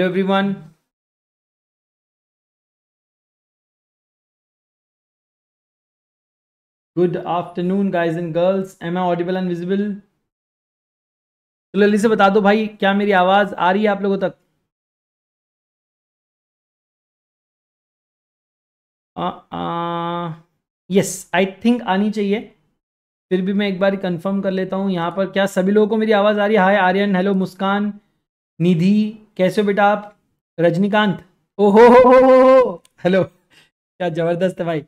everyone good afternoon guys and girls am i audible and visible तो जल्दी से बता दो भाई क्या मेरी आवाज आ रही है आप लोगों तक यस आई थिंक आनी चाहिए फिर भी मैं एक बार कंफर्म कर लेता हूँ यहाँ पर क्या सभी लोगों को मेरी आवाज़ आ रही है हाय आर्यन हेलो मुस्कान निधि कैसे हो बेटा आप रजनीकांत ओहो हेलो क्या जबरदस्त है भाई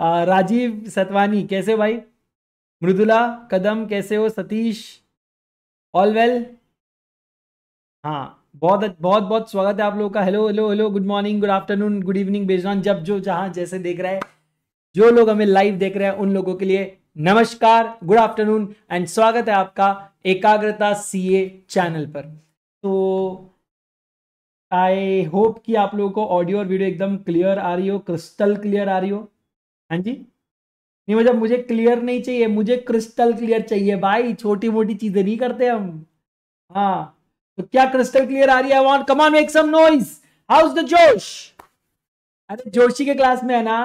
आ, राजीव सतवानी कैसे हो भाई मृदुला कदम कैसे हो सतीश ऑल वेल हाँ बहुत बहुत बहुत स्वागत है आप लोगों का hello hello hello good morning good afternoon good evening बेजवान जब जो जहां जैसे देख रहे हैं जो लोग हमें लाइव देख रहे हैं उन लोगों के लिए नमस्कार गुड आफ्टरनून एंड स्वागत है आपका एकाग्रता सीए चैनल पर तो आई होप कि आप लोगों को ऑडियो और वीडियो एकदम क्लियर आ रही हो क्रिस्टल क्लियर आ रही हो हाँ जी नहीं मतलब मुझे क्लियर नहीं चाहिए मुझे क्रिस्टल क्लियर चाहिए भाई छोटी मोटी चीजें नहीं करते हम हाँ तो क्या क्रिस्टल क्लियर आ रही है want come on make some noise how's the josh अरे जोशी के क्लास में है ना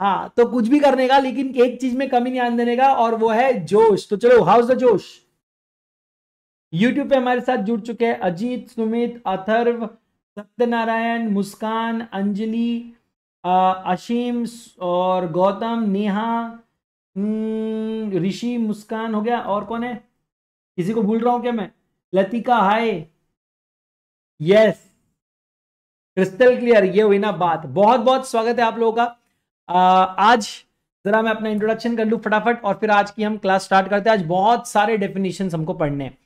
हाँ तो कुछ भी करने का लेकिन एक चीज में कमी नहीं आने देने का और वो है जोश तो चलो हाउस द जोश यूट्यूब पे हमारे साथ जुड़ चुके हैं अजीत सुमित अथर्व सत्यनारायण मुस्कान अंजलि असीम और गौतम नेहा हम्म, ऋषि मुस्कान हो गया और कौन है किसी को भूल रहा हूं क्या मैं Latika hi yes crystal clear ये हुई ना बात बहुत बहुत स्वागत है आप लोगों का आ, आज जरा मैं अपना इंट्रोडक्शन कर लूँ फटाफट और फिर आज की हम क्लास स्टार्ट करते हैं आज बहुत सारे डेफिनेशन हमको पढ़ने हैं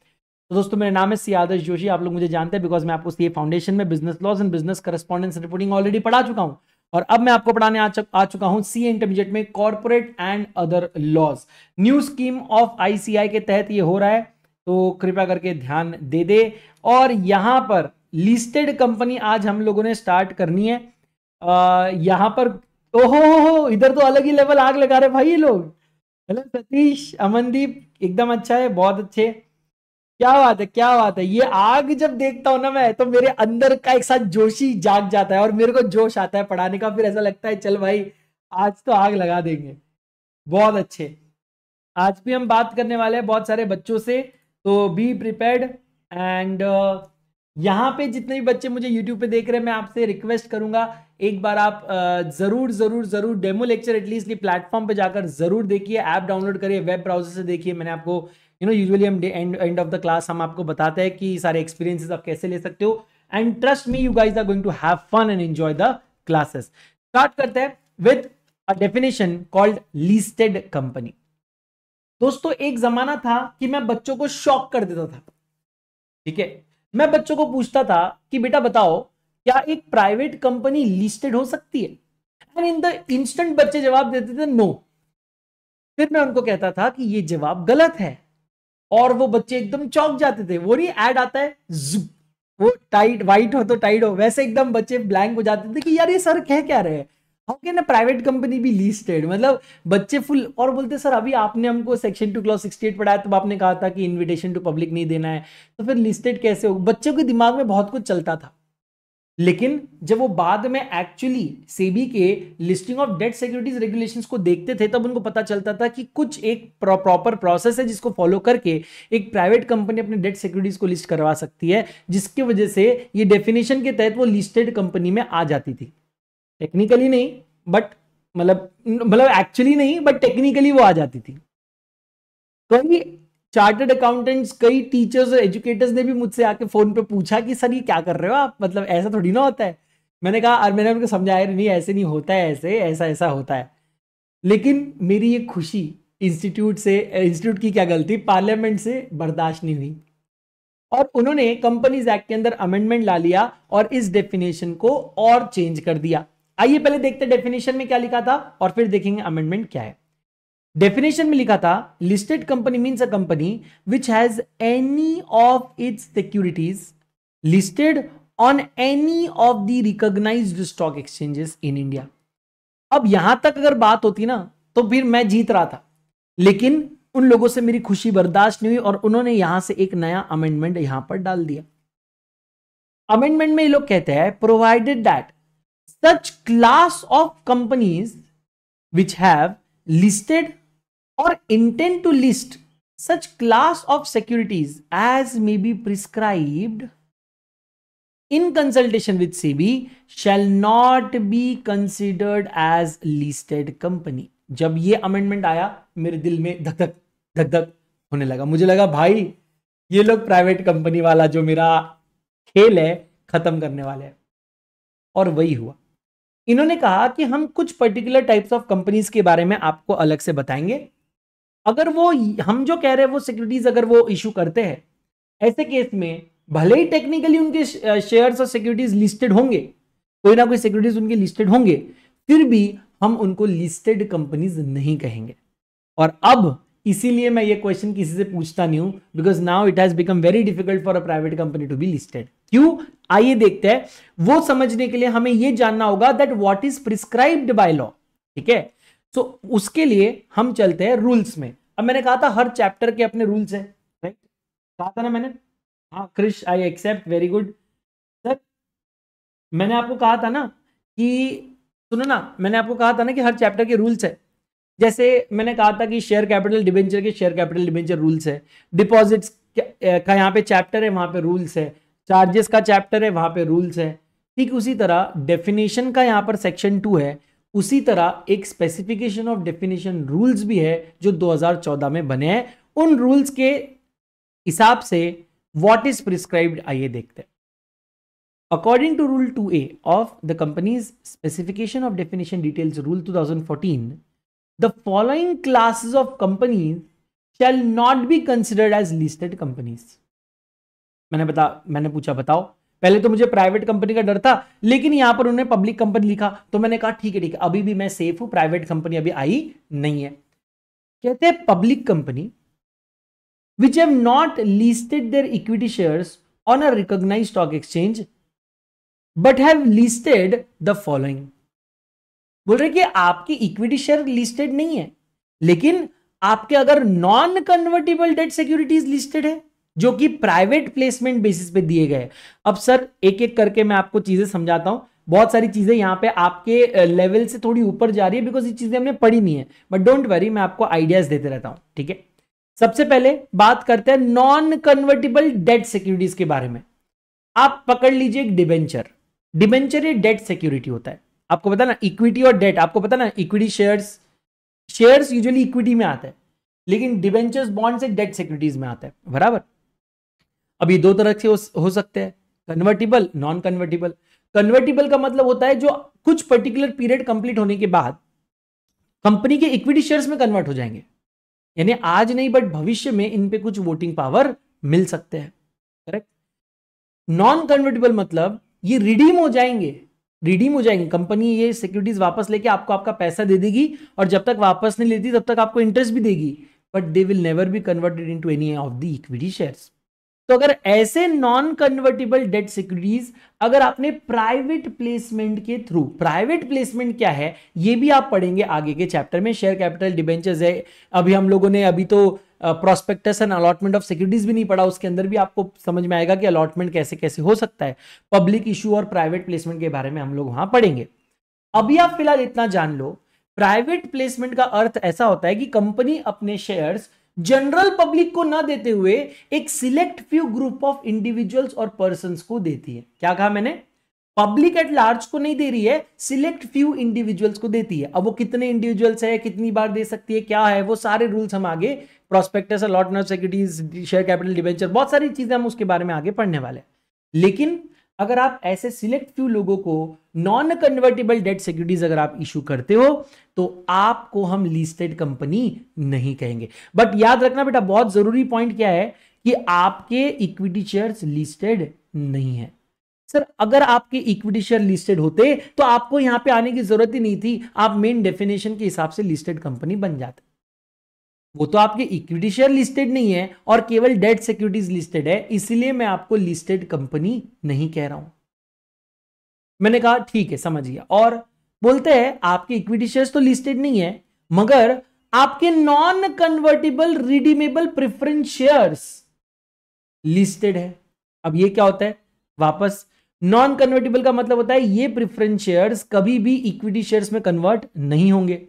तो दोस्तों मेरा नाम है सी आदर्श जोशी आप लोग मुझे जानते हैं बिकॉज मैं आपको सी फाउंडेशन में business laws and business correspondence reporting already पढ़ा चुका हूँ और अब मैं आपको पढ़ाने आ, चुक, आ चुका हूं सी इंटरमीडिएट में corporate and other laws new scheme of ICI के तहत ये हो रहा है तो कृपया करके ध्यान दे दे और यहां पर लिस्टेड कंपनी आज हम लोगों ने स्टार्ट करनी है आ, यहां पर ओहो हो इधर तो अलग ही लेवल आग लगा रहे भाई ये लोग हेलो सतीश अमनदीप एकदम अच्छा है बहुत अच्छे क्या बात है क्या बात है ये आग जब देखता हूं ना मैं तो मेरे अंदर का एक साथ जोशी जाग जाता है और मेरे को जोश आता है पढ़ाने का फिर ऐसा लगता है चल भाई आज तो आग लगा देंगे बहुत अच्छे आज भी हम बात करने वाले हैं बहुत सारे बच्चों से तो बी प्रिपेयर्ड एंड यहाँ पे जितने भी बच्चे मुझे यूट्यूब पे देख रहे हैं मैं आपसे रिक्वेस्ट करूंगा एक बार आप uh, जरूर जरूर जरूर डेमो लेक्चर एटलीस्ट प्लेटफॉर्म पे जाकर जरूर देखिए ऐप डाउनलोड करिए वेब ब्राउजर से देखिए मैंने आपको यू नो यूजुअली हम and end of the class हम आपको बताते हैं कि सारे एक्सपीरियंसेस आप कैसे ले सकते हो and trust me you guys are going to have fun and enjoy the classes start करते हैं with a definition called listed company दोस्तों एक जमाना था कि मैं बच्चों को शॉक कर देता था ठीक है मैं बच्चों को पूछता था कि बेटा बताओ क्या एक प्राइवेट कंपनी लिस्टेड हो सकती है एंड इन द इंस्टेंट बच्चे जवाब देते थे नो फिर मैं उनको कहता था कि ये जवाब गलत है और वो बच्चे एकदम चौंक जाते थे वो नहीं एड आता है वो टाइट वाइट हो तो टाइट हो वैसे एकदम बच्चे ब्लैंक हो जाते थे कि यार ये सर कह क्या रहे how can a private company भी लिस्टेड मतलब बच्चे फुल और बोलते सर अभी आपने हमको section two clause sixty eight पढ़ाया तब तो आपने कहा था कि इन्विटेशन टू पब्लिक नहीं देना है तो फिर लिस्टेड कैसे हो बच्चों के दिमाग में बहुत कुछ चलता था लेकिन जब वो बाद में एक्चुअली सेबी के listing of debt securities regulations को देखते थे तब उनको पता चलता था कि कुछ एक प्रॉपर प्रोसेस है जिसको फॉलो करके एक प्राइवेट कंपनी अपने डेट सिक्योरिटीज को लिस्ट करवा सकती है जिसकी वजह से ये डेफिनेशन के तहत वो लिस्टेड कंपनी में आ जाती थी टेक्निकली नहीं बट मतलब मतलब एक्चुअली नहीं बट टेक्निकली वो आ जाती थी कई तो चार्टर्ड अकाउंटेंट्स कई टीचर्स और एजुकेटर्स ने भी मुझसे आके फोन पे पूछा कि सर ये क्या कर रहे हो आप मतलब ऐसा थोड़ी ना होता है मैंने कहा और मैंने उनको समझाया नहीं ऐसे नहीं होता है ऐसे ऐसा ऐसा होता है लेकिन मेरी ये खुशी इंस्टीट्यूट से इंस्टीट्यूट की क्या गलती पार्लियामेंट से बर्दाश्त नहीं हुई और उन्होंने कंपनीज एक्ट के अंदर अमेंडमेंट ला लिया और इस डेफिनेशन को और चेंज कर दिया आइए पहले देखते डेफिनेशन में क्या लिखा था और फिर देखेंगे अमेंडमेंट क्या है डेफिनेशन में लिखा था listed company means a company which has any of its securities listed on any of the recognised stock exchanges in India अब यहां तक अगर बात होती ना तो फिर मैं जीत रहा था लेकिन उन लोगों से मेरी खुशी बर्दाश्त नहीं हुई और उन्होंने यहां से एक नया अमेंडमेंट यहां पर डाल दिया अमेंडमेंट में ये लोग कहते हैं provided that such class of companies which have listed intent to list such class of securities as may be prescribe in consultation with SEBI shall not be considered as listed company जब ये amendment आया मेरे दिल में धक धक धक धक होने लगा मुझे लगा भाई ये लोग प्राइवेट कंपनी वाला जो मेरा खेल है खत्म करने वाले हैं और वही हुआ इन्होंने कहा कि हम कुछ पर्टिकुलर टाइप्स ऑफ कंपनीज के बारे में आपको अलग से बताएंगे अगर वो हम जो कह रहे हैं वो सिक्योरिटीज अगर वो इशू करते हैं ऐसे केस में भले ही टेक्निकली उनके शेयर्स और सिक्योरिटीज लिस्टेड होंगे कोई ना कोई सिक्योरिटीज उनके लिस्टेड होंगे फिर भी हम उनको लिस्टेड कंपनीज नहीं कहेंगे और अब इसीलिए मैं ये क्वेश्चन किसी से पूछता नहीं हूं because now it has become very difficult for a private company to be listed क्यों आइए देखते हैं वो समझने के लिए हमें यह जानना होगा that what is prescribed by law ठीक है सो so, उसके लिए हम चलते हैं रूल्स में अब मैंने कहा था हर चैप्टर के अपने रूल्स है राइट कहा था ना मैंने हाँ Krish I accept very good sir मैंने आपको कहा था ना कि सुनो ना मैंने आपको कहा था ना कि हर चैप्टर के रूल्स है जैसे मैंने कहा था कि शेयर कैपिटल डिबेंचर के शेयर कैपिटल डिबेंचर रूल्स है डिपॉजिट्स का यहाँ पे चैप्टर है वहां पे रूल्स है चार्जेस का चैप्टर है वहां पे रूल्स है ठीक उसी तरह डेफिनेशन का यहाँ पर सेक्शन टू है उसी तरह एक स्पेसिफिकेशन ऑफ डेफिनेशन रूल्स भी है जो 2014 में बने हैं उन रूल्स के हिसाब से व्हाट इज प्रिस्क्राइब्ड आइए देखते हैं according to rule 2A of the companies specification of definition details rule 2014 the following classes of companies shall not be considered as listed companies मैंने बता मैंने पूछा बताओ पहले तो मुझे प्राइवेट कंपनी का डर था लेकिन यहां पर उन्होंने पब्लिक कंपनी लिखा तो मैंने कहा ठीक है ठीक है अभी भी मैं सेफ हूं प्राइवेट कंपनी अभी आई नहीं है कहते हैं public company which have not listed their equity shares on a recognise stock exchange but have listed the following बोल रहे कि आपकी इक्विटी शेयर लिस्टेड नहीं है लेकिन आपके अगर non convertible debt securities listed है जो कि प्राइवेट प्लेसमेंट बेसिस पे दिए गए अब सर एक एक करके मैं आपको चीजें समझाता हूं बहुत सारी चीजें यहाँ पे आपके लेवल से थोड़ी ऊपर जा रही है बिकॉज ये चीजें हमने पढ़ी नहीं है बट डोंट वरी मैं आपको आइडियाज देते रहता हूं ठीक है सबसे पहले बात करते हैं नॉन कन्वर्टेबल डेट सिक्योरिटीज के बारे में आप पकड़ लीजिए एक डिबेंचर डिबेंचर ये डेट सिक्योरिटी होता है आपको पता ना इक्विटी और डेट आपको पता ना equity shares shares usually equity में आता है लेकिन डिबेंचर्स बॉन्ड एक डेट सिक्योरिटीज में आता है बराबर अब ये दो तरह से हो सकते हैं कन्वर्टिबल नॉन कन्वर्टिबल कन्वर्टिबल का मतलब होता है जो कुछ पर्टिकुलर पीरियड कंप्लीट होने के बाद कंपनी के इक्विटी शेयर्स में कन्वर्ट हो जाएंगे यानी आज नहीं बट भविष्य में इन पे कुछ वोटिंग पावर मिल सकते हैं करेक्ट नॉन कन्वर्टेबल मतलब ये रिडीम हो जाएंगे रिडीम हो जाएंगे कंपनी ये सिक्योरिटीज वापस लेके आपको आपका पैसा दे देगी और जब तक वापस नहीं लेती तब तक आपको इंटरेस्ट भी देगी but they will never be converted into any of the equity shares तो अगर ऐसे नॉन कन्वर्टेबल डेट सिक्योरिटीज अगर आपने प्राइवेट प्लेसमेंट के थ्रू प्राइवेट प्लेसमेंट क्या है ये भी आप पढ़ेंगे आगे के चैप्टर में शेयर कैपिटल डिबेंचर्स है अभी हम लोगों ने अभी तो prospectus and allotment of securities भी नहीं पढ़ा उसके अंदर भी आपको समझ में आएगा कि अलॉटमेंट कैसे कैसे हो सकता है पब्लिक इशू और प्राइवेट प्लेसमेंट के बारे में हम लोग वहां पढ़ेंगे अभी आप फिलहाल इतना जान लो प्राइवेट प्लेसमेंट का अर्थ ऐसा होता है कि कंपनी अपने शेयर्स जनरल पब्लिक को ना देते हुए एक select few group of individuals और पर्सन को देती है क्या कहा मैंने पब्लिक एट लार्ज को नहीं दे रही है सिलेक्ट फ्यू इंडिविजुअल्स को देती है अब वो कितने इंडिविजुअल्स है कितनी बार दे सकती है क्या है वो सारे रूल्स हम आगे prospectus allotment securities share capital debenture बहुत सारी चीजें हम उसके बारे में आगे पढ़ने वाले हैं लेकिन अगर आप ऐसे सिलेक्ट फ्यू लोगों को नॉन कन्वर्टेबल डेट सिक्योरिटीज अगर आप इशू करते हो तो आपको हम लिस्टेड कंपनी नहीं कहेंगे बट याद रखना बेटा बहुत जरूरी पॉइंट क्या है कि आपके इक्विटी शेयर्स लिस्टेड नहीं है सर अगर आपके इक्विटी शेयर लिस्टेड होते तो आपको यहां पे आने की जरूरत ही नहीं थी आप मेन डेफिनेशन के हिसाब से लिस्टेड कंपनी बन जाते वो तो आपके इक्विटी शेयर लिस्टेड नहीं है और केवल डेट सिक्योरिटीज लिस्टेड है इसलिए मैं आपको लिस्टेड कंपनी नहीं कह रहा हूं मैंने कहा ठीक है समझ गया और बोलते हैं आपके इक्विटी शेयर्स तो लिस्टेड नहीं है मगर आपके non convertible redeemable preference shares listed है अब ये क्या होता है वापस नॉन कन्वर्टेबल का मतलब होता है ये प्रिफरेंस शेयर्स कभी भी इक्विटी शेयर्स में कन्वर्ट नहीं होंगे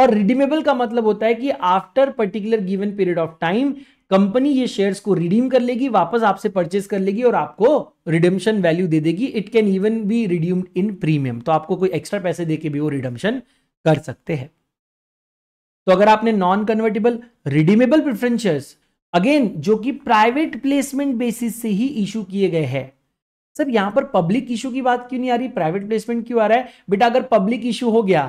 और रिडीमेबल का मतलब होता है कि after particular given period of time company ये शेयर्स को रिडीम कर लेगी वापस आपसे परचेस कर लेगी और आपको रिडम्शन वैल्यू दे देगी it can even be redeemed in premium तो आपको कोई एक्स्ट्रा पैसे देके भी वो रिडम्शन कर सकते हैं तो अगर आपने non convertible redeemable preference again जो कि प्राइवेट प्लेसमेंट बेसिस से ही इशू किए गए हैं सर यहां पर पब्लिक इशू की बात क्यों नहीं आ रही प्राइवेट प्लेसमेंट क्यों आ रहा है बेटा अगर पब्लिक इशू हो गया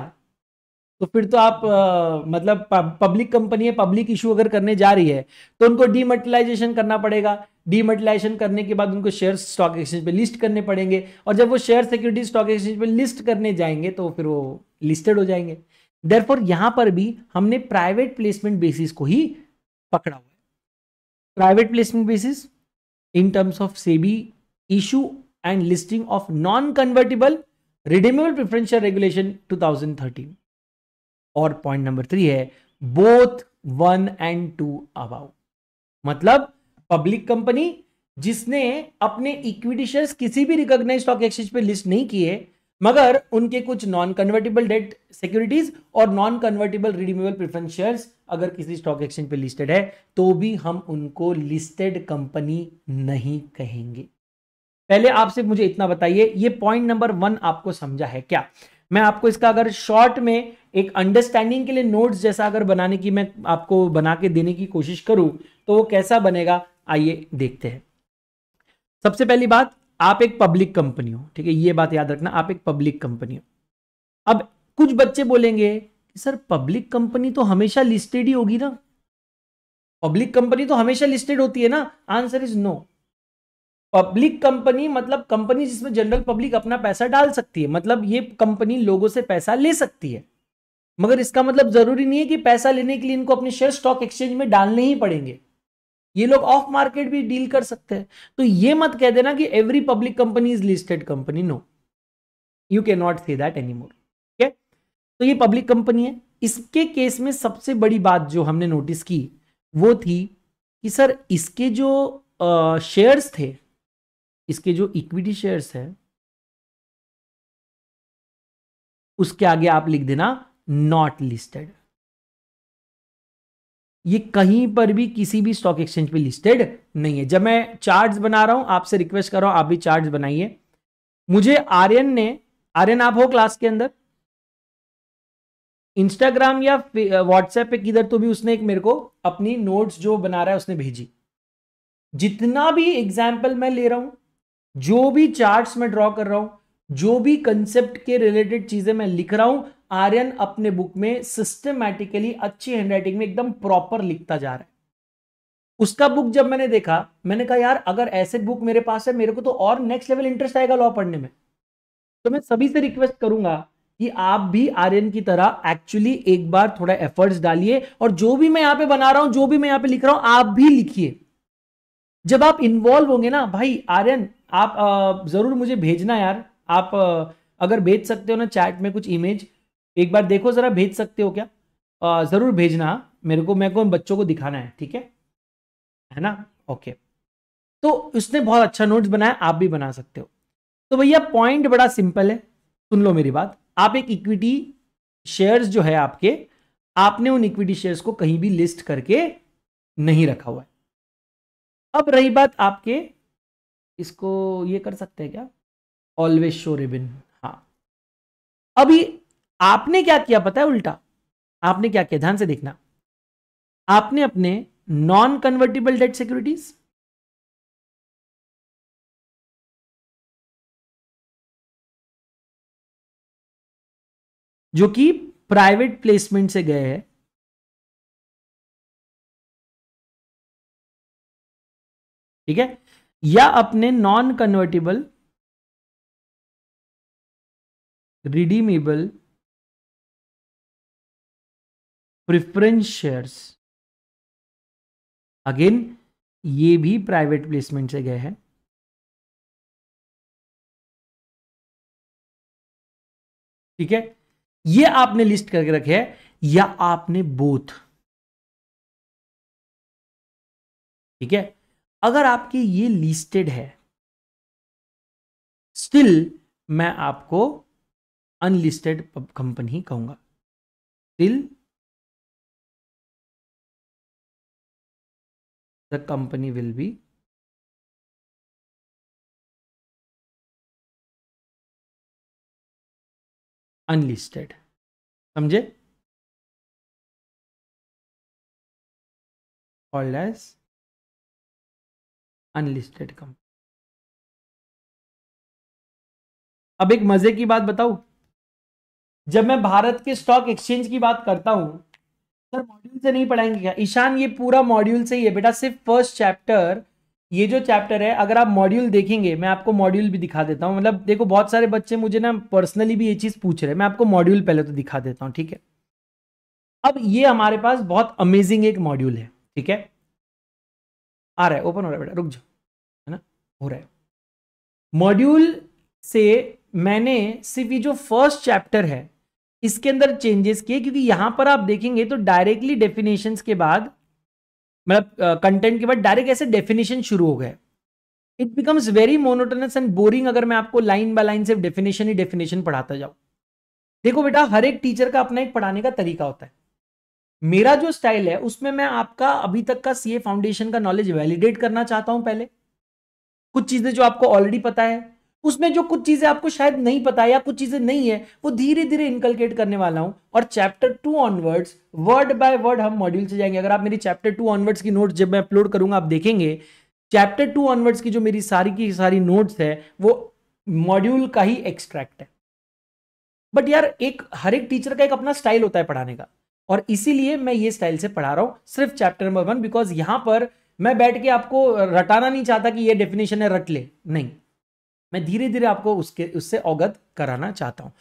तो फिर तो आप आ, मतलब पब्लिक कंपनी है पब्लिक इशू अगर करने जा रही है तो उनको डीमर्टलाइजेशन करना पड़ेगा डीमर्टलाइजेशन करने के बाद उनको शेयर स्टॉक एक्सचेंज पे लिस्ट करने पड़ेंगे और जब वो शेयर सिक्योरिटी स्टॉक एक्सचेंज पे लिस्ट करने जाएंगे तो फिर वो लिस्टेड हो जाएंगे देरफोर यहां पर भी हमने प्राइवेट प्लेसमेंट बेसिस को ही पकड़ा हुआ है private placement basis in terms of SEBI issue and listing of non convertible redeemable preferential regulation 2013 और पॉइंट नंबर थ्री है both one and two above मतलब पब्लिक कंपनी जिसने अपने इक्विटी शेयर किसी भी रिकॉग्नाइज स्टॉक एक्सचेंज पे list नहीं किए मगर उनके कुछ नॉन कन्वर्टेबल डेट सिक्योरिटीज और non convertible redeemable preference shares अगर किसी स्टॉक एक्सचेंज पे लिस्टेड है तो भी हम उनको लिस्टेड कंपनी नहीं कहेंगे पहले आप सिर्फ मुझे इतना बताइए ये पॉइंट नंबर वन आपको समझा है क्या मैं आपको इसका अगर शॉर्ट में एक अंडरस्टैंडिंग के लिए नोट्स जैसा अगर बनाने की मैं आपको बना के देने की कोशिश करूं तो वो कैसा बनेगा आइए देखते हैं सबसे पहली बात आप एक पब्लिक कंपनी हो ठीक है ये बात याद रखना आप एक पब्लिक कंपनी हो अब कुछ बच्चे बोलेंगे कि सर पब्लिक कंपनी तो हमेशा लिस्टेड ही होगी ना पब्लिक कंपनी तो हमेशा लिस्टेड होती है ना answer is no public company मतलब कंपनी जिसमें जनरल पब्लिक अपना पैसा डाल सकती है मतलब ये कंपनी लोगों से पैसा ले सकती है मगर इसका मतलब जरूरी नहीं है कि पैसा लेने के लिए इनको अपने शेयर स्टॉक एक्सचेंज में डालने ही पड़ेंगे ये लोग ऑफ मार्केट भी डील कर सकते हैं तो ये मत कह देना कि every public company is listed company no you can cannot say that any more ठीक तो ये पब्लिक कंपनी है इसके केस में सबसे बड़ी बात जो हमने नोटिस की वो थी कि सर इसके जो शेयर्स थे इसके जो इक्विटी शेयर्स है उसके आगे आप लिख देना नॉट लिस्टेड ये कहीं पर भी किसी भी स्टॉक एक्सचेंज पे लिस्टेड नहीं है जब मैं चार्ट्स बना रहा हूं आपसे रिक्वेस्ट कर रहा हूं आप भी चार्ट्स बनाइए मुझे आर्यन ने आर्यन आप हो क्लास के अंदर इंस्टाग्राम या व्हाट्सएप पे किधर तो भी उसने एक मेरे को अपनी नोट्स जो बना रहा है उसने भेजी जितना भी एग्जाम्पल मैं ले रहा हूं जो भी चार्ट्स मैं ड्रॉ कर रहा हूं जो भी कंसेप्ट के रिलेटेड चीजें मैं लिख रहा हूं आर्यन अपने बुक में सिस्टमैटिकली अच्छी हैंडराइटिंग में एकदम प्रॉपर लिखता जा रहा है उसका बुक जब मैंने देखा मैंने कहा यार अगर ऐसे बुक मेरे पास है मेरे को तो और नेक्स्ट लेवल इंटरेस्ट आएगा लॉ पढ़ने में तो मैं सभी से रिक्वेस्ट करूंगा कि आप भी आर्यन की तरह एक्चुअली एक बार थोड़ा एफर्ट्स डालिए और जो भी मैं यहाँ पे बना रहा हूं जो भी मैं यहाँ पे लिख रहा हूं आप भी लिखिए जब आप इन्वॉल्व होंगे ना भाई आर्यन आप जरूर मुझे भेजना यार आप अगर भेज सकते हो ना चैट में कुछ इमेज एक बार देखो ज़रा भेज सकते हो क्या ज़रूर भेजना मेरे को मेरे को बच्चों को दिखाना है ठीक है है ना ओके तो उसने बहुत अच्छा नोट्स बनाया आप भी बना सकते हो तो भैया पॉइंट बड़ा सिंपल है सुन लो मेरी बात आप एक इक्विटी शेयर्स जो है आपके आपने उन इक्विटी शेयर्स को कहीं भी लिस्ट करके नहीं रखा हुआ है अब रही बात आपके इसको ये कर सकते हैं क्या ऑलवेज शो रिबिन हाँ अभी आपने क्या किया पता है उल्टा आपने क्या किया ध्यान से देखना आपने अपने नॉन कन्वर्टेबल डेट सिक्योरिटीज जो कि प्राइवेट प्लेसमेंट से गए हैं ठीक है या अपने non convertible redeemable preference shares again ये भी प्राइवेट प्लेसमेंट से गए हैं ठीक है ये आपने लिस्ट करके रखे है या आपने बोथ ठीक है अगर आपके ये लिस्टेड है स्टिल मैं आपको अनलिस्टेड कंपनी कहूंगा till the company will be unlisted समझे कॉल्ड एज अनलिस्टेड कंपनी अब एक मजे की बात बताऊं जब मैं भारत के स्टॉक एक्सचेंज की बात करता हूं सर मॉड्यूल से नहीं पढ़ाएंगे क्या ईशान ये पूरा मॉड्यूल से ही है बेटा सिर्फ फर्स्ट चैप्टर ये जो चैप्टर है अगर आप मॉड्यूल देखेंगे मैं आपको मॉड्यूल भी दिखा देता हूं मतलब देखो बहुत सारे बच्चे मुझे ना पर्सनली भी ये चीज़ पूछ रहे हैं मैं आपको मॉड्यूल पहले तो दिखा देता हूं ठीक है अब ये हमारे पास बहुत अमेजिंग एक मॉड्यूल है ठीक है आ रहा है ओपन हो रहा है बेटा रुक जाओ है ना हो रहा है मॉड्यूल से मैंने सिर्फ ये जो फर्स्ट चैप्टर है इसके अंदर चेंजेस किए क्योंकि यहां पर आप देखेंगे तो डायरेक्टली डेफिनेशन के बाद मतलब कंटेंट के बाद डायरेक्ट ऐसे डेफिनेशन शुरू हो गए it becomes very monotonous and boring अगर मैं आपको लाइन बाय लाइन सिर्फ डेफिनेशन ही डेफिनेशन पढ़ाता जाऊँ देखो बेटा हर एक टीचर का अपना एक पढ़ाने का तरीका होता है मेरा जो स्टाइल है उसमें मैं आपका अभी तक का सीए फाउंडेशन का नॉलेज वैलिडेट करना चाहता हूं पहले कुछ चीजें जो आपको ऑलरेडी पता है उसमें जो कुछ चीजें आपको शायद नहीं पता या कुछ चीजें नहीं है वो धीरे धीरे इनकलकेट करने वाला हूं और chapter two onwards word by word हम मॉड्यूल से जाएंगे अगर आप मेरी चैप्टर टू ऑनवर्ड्स की नोट्स जब मैं अपलोड करूंगा आप देखेंगे चैप्टर टू ऑनवर्ड्स की जो मेरी सारी की सारी नोट्स है वो मॉड्यूल का ही एक्सट्रैक्ट है बट यार एक हर एक टीचर का एक अपना स्टाइल होता है पढ़ाने का और इसीलिए मैं ये स्टाइल से पढ़ा रहा हूँ सिर्फ चैप्टर नंबर वन बिकॉज यहां पर मैं बैठ के आपको रटाना नहीं चाहता कि ये डेफिनेशन है रट ले नहीं मैं धीरे धीरे आपको उसके उससे अवगत कराना चाहता हूँ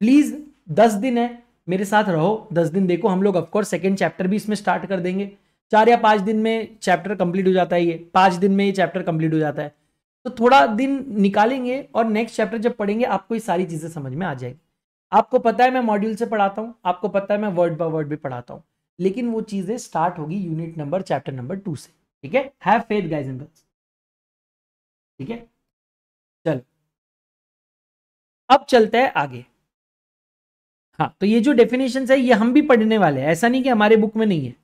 प्लीज़ दस दिन है मेरे साथ रहो दस दिन देखो हम लोग ऑफकोर्स सेकेंड चैप्टर भी इसमें स्टार्ट कर देंगे चार या पाँच दिन में चैप्टर कंप्लीट हो जाता है ये पाँच दिन में ये चैप्टर कंप्लीट हो जाता है तो थोड़ा दिन निकालेंगे और नेक्स्ट चैप्टर जब पढ़ेंगे आपको ये सारी चीज़ें समझ में आ जाएगी आपको पता है मैं मॉड्यूल से पढ़ाता हूँ आपको पता है मैं वर्ड बाय वर्ड भी पढ़ाता हूँ लेकिन वो चीज़ें स्टार्ट होगी unit number chapter number two से ठीक है हैव फेथ गाइज इन ठीक है चलो अब चलते हैं आगे हाँ तो ये जो डेफिनेशन है ये हम भी पढ़ने वाले हैं ऐसा नहीं कि हमारे बुक में नहीं है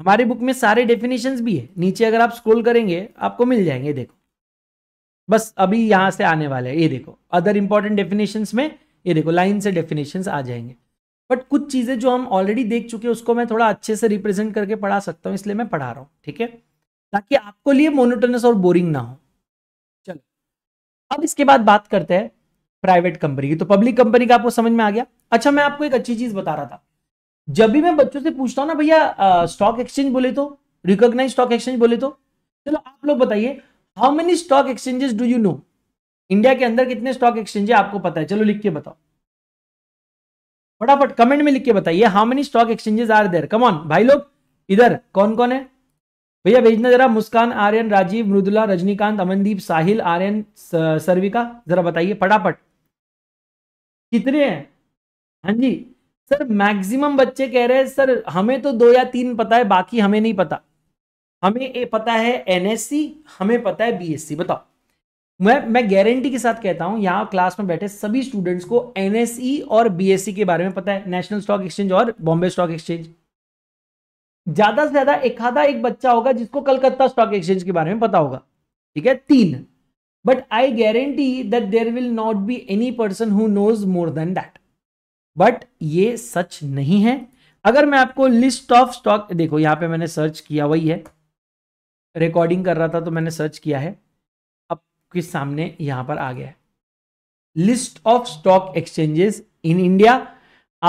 हमारे बुक में सारे डेफिनेशन भी है नीचे अगर आप स्क्रोल करेंगे आपको मिल जाएंगे देखो बस अभी यहां से आने वाले हैं ये देखो अदर इंपॉर्टेंट डेफिनेशन में ये देखो लाइन से डेफिनेशन आ जाएंगे बट कुछ चीज़ें जो हम ऑलरेडी देख चुके हैं उसको मैं थोड़ा अच्छे से रिप्रेजेंट करके पढ़ा सकता हूँ इसलिए मैं पढ़ा रहा हूँ ठीक है ताकि आपको लिए मोनोटोनस और बोरिंग ना हो अब इसके बाद बात करते हैं प्राइवेट कंपनी की तो पब्लिक कंपनी का आपको समझ में आ गया अच्छा मैं आपको एक अच्छी चीज बता रहा था जब भी मैं बच्चों से पूछता हूँ ना भैया स्टॉक एक्सचेंज बोले तो रिकॉग्नाइज स्टॉक एक्सचेंज बोले तो चलो आप लोग बताइए how many stock exchanges do you know India के अंदर कितने स्टॉक एक्सचेंज है आपको पता है चलो लिख के बताओ फटाफट कमेंट में लिख के बताइए how many stock exchanges are there come on भाई लोग इधर कौन कौन है भैया भेजना जरा मुस्कान आर्यन राजीव मृदुला रजनीकांत अमनदीप साहिल आर्यन सर्विका जरा बताइए फटाफट कितने हैं हाँ जी सर मैक्सिमम बच्चे कह रहे हैं सर हमें तो दो या तीन पता है बाकी हमें नहीं पता हमें ए पता है एनएससी हमें पता है बीएससी बताओ मैं मैं गारंटी के साथ कहता हूं यहां क्लास में बैठे सभी स्टूडेंट्स को एनएसई और बीएससी के बारे में पता है नेशनल स्टॉक एक्सचेंज और बॉम्बे स्टॉक एक्सचेंज ज्यादा से ज्यादा एक आधा एक बच्चा होगा जिसको कलकत्ता स्टॉक एक्सचेंज के बारे में पता होगा ठीक है तीन but I guarantee that there will not be any person who knows more than that but ये सच नहीं है अगर मैं आपको लिस्ट ऑफ स्टॉक देखो यहां पे मैंने सर्च किया वही है रिकॉर्डिंग कर रहा था तो मैंने सर्च किया है किस सामने यहां पर आ गया है list of stock exchanges in India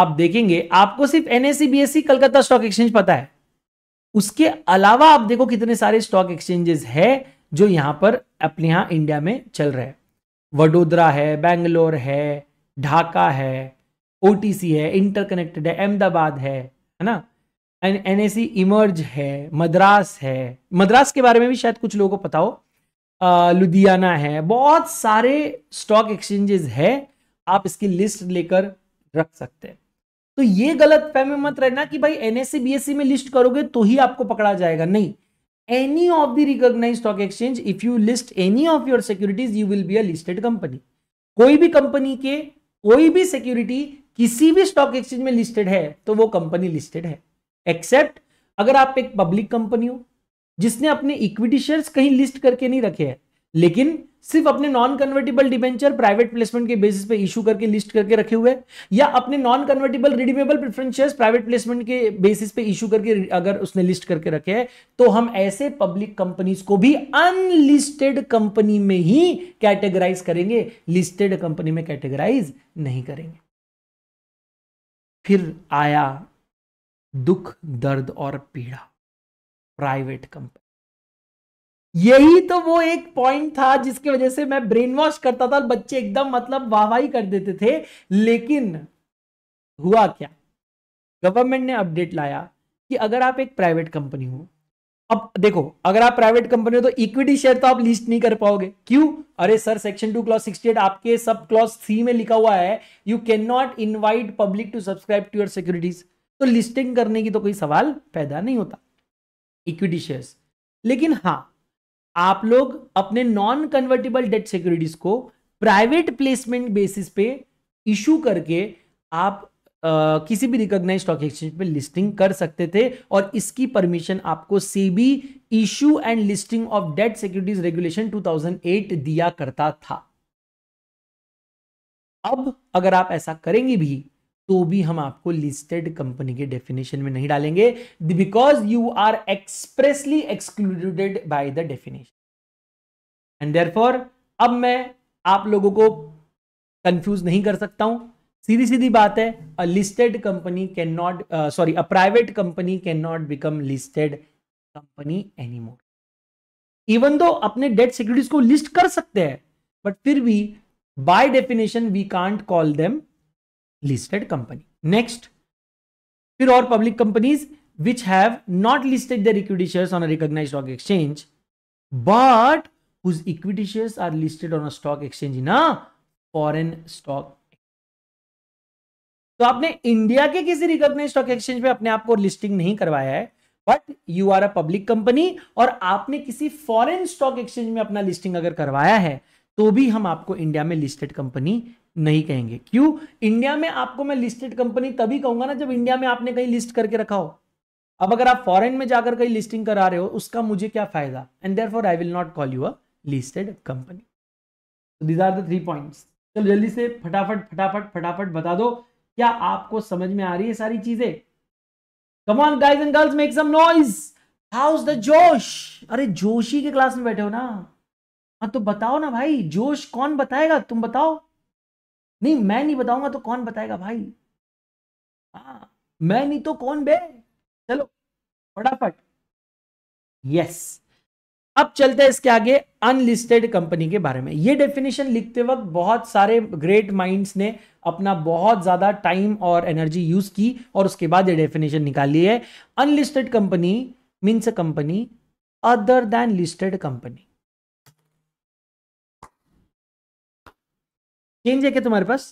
आप देखेंगे आपको सिर्फ NSC BSC Calcutta stock exchange पता है उसके अलावा आप देखो कितने सारे स्टॉक एक्सचेंजेस है जो यहां पर अपने यहां इंडिया में चल रहे वडोदरा है बेंगलोर है ढाका है ओ है इंटरकनेक्टेड है अहमदाबाद है है ना एन एस इमर्ज है मद्रास है मद्रास के बारे में भी शायद कुछ लोगों को पता हो लुधियाना है बहुत सारे स्टॉक एक्सचेंजेस है आप इसकी लिस्ट लेकर रख सकते हैं तो ये गलत फहमी मत रहना कि भाई एनएससी बीएससी में लिस्ट करोगे तो ही आपको पकड़ा जाएगा नहीं any of the recognise stock exchange if you list any of your securities you will be a listed company कोई भी कंपनी के कोई भी सिक्योरिटी किसी भी स्टॉक एक्सचेंज में लिस्टेड है तो वो कंपनी लिस्टेड है एक्सेप्ट अगर आप एक पब्लिक कंपनी हो जिसने अपने इक्विटी शेयर्स कहीं लिस्ट करके नहीं रखे हैं लेकिन सिर्फ अपने non convertible debenture private placement के बेसिस पे इशू करके लिस्ट करके रखे हुए या अपने non convertible redeemable preferentials private placement के बेसिस पे इशू करके अगर उसने लिस्ट करके रखे हैं तो हम ऐसे पब्लिक कंपनीज को भी अनलिस्टेड कंपनी में ही कैटेगराइज करेंगे लिस्टेड कंपनी में कैटेगराइज नहीं करेंगे फिर आया दुख दर्द और पीड़ा प्राइवेट कंपनी यही तो वो एक पॉइंट था जिसकी वजह से मैं ब्रेन वॉश करता था बच्चे एकदम मतलब वाहवाही कर देते थे लेकिन हुआ क्या गवर्नमेंट ने अपडेट लाया कि अगर आप एक प्राइवेट कंपनी हो अब देखो अगर आप प्राइवेट कंपनी हो तो इक्विटी शेयर तो आप लिस्ट नहीं कर पाओगे क्यों अरे sir section two clause sixty eight आपके सब क्लॉज थ्री में लिखा हुआ है you can not invite public to subscribe to your securities तो लिस्टिंग करने की तो कोई सवाल पैदा नहीं होता इक्विटी शेयर्स लेकिन हाँ आप लोग अपने नॉन कन्वर्टेबल डेट सिक्योरिटीज को प्राइवेट प्लेसमेंट बेसिस पे इशू करके आप आ, किसी भी रिकॉग्नाइज स्टॉक एक्सचेंज पे लिस्टिंग कर सकते थे और इसकी परमिशन आपको SEBI issue and listing of debt securities regulation 2008 दिया करता था अब अगर आप ऐसा करेंगे भी तो भी हम आपको लिस्टेड कंपनी के डेफिनेशन में नहीं डालेंगे because you are expressly excluded by the definition and therefore अब मैं आप लोगों को कंफ्यूज नहीं कर सकता हूं सीधी सीधी बात है a listed company can not sorry a private company can not become listed company any more even though अपने डेट सिक्योरिटीज को लिस्ट कर सकते हैं बट फिर भी by definition we can't call them listed company next फिर और public companies which have not listed the equity shares on a stock exchange but whose equity shares are listed on stock exchange in a stock तो आपने India के किसी recognise stock exchange में अपने आप को लिस्टिंग नहीं करवाया है but you are a public company और आपने किसी फॉरेन स्टॉक एक्सचेंज में अपना लिस्टिंग अगर करवाया है तो भी हम आपको इंडिया में लिस्टेड कंपनी नहीं कहेंगे क्यों इंडिया में आपको मैं लिस्टेड कंपनी तभी कहूंगा ना जब इंडिया में आपने कहीं लिस्ट करके रखा हो अब अगर आप फॉरेन में जाकर कहीं लिस्टिंग करा रहे हो उसका मुझे क्या फायदा and there I will not call you a listed company these are the three points चलो जल्दी से फटाफट फटाफट फटाफट बता दो क्या आपको समझ में आ रही है सारी चीजें come on guys and girls make some noise how's the josh अरे जोशी के क्लास में बैठे हो ना हाँ तो बताओ ना भाई जोश कौन बताएगा तुम बताओ नहीं मैं नहीं बताऊंगा तो कौन बताएगा भाई हाँ मैं नहीं तो कौन बे चलो फटाफट यस अब चलते हैं इसके आगे अनलिस्टेड कंपनी के बारे में ये डेफिनेशन लिखते वक्त बहुत सारे ग्रेट माइंड्स ने अपना बहुत ज़्यादा टाइम और एनर्जी यूज़ की और उसके बाद ये डेफिनेशन ली है unlisted company means a company other than listed company change है क्या तुम्हारे पास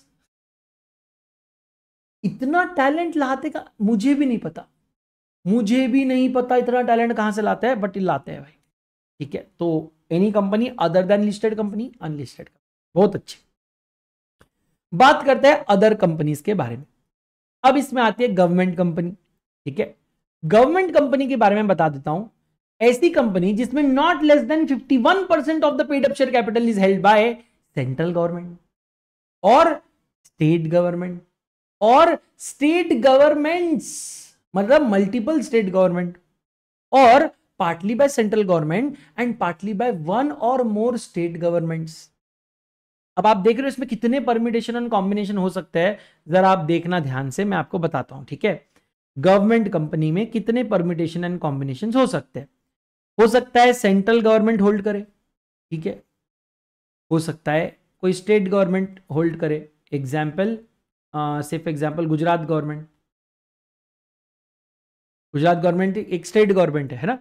इतना टैलेंट लाते का मुझे भी नहीं पता मुझे भी नहीं पता इतना टैलेंट कहां से लाते हैं बट लाते हैं भाई ठीक है तो any company other than listed company unlisted बहुत अच्छी बात करते हैं अदर कंपनीज के बारे में अब इसमें आती है गवर्नमेंट कंपनी ठीक है गवर्नमेंट कंपनी के बारे में बता देता हूं ऐसी कंपनी जिसमें not less than 51 percent of the paid up share capital is held by central government or state government or state governments मतलब multiple state government or partly by central government and partly by one or more state governments अब आप देख रहे हो इसमें कितने permutation and combination हो सकते हैं जरा आप देखना ध्यान से मैं आपको बताता हूं ठीक है गवर्नमेंट कंपनी में कितने परमिटेशन एंड कॉम्बिनेशन हो सकते हैं हो सकता है सेंट्रल गवर्नमेंट होल्ड करे ठीक है हो सकता है कोई स्टेट गवर्नमेंट होल्ड करे एग्जाम्पल सिर्फ example Gujarat government Gujarat government एक स्टेट गवर्नमेंट है ना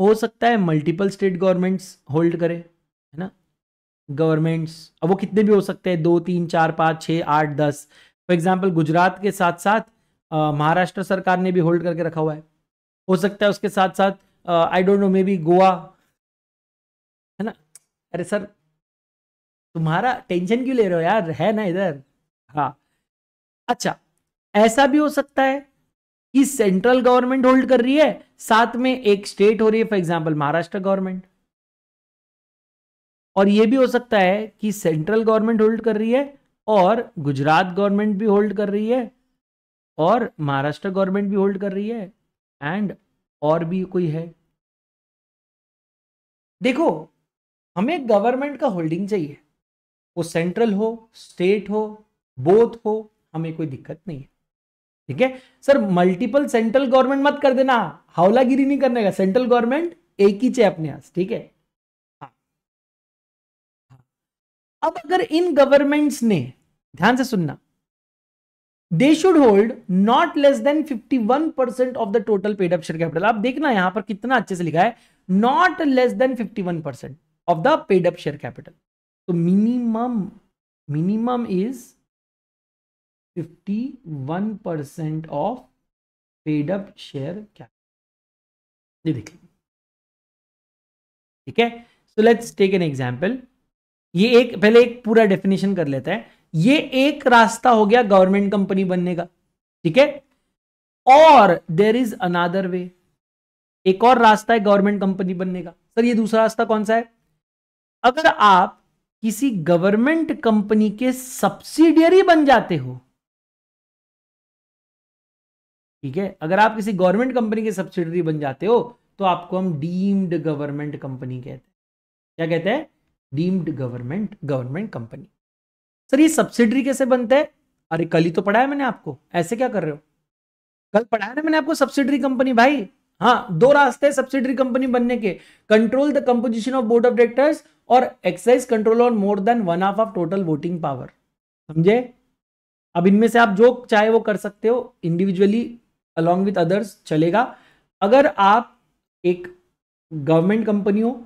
हो सकता है मल्टीपल स्टेट गवर्नमेंट्स होल्ड करे है ना गवर्नमेंट्स अब वो कितने भी हो सकते हैं दो तीन चार पाँच छः आठ दस फॉर एग्जाम्पल गुजरात के साथ साथ महाराष्ट्र सरकार ने भी होल्ड करके रखा हुआ है हो सकता है उसके साथ साथ I don't know may be Goa है ना अरे सर तुम्हारा टेंशन क्यों ले रहे हो यार है ना इधर हाँ अच्छा ऐसा भी हो सकता है कि सेंट्रल गवर्नमेंट होल्ड कर रही है साथ में एक स्टेट हो रही है फॉर एग्जाम्पल महाराष्ट्र गवर्नमेंट और यह भी हो सकता है कि सेंट्रल गवर्नमेंट होल्ड कर रही है और गुजरात गवर्नमेंट भी होल्ड कर रही है और महाराष्ट्र गवर्नमेंट भी होल्ड कर रही है एंड और भी कोई है देखो हमें गवर्नमेंट का होल्डिंग चाहिए वो सेंट्रल हो स्टेट हो बोथ हो हमें कोई दिक्कत नहीं है ठीक है सर मल्टीपल सेंट्रल गवर्नमेंट मत कर देना हावलागिरी नहीं करने का सेंट्रल गवर्नमेंट एक ही चाहे अपने आस ठीक है हाँ। हाँ। अब अगर इन गवर्नमेंट्स ने ध्यान से सुनना they should hold not less than 51 percent of the total paid up share capital आप देखना यहां पर कितना अच्छे से लिखा है not less than 51 percent of the paid up share capital तो minimum minimum is 51 percent of paid up share क्या ये देख लीजिए ठीक है so let's take an example ये एक पहले एक पूरा डेफिनेशन कर लेता है ये एक रास्ता हो गया गवर्नमेंट कंपनी बनने का ठीक है और देर इज अनादर वे एक और रास्ता है गवर्नमेंट कंपनी बनने का सर ये दूसरा रास्ता कौन सा है अगर आप किसी गवर्नमेंट कंपनी के सब्सिडियरी बन जाते हो ठीक है अगर आप किसी गवर्नमेंट कंपनी के सब्सिडरी बन जाते हो तो आपको हम डीम्ड गवर्नमेंट कंपनी कहते हैं क्या कहते हैं deemed government government company sir ये सब्सिडरी कैसे बनता है अरे कल ही तो पढ़ाया मैंने आपको ऐसे क्या कर रहे हो कल पढ़ाया ना मैंने आपको सब्सिडरी कंपनी भाई हाँ दो रास्ते सब्सिडरी कंपनी बनने के control the composition of board of directors or exercise control on more than one half of total voting power समझे अब इनमें से आप जो चाहे वो कर सकते हो इंडिविजुअली अलॉन्ग विथ अदर्स चलेगा अगर आप एक गवर्नमेंट कंपनी हो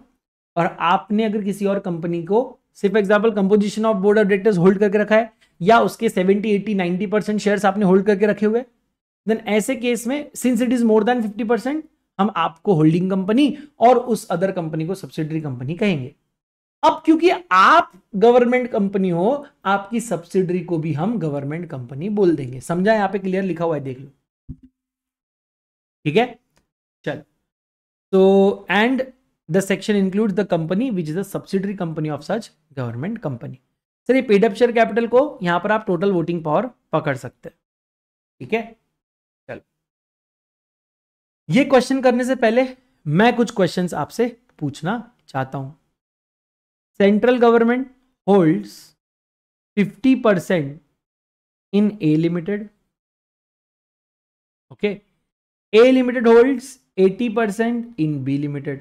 और आपने अगर किसी और कंपनी को सिर्फ example composition of board of directors hold करके रखा है या उसके 70, 80, 90 परसेंट शेयर आपने होल्ड करके रखे हुए देन ऐसे केस में since it is more than 50 percent हम आपको होल्डिंग कंपनी और उस अदर कंपनी को सब्सिडरी कंपनी कहेंगे अब क्योंकि आप गवर्नमेंट कंपनी हो आपकी सब्सिडरी को भी हम गवर्नमेंट कंपनी बोल देंगे समझा यहां पे क्लियर लिखा हुआ है देख लो ठीक है चल तो and the section include the company which is the subsidiary company of such government company sir ये पेडअप शेयर कैपिटल को यहां पर आप टोटल वोटिंग पावर पकड़ सकते हैं ठीक है चल ये क्वेश्चन करने से पहले मैं कुछ क्वेश्चंस आपसे पूछना चाहता हूं central government holds 50% in A limited okay A limited holds 80% in B limited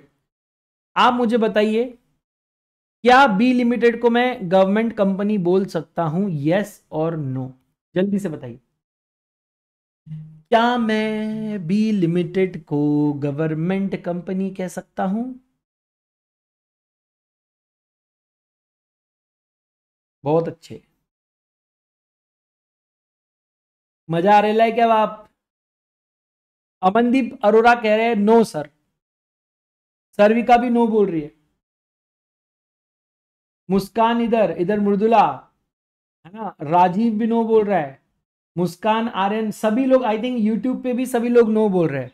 आप मुझे बताइए क्या बी लिमिटेड को मैं गवर्नमेंट कंपनी बोल सकता हूं यस और नो जल्दी से बताइए क्या मैं बी लिमिटेड को गवर्नमेंट कंपनी कह सकता हूं बहुत अच्छे मजा आ रहा है क्या आप अमनदीप अरोरा कह रहे हैं नो सर सर्विका भी नो बोल रही है मुस्कान इधर इधर मृदुला है ना राजीव भी नो बोल रहा है मुस्कान आर्यन सभी लोग आई थिंक यूट्यूब पे भी सभी लोग नो बोल रहे हैं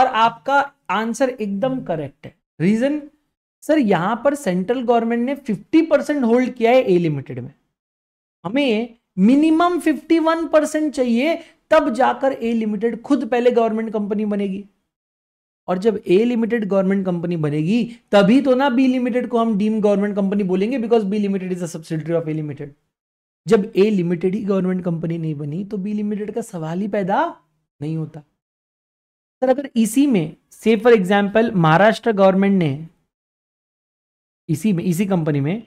और आपका आंसर एकदम करेक्ट है रीजन सर यहां पर सेंट्रल गवर्नमेंट ने 50 परसेंट होल्ड किया है ए लिमिटेड में हमें मिनिमम 51 परसेंट चाहिए तब जाकर ए लिमिटेड खुद पहले गवर्नमेंट कंपनी बनेगी और जब ए लिमिटेड गवर्नमेंट कंपनी बनेगी तभी तो ना बी लिमिटेड को हम डीम गवर्नमेंट कंपनी बोलेंगे because B limited is subsidiary of A limited जब ए लिमिटेड ही गवर्नमेंट कंपनी नहीं बनी तो बी लिमिटेड का सवाल ही पैदा नहीं होता सर अगर इसी में से फॉर एग्जाम्पल महाराष्ट्र गवर्नमेंट ने इसी में इसी कंपनी में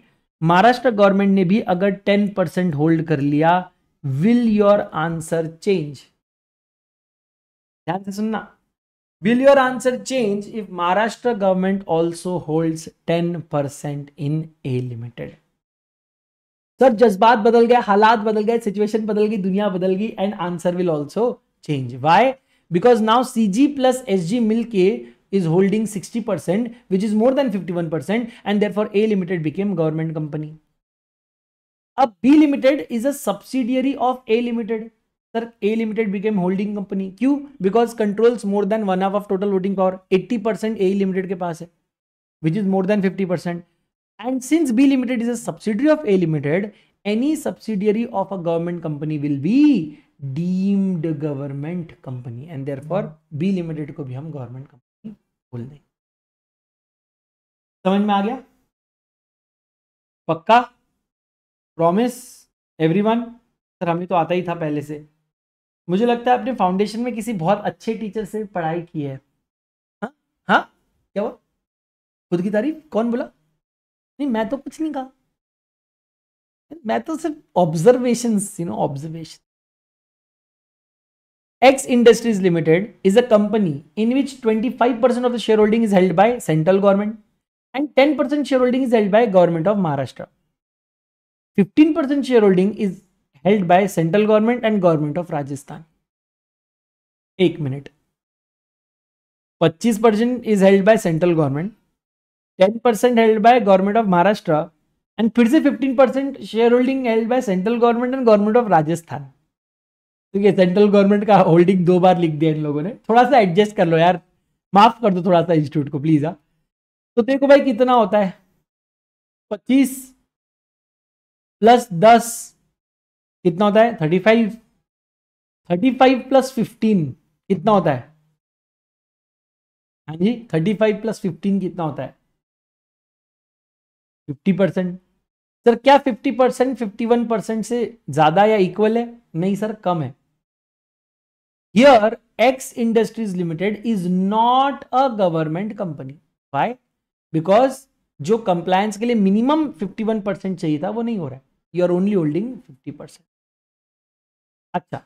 महाराष्ट्र गवर्नमेंट ने भी अगर टेन परसेंट होल्ड कर लिया विल योर आंसर चेंज ध्यान से सुनना will your answer change if Maharashtra government also hold ten percent in A limited sir जज्बात बदल गया हालात बदल गए सिचुएशन बदल गई दुनिया बदल गई and answer will also change why because now C G plus S G मिल के is holding 60%, which is more than 51%, and therefore A Limited became government company. Now B Limited is a subsidiary of A Limited. Sir, A Limited became holding company. Q because controls more than one half of total voting power. 80% A Limited के पास है, which is more than 50%. And since B Limited is a subsidiary of A Limited, any subsidiary of a government company will be deemed government company and therefore B Limited को भी हम government company भूल नहीं समझ में आ गया पक्का promise everyone sir हमें तो आता ही था पहले से मुझे लगता है आपने फाउंडेशन में किसी बहुत अच्छे टीचर से पढ़ाई की है हाँ हाँ क्या हुआ खुद की तारीफ कौन बोला नहीं मैं तो कुछ नहीं कहा मैं तो सिर्फ observation you know observation X Industries Limited is a company in which 25% of the shareholding is held by central government and 10% shareholding is held by government of Maharashtra. 15% shareholding is held by central government and government of Rajasthan. Eight minute. 25 percent is held by central government, 10 percent held by government of Maharashtra, and फिर 15 percent shareholding holding held by government government and government of तो ये central government का holding दो बार लिख दिया इन लोगों ने थोड़ा सा एडजस्ट कर लो यार माफ कर दो थोड़ा सा इंस्टीट्यूट को प्लीज हाँ तो देखो भाई कितना होता है पच्चीस प्लस दस कितना होता है thirty five thirty five plus fifteen कितना होता है हाँ जी थर्टी फाइव प्लस फिफ्टीन कितना होता है फिफ्टी परसेंट सर क्या fifty percent fifty one percent से ज़्यादा या इक्वल है नहीं सर कम है Here, X Industries Limited is not a government company. Why? Because जो कंप्लायंस के लिए मिनिमम 51 परसेंट चाहिए था वो नहीं हो रहा है you are only holding 50 percent अच्छा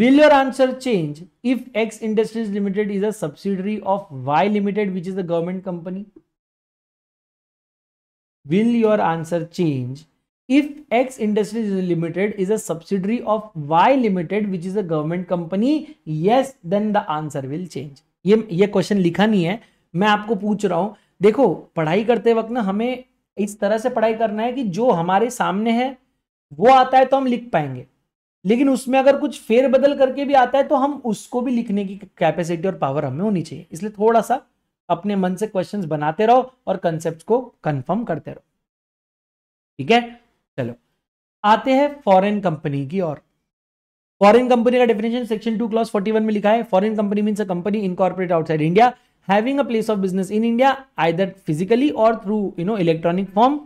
will your answer change if x industries limited is a subsidiary of y limited which is the government company will your answer change if x industries limited is a subsidiary of y limited which is a government company yes then the answer will change ये ये question लिखा नहीं है मैं आपको पूछ रहा हूं देखो पढ़ाई करते वक्त ना हमें इस तरह से पढ़ाई करना है कि जो हमारे सामने है वो आता है तो हम लिख पाएंगे लेकिन उसमें अगर कुछ फेरबदल करके भी आता है तो हम उसको भी लिखने की कैपेसिटी और पावर हमें होनी चाहिए इसलिए थोड़ा सा अपने मन से क्वेश्चंस बनाते रहो और कंसेप्ट को कंफर्म करते रहो ठीक है चलो आते हैं फॉरेन कंपनी की और फॉरेन कंपनी का डेफिनेशन सेक्शन टू क्लॉज 41 में लिखा है foreign company means a company incorporate outside India having a place of business in India either physically or through you know electronic form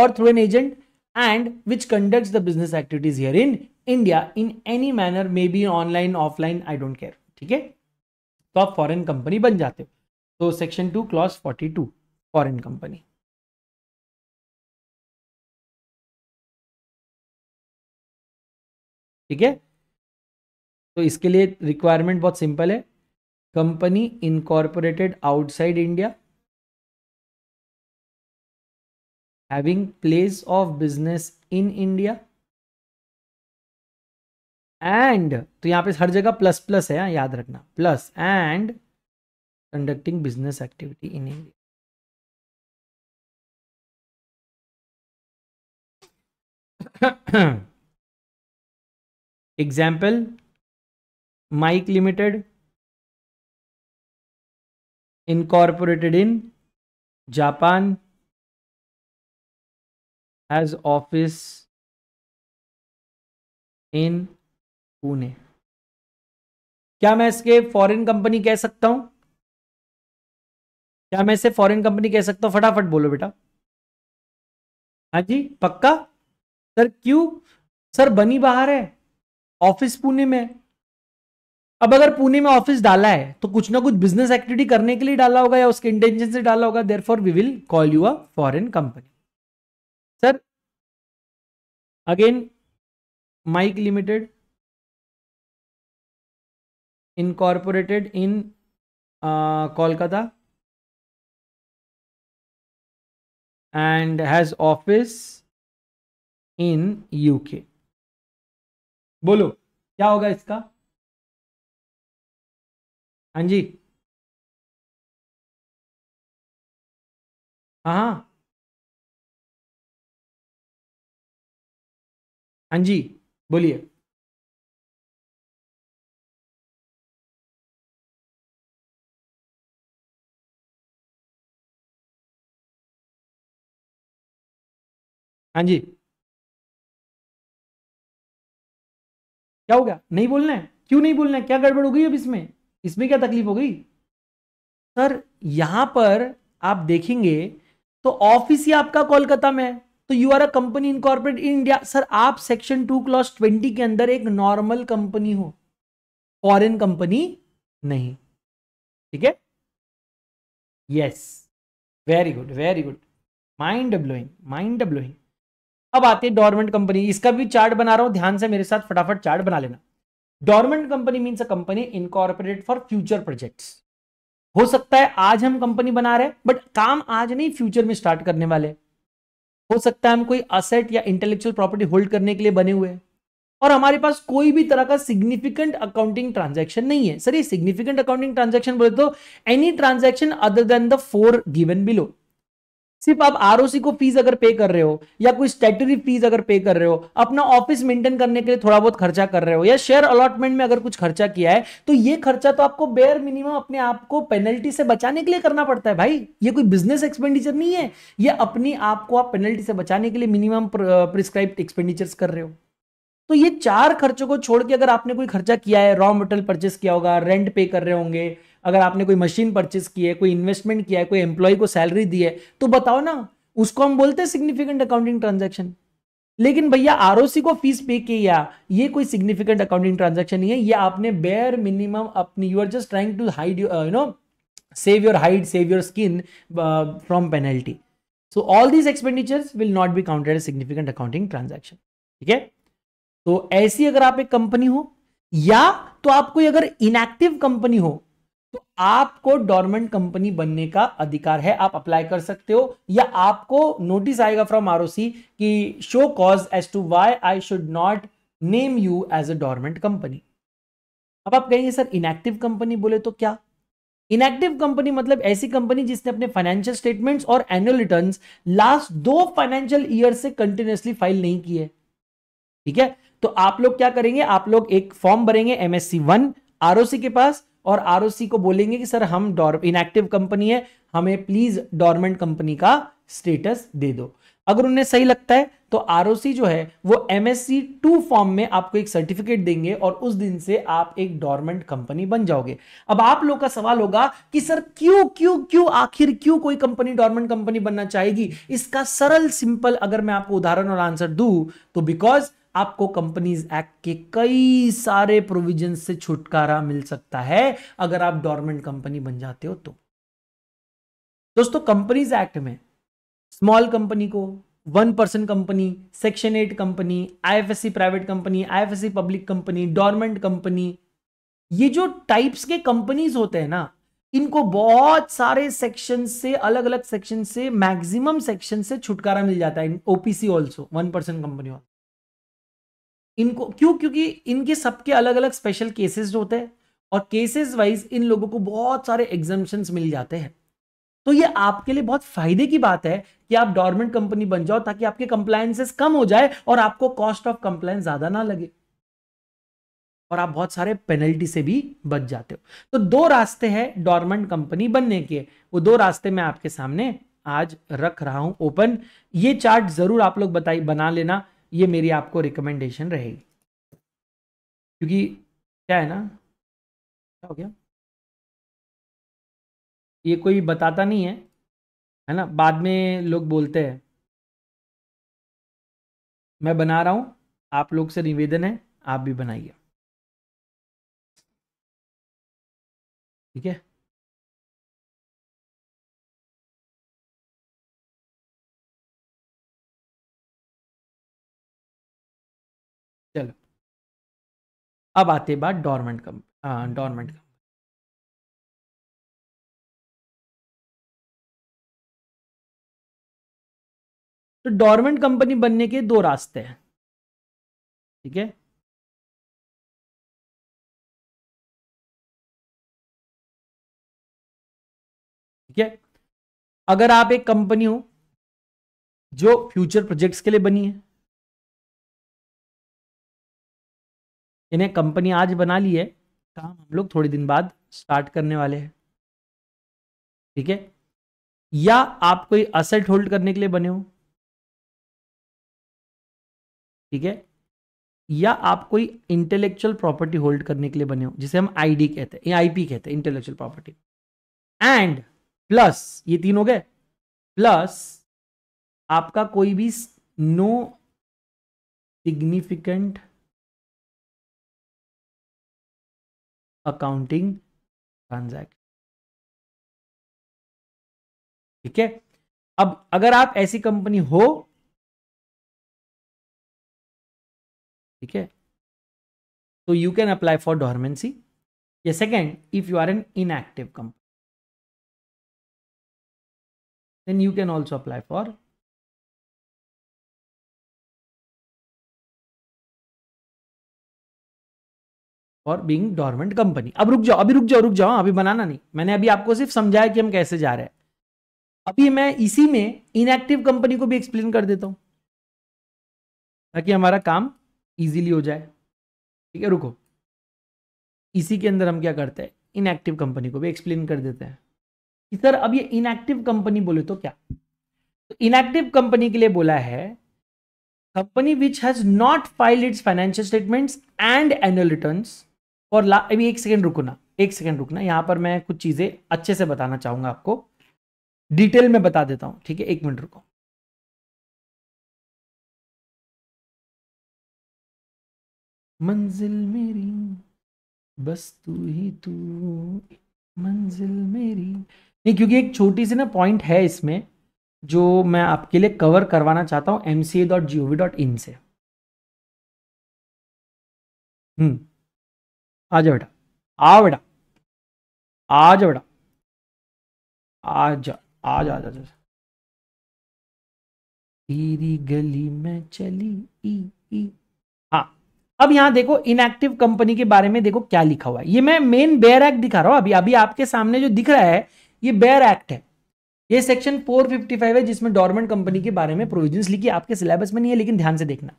or through an agent and which conduct the business activities here in India in any manner may be online offline I don't care ठीक है तो आप foreign company बन जाते हो तो section two clause forty two foreign company ठीक है तो इसके लिए रिक्वायरमेंट बहुत सिंपल है company incorporated outside India having place of business in India and तो यहां पे हर जगह प्लस प्लस है हाँ, याद रखना plus and conducting business activity in India example Mike limited incorporated in Japan has office in Pune क्या मैं इसके फॉरेन कंपनी कह सकता हूं क्या मैं इसे फॉरेन कंपनी कह सकता हूं फटाफट बोलो बेटा हाँ जी पक्का सर क्यों सर बनी बाहर है ऑफिस पुणे में अब अगर पुणे में ऑफिस डाला है तो कुछ ना कुछ बिजनेस एक्टिविटी करने के लिए डाला होगा या उसके इंटेंशन से डाला होगा there we will call you a foreign company sir again Mike limited incorporated in Kolkata and has office in UK बोलो क्या होगा इसका हाँ जी हाँ हाँ हाँ जी बोलिए हाँ जी क्या हो गया नहीं बोलना है क्यों नहीं बोलना है क्या गड़बड़ हो गई अब इसमें इसमें क्या तकलीफ हो गई सर यहां पर आप देखेंगे तो ऑफिस ही आपका कोलकाता में है तो you are a company incorporate in India sir आप सेक्शन टू क्लॉस ट्वेंटी के अंदर एक नॉर्मल कंपनी हो फॉरेन कंपनी नहीं ठीक है yes very good very good mind blowing mind blowing अब आते हैं डॉर्मेंट कंपनी इसका भी चार्ट बना रहा हूं ध्यान से मेरे साथ फटाफट चार्ट बना लेना dormant company means a company incorporate for future project हो सकता है आज हम कंपनी बना रहे हैं बट काम आज नहीं फ्यूचर में स्टार्ट करने वाले हो सकता है हम कोई असेट या इंटेलेक्चुअल प्रॉपर्टी होल्ड करने के लिए बने हुए हैं और हमारे पास कोई भी तरह का सिग्निफिकेंट अकाउंटिंग ट्रांजैक्शन नहीं है सर ये सिग्निफिकेंट अकाउंटिंग ट्रांजैक्शन बोले तो any transaction other than the four given below सिर्फ आप आर को फीस अगर पे कर रहे हो या कोई स्टेटरी फीस अगर पे कर रहे हो अपना ऑफिस मेंटेन करने के लिए थोड़ा बहुत खर्चा कर रहे हो या शेयर अलॉटमेंट में अगर कुछ खर्चा किया है तो ये खर्चा तो आपको बेयर मिनिमम अपने आप को पेनल्टी से बचाने के लिए करना पड़ता है भाई ये कोई बिजनेस एक्सपेंडिचर नहीं है ये अपनी आपको आप पेनल्टी से बचाने के लिए मिनिमम प्रिस्क्राइब एक्सपेंडिचर्स कर रहे हो तो ये चार खर्चों को छोड़ के अगर आपने कोई खर्चा किया है रॉ मटेरियल परचेस किया होगा रेंट पे कर रहे होंगे अगर आपने कोई मशीन परचेस की है कोई इन्वेस्टमेंट किया है कोई एम्प्लॉय को सैलरी दी है तो बताओ ना उसको हम बोलते हैं सिग्निफिकेंट अकाउंटिंग ट्रांजेक्शन लेकिन भैया आर को फीस पे किया ये कोई सिग्निफिकेंट अकाउंटिंग ट्रांजेक्शन नहीं है ये आपने बेयर मिनिमम अपनी you are just trying to hide you know save your hide save your skin from penalty so all these expenditures will not be counted significant accounting transaction ठीक है तो ऐसी अगर आप एक कंपनी हो या तो आप कोई अगर इनएक्टिव कंपनी हो तो आपको डॉर्मेंट कंपनी बनने का अधिकार है आप अप्लाई कर सकते हो या आपको नोटिस आएगा फ्रॉम आर कि show cause as to why I should not name you as a dormant company अब आप कहेंगे सर इनएक्टिव कंपनी बोले तो क्या इनएक्टिव कंपनी मतलब ऐसी कंपनी जिसने अपने फाइनेंशियल स्टेटमेंट्स और एनुअल रिटर्न लास्ट दो फाइनेंशियल ईयर से कंटिन्यूसली फाइल नहीं किए ठीक है तो आप लोग क्या करेंगे आप लोग एक फॉर्म भरेंगे एमएससी वन आर के पास और आर को बोलेंगे कि सर हम इनएक्टिव कंपनी है हमें प्लीज डॉर्मेंट कंपनी का स्टेटस दे दो अगर उन्हें सही लगता है तो आर जो है वो एम एस टू फॉर्म में आपको एक सर्टिफिकेट देंगे और उस दिन से आप एक डॉर्मेंट कंपनी बन जाओगे अब आप लोग का सवाल होगा कि सर क्यों क्यों क्यों आखिर क्यों कोई कंपनी डॉर्मेंट कंपनी बनना चाहेगी इसका सरल सिंपल अगर मैं आपको उदाहरण और आंसर दू तो बिकॉज आपको कंपनीज एक्ट के कई सारे प्रोविजन से छुटकारा मिल सकता है अगर आप डॉर्मेंट कंपनी बन जाते हो तो दोस्तों कंपनीज एक्ट में स्मॉल कंपनी को one percent company section eight company IFSC private company IFSC public company dormant company ये जो टाइप्स के कंपनीज होते हैं ना इनको बहुत सारे सेक्शन से अलग अलग सेक्शन से मैक्सिमम सेक्शन से छुटकारा मिल जाता है OPC also one percent company इनको क्यों क्योंकि इनके सबके अलग अलग स्पेशल केसेस होते हैं और केसेस वाइज इन लोगों को बहुत सारे एग्जामेशन मिल जाते हैं तो ये आपके लिए बहुत फायदे की बात है कि आप डॉर्मेंट कंपनी बन जाओ ताकि आपके कंप्लायसेस कम हो जाए और आपको कॉस्ट ऑफ कंप्लायंस ज्यादा ना लगे और आप बहुत सारे पेनल्टी से भी बच जाते हो तो दो रास्ते हैं डॉर्मेंट कंपनी बनने के वो दो रास्ते मैं आपके सामने आज रख रहा हूं ओपन ये चार्ट जरूर आप लोग बताइए बना लेना ये मेरी आपको रिकमेंडेशन रहेगी क्योंकि क्या है ना क्या हो गया ये कोई बताता नहीं है है ना बाद में लोग बोलते हैं मैं बना रहा हूँ आप लोग से निवेदन है आप भी बनाइए ठीक है अब आते बात डॉर्मेंट कंपनी डॉर्मेंट कंपनी तो डॉर्मेंट कंपनी बनने के दो रास्ते हैं ठीक है ठीक है अगर आप एक कंपनी हो जो फ्यूचर प्रोजेक्ट्स के लिए बनी है इन्हें कंपनी आज बना ली है काम हम लोग थोड़ी दिन बाद स्टार्ट करने वाले हैं ठीक है या आप कोई असेट होल्ड करने के लिए बने हो ठीक है या आप कोई इंटेलेक्चुअल प्रॉपर्टी होल्ड करने के लिए बने हो जिसे हम आईडी कहते हैं आईपी कहते हैं इंटेलेक्चुअल प्रॉपर्टी एंड प्लस ये तीन हो गए प्लस आपका कोई भी नो सिग्निफिकेंट अकाउंटिंग ट्रांजैक्शन ठीक है अब अगर आप ऐसी कंपनी हो ठीक है तो you can apply for dormancy या second if you are an inactive company then you can also apply for for being dormant company अब रुक जाओ अभी रुक जाओ रुक जाओ हाँ, अभी बनाना नहीं मैंने अभी आपको सिर्फ समझाया कि हम कैसे जा रहे हैं अभी मैं इसी में इनएक्टिव कंपनी को भी एक्सप्लेन कर देता हूं ताकि हमारा काम इजीली हो जाए ठीक है रुको इसी के अंदर हम क्या करते हैं इनएक्टिव कंपनी को भी एक्सप्लेन कर देते हैं कि सर अब ये इनएक्टिव कंपनी बोले तो क्या तो इनएक्टिव कंपनी के लिए बोला है company which has not file its financial statements and annual returns और ला अभी एक सेकेंड रुकना एक सेकेंड रुकना यहाँ पर मैं कुछ चीज़ें अच्छे से बताना चाहूँगा आपको डिटेल में बता देता हूँ ठीक है एक मिनट रुको मंजिल मेरी बस तू ही तू मंजिल मेरी नहीं क्योंकि एक छोटी सी ना पॉइंट है इसमें जो मैं आपके लिए कवर करवाना चाहता हूँ M C A dot G O V dot in से हम्म आ जा बेटा आ बेटा आ जा बेटा आ जा आ जा जा तेरी गली में चली ई ई हाँ अब यहां देखो इनएक्टिव कंपनी के बारे में देखो क्या लिखा हुआ है ये मैं मेन बेयर एक्ट दिखा रहा हूं अभी अभी आपके सामने जो दिख रहा है ये बेयर एक्ट है ये सेक्शन 455 है जिसमें डॉर्मेंट कंपनी के बारे में प्रोविजंस लिखी आपके सिलेबस में नहीं है लेकिन ध्यान से देखना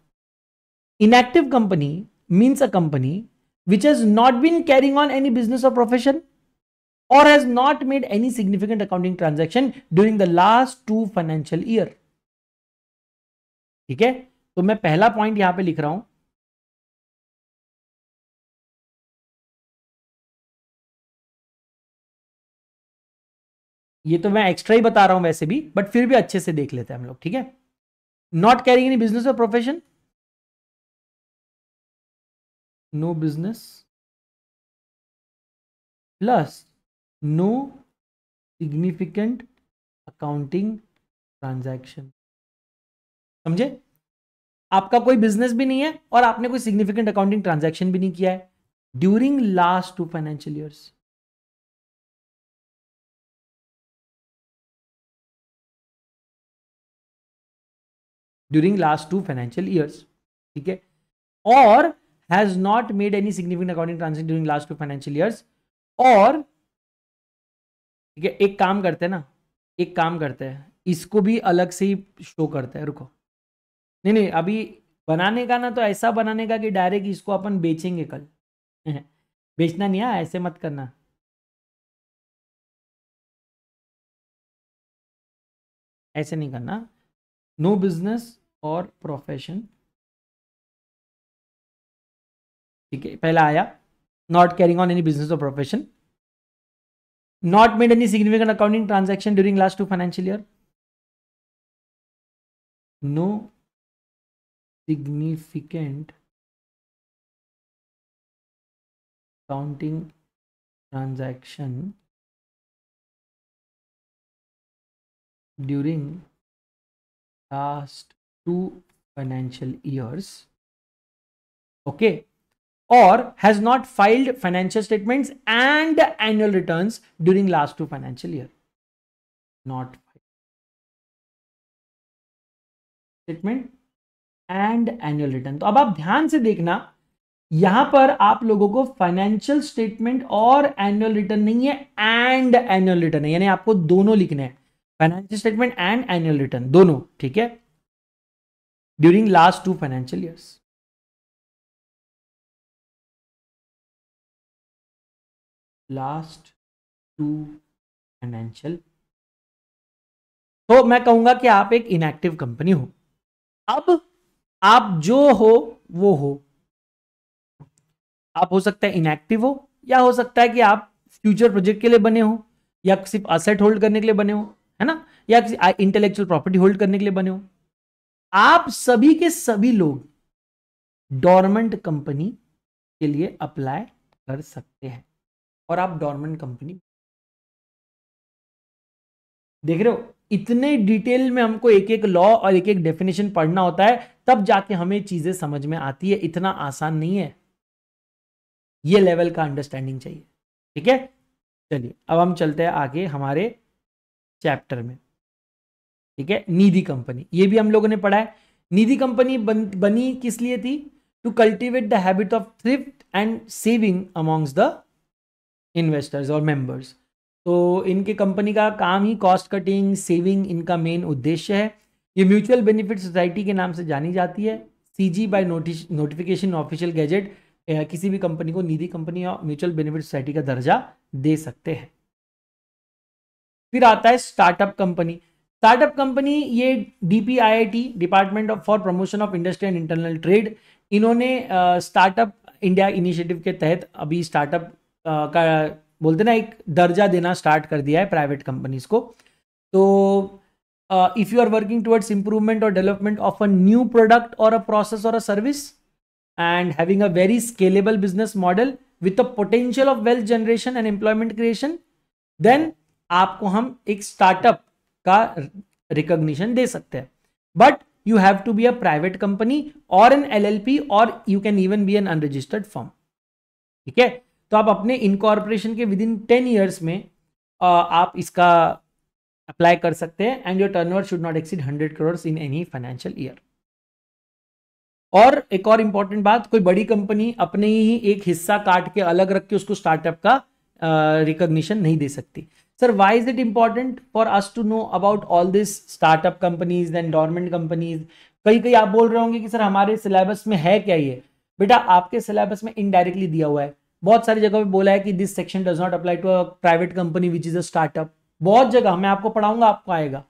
inactive company means a company which has not been carrying on any business or profession or has not made any significant accounting transaction during the last two financial year ठीक है तो मैं पहला पॉइंट यहां पे लिख रहा हूं ये तो मैं एक्स्ट्रा ही बता रहा हूं वैसे भी बट फिर भी अच्छे से देख लेते हैं हम लोग ठीक है नॉट कैरिंग एनी बिजनेस और profession no business plus no significant accounting transaction समझे आपका कोई बिजनेस भी नहीं है और आपने कोई सिग्निफिकेंट अकाउंटिंग ट्रांजैक्शन भी नहीं किया है during last two financial years during last two financial years ठीक है और has not made any significant accounting transaction during last two financial years और एक काम करते हैं ना एक काम करते हैं इसको भी अलग से ही शो करते हैं रुको नहीं नहीं अभी बनाने का ना तो ऐसा बनाने का कि डायरेक्ट इसको अपन बेचेंगे कल बेचना नहीं है ऐसे मत करना ऐसे नहीं करना नो बिजनेस और प्रोफेशन ठीक है पहला आया not carrying on any business और profession not made any significant accounting transaction during last two financial year no significant accounting transaction during last two financial years okay or has not filed financial statements and annual returns during last two financial year. Not statement and annual return तो अब आप ध्यान से देखना यहां पर आप लोगों को फाइनेंशियल स्टेटमेंट और एनुअल रिटर्न नहीं है एंड एनुअल रिटर्न है यानी आपको दोनों लिखने हैं financial statement and annual return दोनों ठीक है during last two financial years last two financial तो मैं कहूंगा कि आप एक इनएक्टिव कंपनी हो अब आप जो हो वो हो आप हो सकता है इनएक्टिव हो या हो सकता है कि आप फ्यूचर प्रोजेक्ट के लिए बने हो या सिर्फ असेट होल्ड करने के लिए बने हो है ना या किसी इंटेलेक्चुअल प्रॉपर्टी होल्ड करने के लिए बने हो आप सभी के सभी लोग डोरमेंट कंपनी के लिए अप्लाई कर सकते हैं और आप डॉर्मेंट कंपनी देख रहे हो इतने डिटेल में हमको एक एक लॉ और एक एक डेफिनेशन पढ़ना होता है तब जाके हमें चीजें समझ में आती है इतना आसान नहीं है ये लेवल का अंडरस्टैंडिंग चाहिए ठीक है चलिए अब हम चलते हैं आगे हमारे चैप्टर में ठीक है निधि कंपनी ये भी हम लोगों ने पढ़ा है निधि कंपनी बन, बनी किस लिए थी to cultivate the habit of thrift and saving amongst the investors और मेंबर्स तो इनके कंपनी का काम ही कॉस्ट कटिंग सेविंग इनका मेन उद्देश्य है ये म्यूचुअल बेनिफिट सोसाइटी के नाम से जानी जाती है C G by notification official gazette किसी भी कंपनी को निधि कंपनी और म्यूचुअल बेनिफिट सोसाइटी का दर्जा दे सकते हैं फिर आता है स्टार्टअप कंपनी स्टार्टअप कंपनी ये DPIIT department of for promotion of industry and internal trade इन्होंने स्टार्टअप इंडिया इनिशिएटिव के तहत अभी स्टार्टअप का बोलते ना एक दर्जा देना स्टार्ट कर दिया है प्राइवेट कंपनीज को तो if you are working towards improvement और development of a new product और अ प्रोसेस और a service and having a very scalable business model with a potential of wealth generation and employment creation then आपको हम एक startup का recognition दे सकते हैं but you have to be a private company और an L L P और you can even be an unregistered form ठीक है तो आप अपने इनकॉर्पोरेशन के विद इन टेन ईयर्स में आप इसका अप्लाई कर सकते हैं and your turnover should not exceed hundred crore in any financial year और एक और इंपॉर्टेंट बात कोई बड़ी कंपनी अपने ही एक हिस्सा काट के अलग रख के उसको स्टार्टअप का uh, नहीं दे सकती sir why is it important for us to know about all this startup companies and government companies कई कई आप बोल रहे होंगे कि सर हमारे सिलेबस में है क्या ये बेटा आपके सिलेबस में इनडायरेक्टली दिया हुआ है बहुत सारी जगह पे बोला है कि this section does not apply to a private company which is a startup बहुत जगह मैं आपको पढ़ाऊंगा आपको आएगा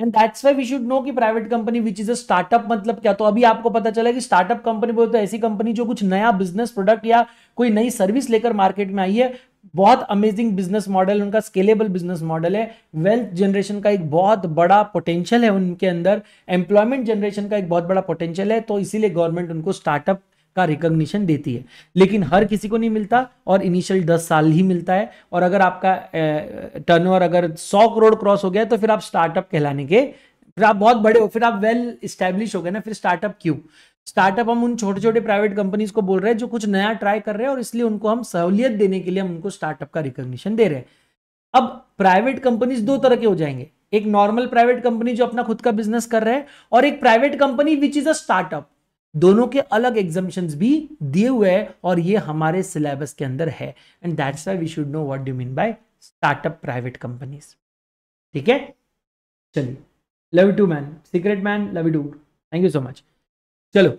and that's why we should know कि private company which is a startup मतलब क्या तो अभी आपको पता चला कि स्टार्टअप कंपनी बोलते तो ऐसी कंपनी जो कुछ नया बिजनेस प्रोडक्ट या कोई नई सर्विस लेकर मार्केट में आई है बहुत अमेजिंग बिजनेस मॉडल उनका स्केलेबल बिजनेस मॉडल है वेल्थ जनरेशन का एक बहुत बड़ा पोटेंशियल है उनके अंदर एम्प्लॉयमेंट जनरेशन का एक बहुत बड़ा पोटेंशियल है तो इसीलिए गवर्नमेंट उनको स्टार्टअप का रिकॉग्निशन देती है लेकिन हर किसी को नहीं मिलता और इनिशियल दस साल ही मिलता है और अगर आपका टर्न अगर सौ करोड़ क्रॉस हो गया तो फिर आप स्टार्टअप कहलाने के फिर आप बहुत बड़े हो फिर आप वेल स्टैब्लिश हो गए ना फिर स्टार्टअप क्यों स्टार्टअप हम उन छोटे छोटे प्राइवेट कंपनीज को बोल रहे हैं जो कुछ नया ट्राई कर रहे हैं और इसलिए उनको हम सहूलियत देने के लिए हम उनको स्टार्टअप का रिकग्निशन दे रहे हैं अब प्राइवेट कंपनीज दो तरह के हो जाएंगे एक नॉर्मल प्राइवेट कंपनी जो अपना खुद का बिजनेस कर रहे हैं और एक private company which is a startup दोनों के अलग एग्जामिशन भी दिए हुए हैं और ये हमारे सिलेबस के अंदर है and that's why we should know what do mean by startup private companies ठीक है चलिए love to man secret man love to thank you so much चलो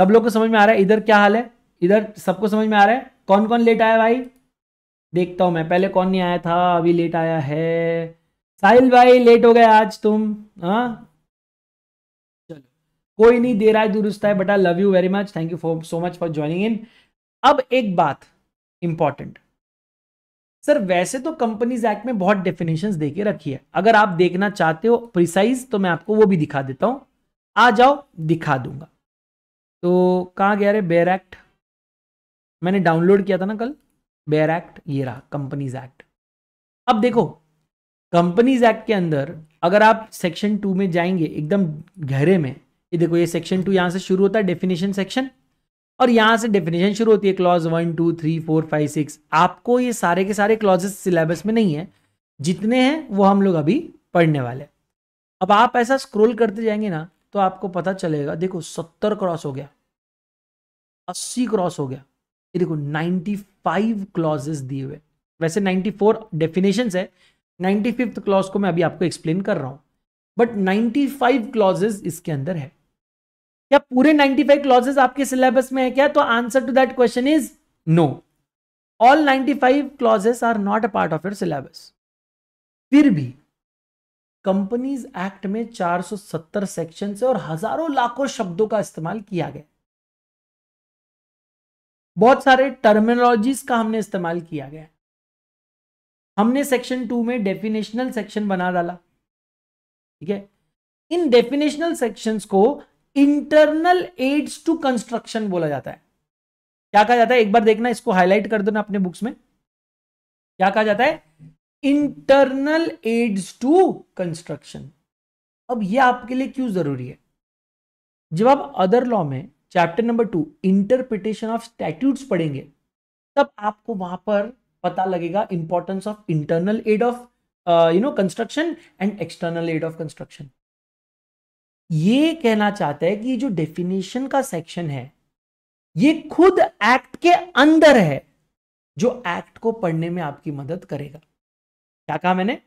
सब लोग को समझ में आ रहा है इधर क्या हाल है इधर सबको समझ में आ रहा है कौन कौन लेट आया भाई देखता हूं मैं पहले कौन नहीं आया था अभी लेट आया है साहिल भाई लेट हो गए आज तुम हाँ कोई नहीं दे रहा है दुरुस्त है but I love you very much thank you for so much for joining in अब एक बात इंपॉर्टेंट सर वैसे तो कंपनीज एक्ट में बहुत डेफिनेशंस देके रखी है अगर आप देखना चाहते हो प्रिसाइज तो मैं आपको वो भी दिखा देता हूं आ जाओ दिखा दूंगा तो कहाँ गया रे बेयर एक्ट मैंने डाउनलोड किया था ना कल बेयर एक्ट ये रहा कंपनीज एक्ट अब देखो कंपनीज एक्ट के अंदर अगर आप सेक्शन टू में जाएंगे एकदम गहरे में ये देखो ये सेक्शन टू यहाँ से शुरू होता है डेफिनेशन सेक्शन और यहाँ से डेफिनेशन शुरू होती है clause one two three four five six आपको ये सारे के सारे क्लॉजेस सिलेबस में नहीं है जितने हैं वो हम लोग अभी पढ़ने वाले अब आप ऐसा स्क्रोल करते जाएंगे ना तो आपको पता चलेगा देखो सत्तर क्रॉस हो गया अस्सी क्रॉस हो गया ये देखो नाइन्टी फाइव क्लॉजेस दिए हुए वैसे नाइन्टी फोर डेफिनेशन है नाइन्टी फिफ्थ क्लॉज को मैं अभी आपको एक्सप्लेन कर रहा हूँ बट नाइन्टी फाइव क्लॉजेस इसके अंदर है क्या पूरे 95 क्लॉजेस आपके सिलेबस में है क्या तो answer to that question is no all 95 clauses are not a part of your syllabus फिर भी कंपनीज एक्ट में 470 सेक्शन से और हजारों लाखों शब्दों का इस्तेमाल किया गया बहुत सारे टर्मिनोलॉजीज का हमने इस्तेमाल किया गया हमने सेक्शन टू में डेफिनेशनल सेक्शन बना डाला ठीक है इन डेफिनेशनल सेक्शंस को इंटरनल एड्स टू कंस्ट्रक्शन बोला जाता है क्या कहा जाता है एक बार देखना इसको हाईलाइट कर देना अपने बुक्स में क्या कहा जाता है इंटरनल एड्स टू कंस्ट्रक्शन अब यह आपके लिए क्यों जरूरी है जब आप अदर लॉ में chapter number two interpretation of statutes पढ़ेंगे तब आपको वहां पर पता लगेगा importance of internal aid of you know construction and external aid of construction ये कहना चाहता है कि जो डेफिनेशन का सेक्शन है ये खुद एक्ट के अंदर है जो एक्ट को पढ़ने में आपकी मदद करेगा क्या कहा मैंने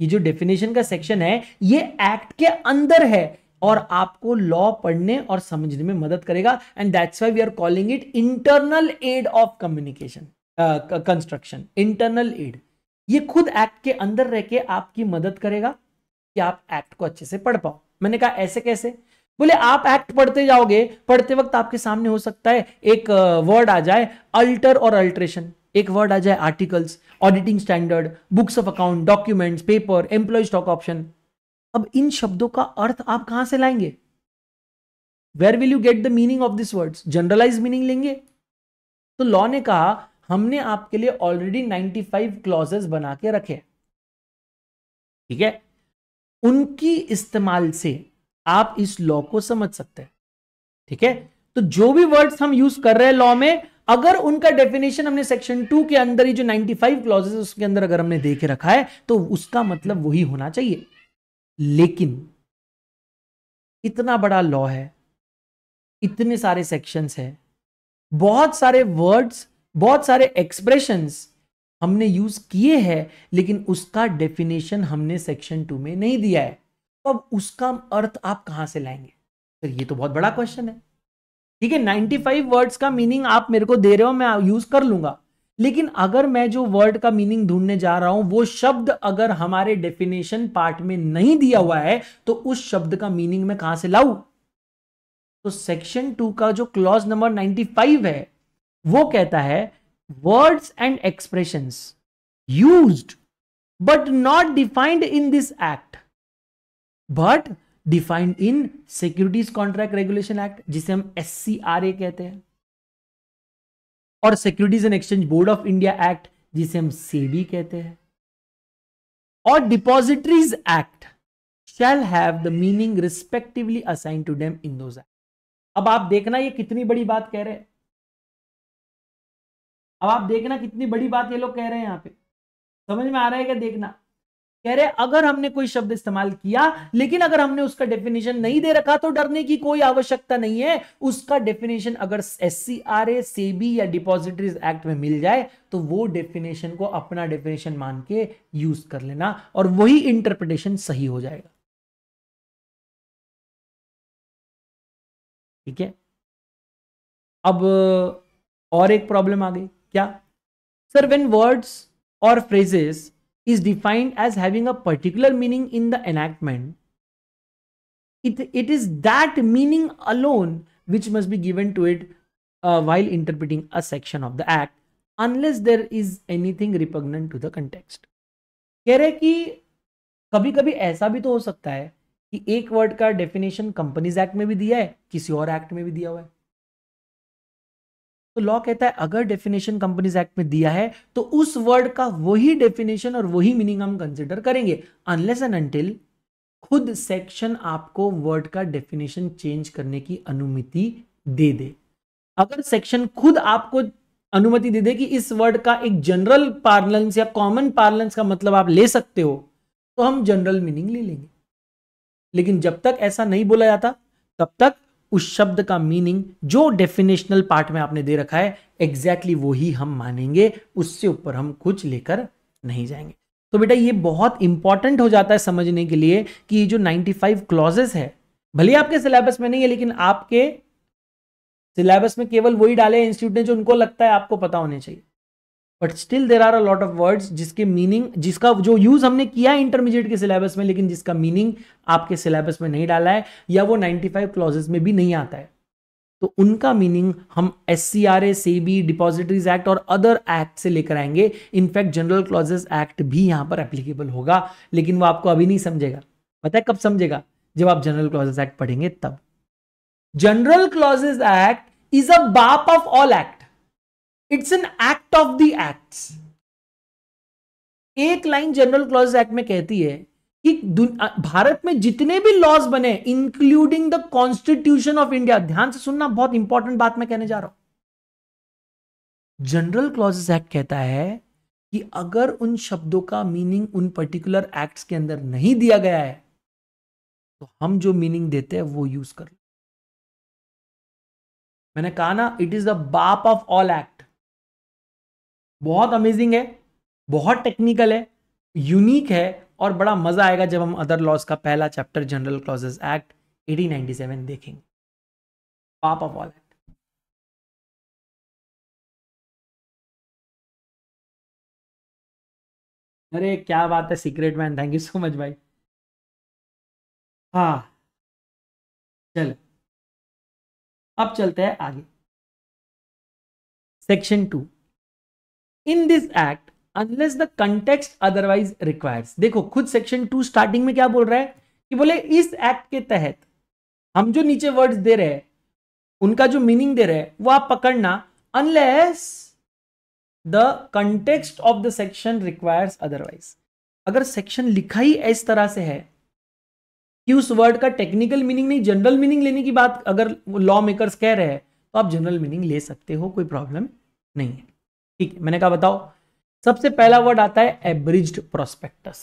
ये जो डेफिनेशन का सेक्शन है ये एक्ट के अंदर है और आपको लॉ पढ़ने और समझने में मदद करेगा and that's why we are calling it internal aid of communication construction internal aid ये खुद एक्ट के अंदर रह के आपकी मदद करेगा कि आप एक्ट को अच्छे से पढ़ पाओ मैंने कहा ऐसे कैसे बोले आप एक्ट पढ़ते जाओगे पढ़ते वक्त आपके सामने हो सकता है एक वर्ड आ जाए अल्टर और अल्ट्रेशन एक वर्ड आ जाए articles auditing standard books of account documents paper employ stock option अब इन शब्दों का अर्थ आप कहां से लाएंगे where will you get the meaning of this words generalise meaning लेंगे तो लॉ ने कहा हमने आपके लिए ऑलरेडी 95 क्लॉजेस बना के रखे ठीक है उनकी इस्तेमाल से आप इस लॉ को समझ सकते हैं ठीक है तो जो भी वर्ड्स हम यूज कर रहे हैं लॉ में अगर उनका डेफिनेशन हमने सेक्शन टू के अंदर ही जो 95 फाइव क्लॉजेस उसके अंदर अगर हमने देखे रखा है तो उसका मतलब वही होना चाहिए लेकिन इतना बड़ा लॉ है इतने सारे सेक्शंस है बहुत सारे वर्ड्स बहुत सारे एक्सप्रेशंस हमने यूज़ किए हैं लेकिन उसका डेफिनेशन हमने सेक्शन टू में नहीं दिया है तो अब उसका अर्थ आप कहां से लाएंगे तो ये तो बहुत बड़ा क्वेश्चन है ठीक है फाइव वर्ड्स का मीनिंग आप मेरे को दे रहे हो मैं यूज़ कर लूंगा लेकिन अगर मैं जो वर्ड का मीनिंग ढूंढने जा रहा हूं वो शब्द अगर हमारे डेफिनेशन पार्ट में नहीं दिया हुआ है तो उस शब्द का मीनिंग मैं कहां से लाऊ तो सेक्शन टू का जो क्लॉज नंबर नाइनटी फाइव है वो कहता है words and expressions used but not defined in this act but defined in securities contract regulation act जिसे हम एस कहते हैं और securities and exchange board of India act जिसे हम सेबी कहते हैं और depositories act shall have the meaning respectively assign to them in those act अब आप देखना ये कितनी बड़ी बात कह रहे हैं अब आप देखना कितनी बड़ी बात ये लोग कह रहे हैं यहाँ पे समझ में आ रहा है क्या देखना कह रहे अगर हमने कोई शब्द इस्तेमाल किया लेकिन अगर हमने उसका डेफिनेशन नहीं दे रखा तो डरने की कोई आवश्यकता नहीं है उसका डेफिनेशन अगर S C R A SEBI या डिपोजिटरीज एक्ट में मिल जाए तो वो डेफिनेशन को अपना डेफिनेशन मान के यूज कर लेना और वही इंटरप्रिटेशन सही हो जाएगा ठीक है अब और एक प्रॉब्लम आ गई क्या सर वेन वर्ड्स और phrases is defined as having a particular meaning in the enactment it it is that meaning alone which must be given to it while interpreting a section of the act unless there is anything repugnant to the context कह रहे कि कभी कभी ऐसा भी तो हो सकता है कि एक वर्ड का डेफिनेशन कंपनीज एक्ट में भी दिया है किसी और एक्ट में भी दिया हुआ है तो लॉ कहता है अगर डेफिनेशन कंपनीज एक्ट में दिया है तो उस वर्ड का वही डेफिनेशन और वही मीनिंग हम कंसिडर करेंगे अनलेस एंड अनटिल खुद सेक्शन आपको वर्ड का डेफिनेशन चेंज करने की अनुमति दे दे अगर सेक्शन खुद आपको अनुमति दे दे कि इस वर्ड का एक जनरल पार्लेंस या कॉमन पार्लेंस का मतलब आप ले सकते हो तो हम जनरल मीनिंग ले लेंगे लेकिन जब तक ऐसा नहीं बोला जाता तब तक उस शब्द का मीनिंग जो डेफिनेशनल पार्ट में आपने दे रखा है एग्जैक्टली exactly वो ही हम मानेंगे उससे ऊपर हम कुछ लेकर नहीं जाएंगे तो बेटा ये बहुत इंपॉर्टेंट हो जाता है समझने के लिए कि ये जो 95 क्लॉजेस है भले आपके सिलेबस में नहीं है लेकिन आपके सिलेबस में केवल वही डाले इंस्टीट्यूट ने जो उनको लगता है आपको पता होने चाहिए but still there are a lot of words जिसके मीनिंग जिसका जो यूज हमने किया इंटरमीडिएट के सिलेबस में लेकिन जिसका मीनिंग आपके सिलेबस में नहीं डाला है या वो 95 फाइव क्लॉजेस में भी नहीं आता है तो उनका मीनिंग हम S C R A SEBI depositories act और अदर एक्ट से लेकर आएंगे इनफैक्ट जनरल क्लॉजेस एक्ट भी यहां पर एप्लीकेबल होगा लेकिन वो आपको अभी नहीं समझेगा पता है कब समझेगा जब आप जनरल क्लॉजेस एक्ट पढ़ेंगे तब general clauses act is a बाप of all act it's an act of the acts एक लाइन जनरल क्लॉज एक्ट में कहती है कि भारत में जितने भी लॉज बने including the constitution of India ध्यान से सुनना बहुत इंपॉर्टेंट बात मैं कहने जा रहा हूं जनरल क्लॉजेस एक्ट कहता है कि अगर उन शब्दों का मीनिंग उन पर्टिकुलर एक्ट्स के अंदर नहीं दिया गया है तो हम जो मीनिंग देते हैं वो यूज कर मैंने कहा ना इट इज द बाप ऑफ ऑल एक्ट बहुत अमेजिंग है बहुत टेक्निकल है यूनिक है और बड़ा मज़ा आएगा जब हम अदर लॉज का पहला चैप्टर जनरल क्लॉजेस एक्ट 1897 देखेंगे पापा वॉलेट अरे क्या बात है secret man thank you so much भाई हाँ चल अब चलते हैं आगे section two in this act unless the context otherwise requires देखो खुद सेक्शन टू स्टार्टिंग में क्या बोल रहा है कि बोले इस एक्ट के तहत हम जो नीचे वर्ड्स दे रहे हैं उनका जो मीनिंग दे रहे हैं वो आप पकड़ना unless the context of the section requires otherwise अगर सेक्शन लिखा ही इस तरह से है कि उस वर्ड का टेक्निकल मीनिंग नहीं जनरल मीनिंग लेने की बात अगर लॉ मेकर्स कह रहे हैं तो आप जनरल मीनिंग ले सकते हो कोई प्रॉब्लम नहीं है ठीक है मैंने कहा बताओ सबसे पहला वर्ड आता है एब्रिज्ड प्रोस्पेक्टस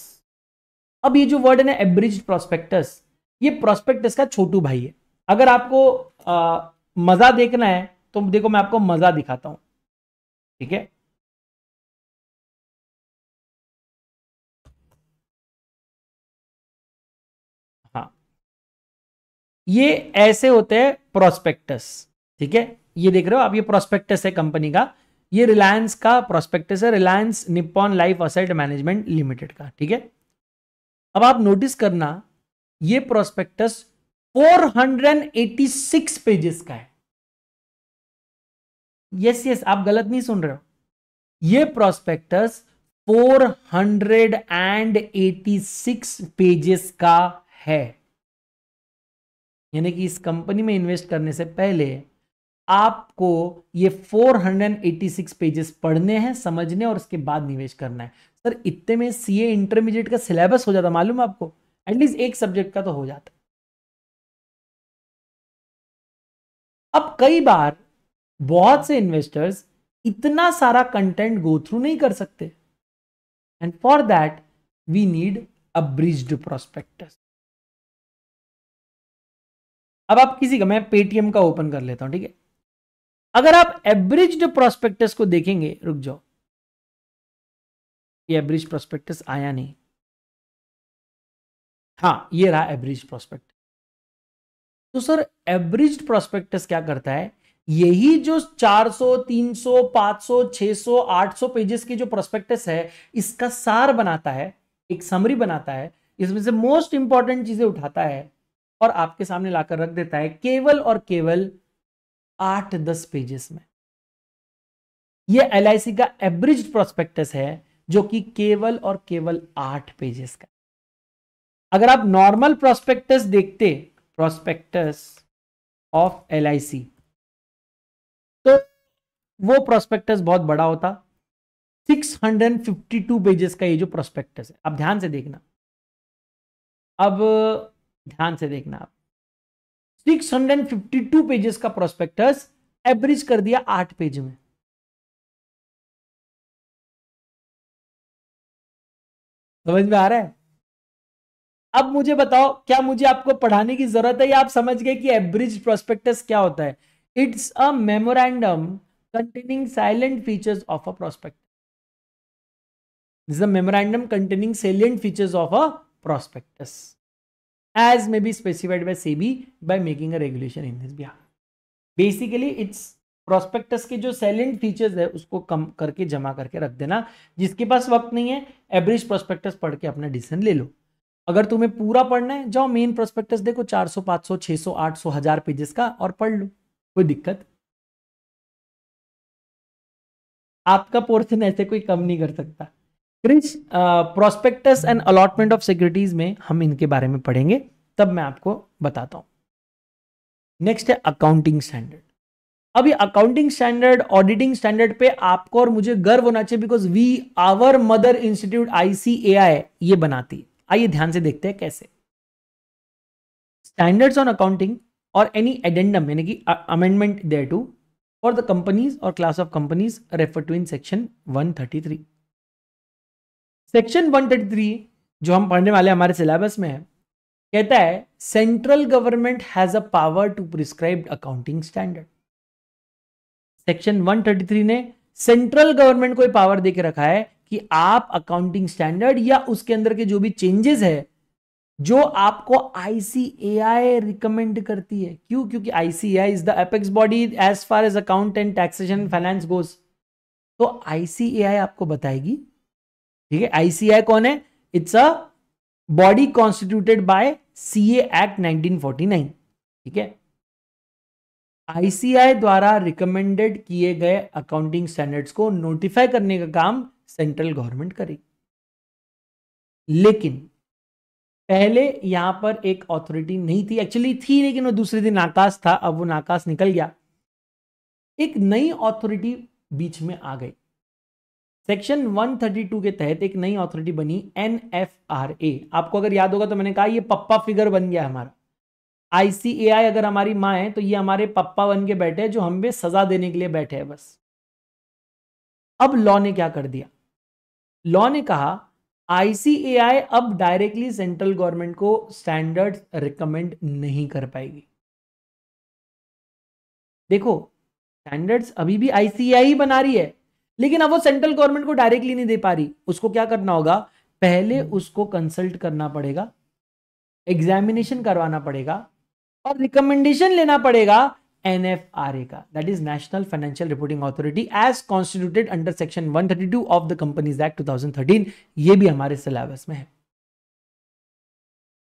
अब ये जो वर्ड है ना एब्रिज्ड प्रोस्पेक्टस ये प्रोस्पेक्टस का छोटू भाई है अगर आपको आ, मजा देखना है तो देखो मैं आपको मजा दिखाता हूं ठीक है हाँ ये ऐसे होते हैं प्रोस्पेक्टस ठीक है ये देख रहे हो आप ये प्रोस्पेक्टस है कंपनी का ये रिलायंस का प्रोस्पेक्टस है Reliance Nippon life asset management limited का ठीक है अब आप नोटिस करना ये प्रोस्पेक्टस 486 पेजेस का है यस यस आप गलत नहीं सुन रहे हो ये प्रोस्पेक्टस 486 पेजेस का है यानी कि इस कंपनी में इन्वेस्ट करने से पहले आपको ये 486 पेजेस पढ़ने हैं समझने और उसके बाद निवेश करना है सर इतने में सी ए इंटरमीडिएट का सिलेबस हो जाता मालूम आपको एटलीस्ट एक सब्जेक्ट का तो हो जाता अब कई बार बहुत से इन्वेस्टर्स इतना सारा कंटेंट गो थ्रू नहीं कर सकते and for that we need a bridged prospectus अब आप किसी का मैं पेटीएम का ओपन कर लेता हूं ठीक है अगर आप एवरेज प्रोस्पेक्टस को देखेंगे रुक जाओ ये एवरेज प्रोस्पेक्टस आया नहीं हाँ ये रहा एवरेज प्रोस्पेक्ट तो सर एवरेज प्रोस्पेक्टस क्या करता है यही जो 400, 300, 500, 600, 800 पेजेस की जो प्रोस्पेक्टस है इसका सार बनाता है एक समरी बनाता है इसमें से मोस्ट इंपॉर्टेंट चीजें उठाता है और आपके सामने लाकर रख देता है केवल और केवल आठ दस पेजेस में यह एल का एवरेज प्रोस्पेक्टस है जो कि केवल और केवल आठ पेजेस का अगर आप नॉर्मल प्रोस्पेक्टस देखते प्रोस्पेक्टस ऑफ एल तो वो प्रोस्पेक्टस बहुत बड़ा होता 652 पेजेस का ये जो प्रोस्पेक्टस है आप ध्यान से देखना अब ध्यान से देखना आप 652 पेजेस का प्रोस्पेक्टस एवरेज कर दिया आठ पेज में समझ में आ रहा है अब मुझे बताओ क्या मुझे आपको पढ़ाने की जरूरत है या आप समझ गए कि एवरेज प्रोस्पेक्टस क्या होता है it's a memorandum containing silent features of a prospect it's a memorandum containing salient features of a prospectus as may be specified by SEBI by making a regulation in this behalf. Basically, it's prospectus के जो सैलेंट features है उसको कम करके जमा करके रख देना जिसके पास वक्त नहीं है एवरेज प्रोस्पेक्टस पढ़ के अपना डिसीजन ले लो अगर तुम्हें पूरा पढ़ना है जाओ मेन प्रोस्पेक्टस देखो 400, 500, 600, 800, हजार पेजेस का और पढ़ लो कोई दिक्कत आपका पोर्शन ऐसे कोई कम नहीं कर सकता क्रिश prospectus and allotment of securities में हम इनके बारे में पढ़ेंगे तब मैं आपको बताता हूं नेक्स्ट है अकाउंटिंग स्टैंडर्ड अब ये अकाउंटिंग स्टैंडर्ड ऑडिटिंग स्टैंडर्ड पे आपको और मुझे गर्व होना चाहिए because we our mother institute ICAI ये बनाती है आइए ध्यान से देखते हैं कैसे स्टैंडर्ड्स ऑन अकाउंटिंग और एनी एडेंडम यानी कि amendment thereto for the companies और class of companies refer to in section 133 section 133 जो हम पढ़ने वाले हमारे सिलेबस में है कहता है central government has a power to prescribe accounting standard section 133 ने सेंट्रल गवर्नमेंट को पावर के रखा है कि आप अकाउंटिंग स्टैंडर्ड या उसके अंदर के जो भी चेंजेस है जो आपको आईसीएआई रिकमेंड करती है क्यों क्योंकि ICAI is the apex body as far as account and taxation finance goes तो आईसीएआई आपको बताएगी ठीक है आईसीआई कौन है it's a body constituted by C act 1949 ठीक है आईसीआई द्वारा रिकमेंडेड किए गए अकाउंटिंग स्टैंडर्ड्स को नोटिफाई करने का काम सेंट्रल गवर्नमेंट करेगी लेकिन पहले यहां पर एक अथॉरिटी नहीं थी एक्चुअली थी लेकिन वो दूसरे दिन आकाश था अब वो नाकाश निकल गया एक नई अथॉरिटी बीच में आ गई सेक्शन 132 के तहत एक नई अथॉरिटी बनी एन आपको अगर याद होगा तो मैंने कहा ये पप्पा फिगर बन गया हमारा आईसीएआई अगर हमारी माँ है तो ये हमारे पप्पा बन के बैठे हैं जो हम पे सजा देने के लिए बैठे हैं बस अब लॉ ने क्या कर दिया लॉ ने कहा आईसीएआई अब डायरेक्टली सेंट्रल गवर्नमेंट को स्टैंडर्ड रिकमेंड नहीं कर पाएगी देखो स्टैंडर्ड्स अभी भी आईसीआई बना रही है लेकिन अब वो सेंट्रल गवर्नमेंट को डायरेक्टली नहीं दे पा रही उसको क्या करना होगा पहले हम्म। उसको कंसल्ट करना पड़ेगा एग्जामिनेशन करवाना पड़ेगा और रिकमेंडेशन लेना पड़ेगा एन एफ आर ए का that is National Financial Reporting Authority as constituted under section 132 of the Companies Act 2013 ये भी हमारे सिलेबस में है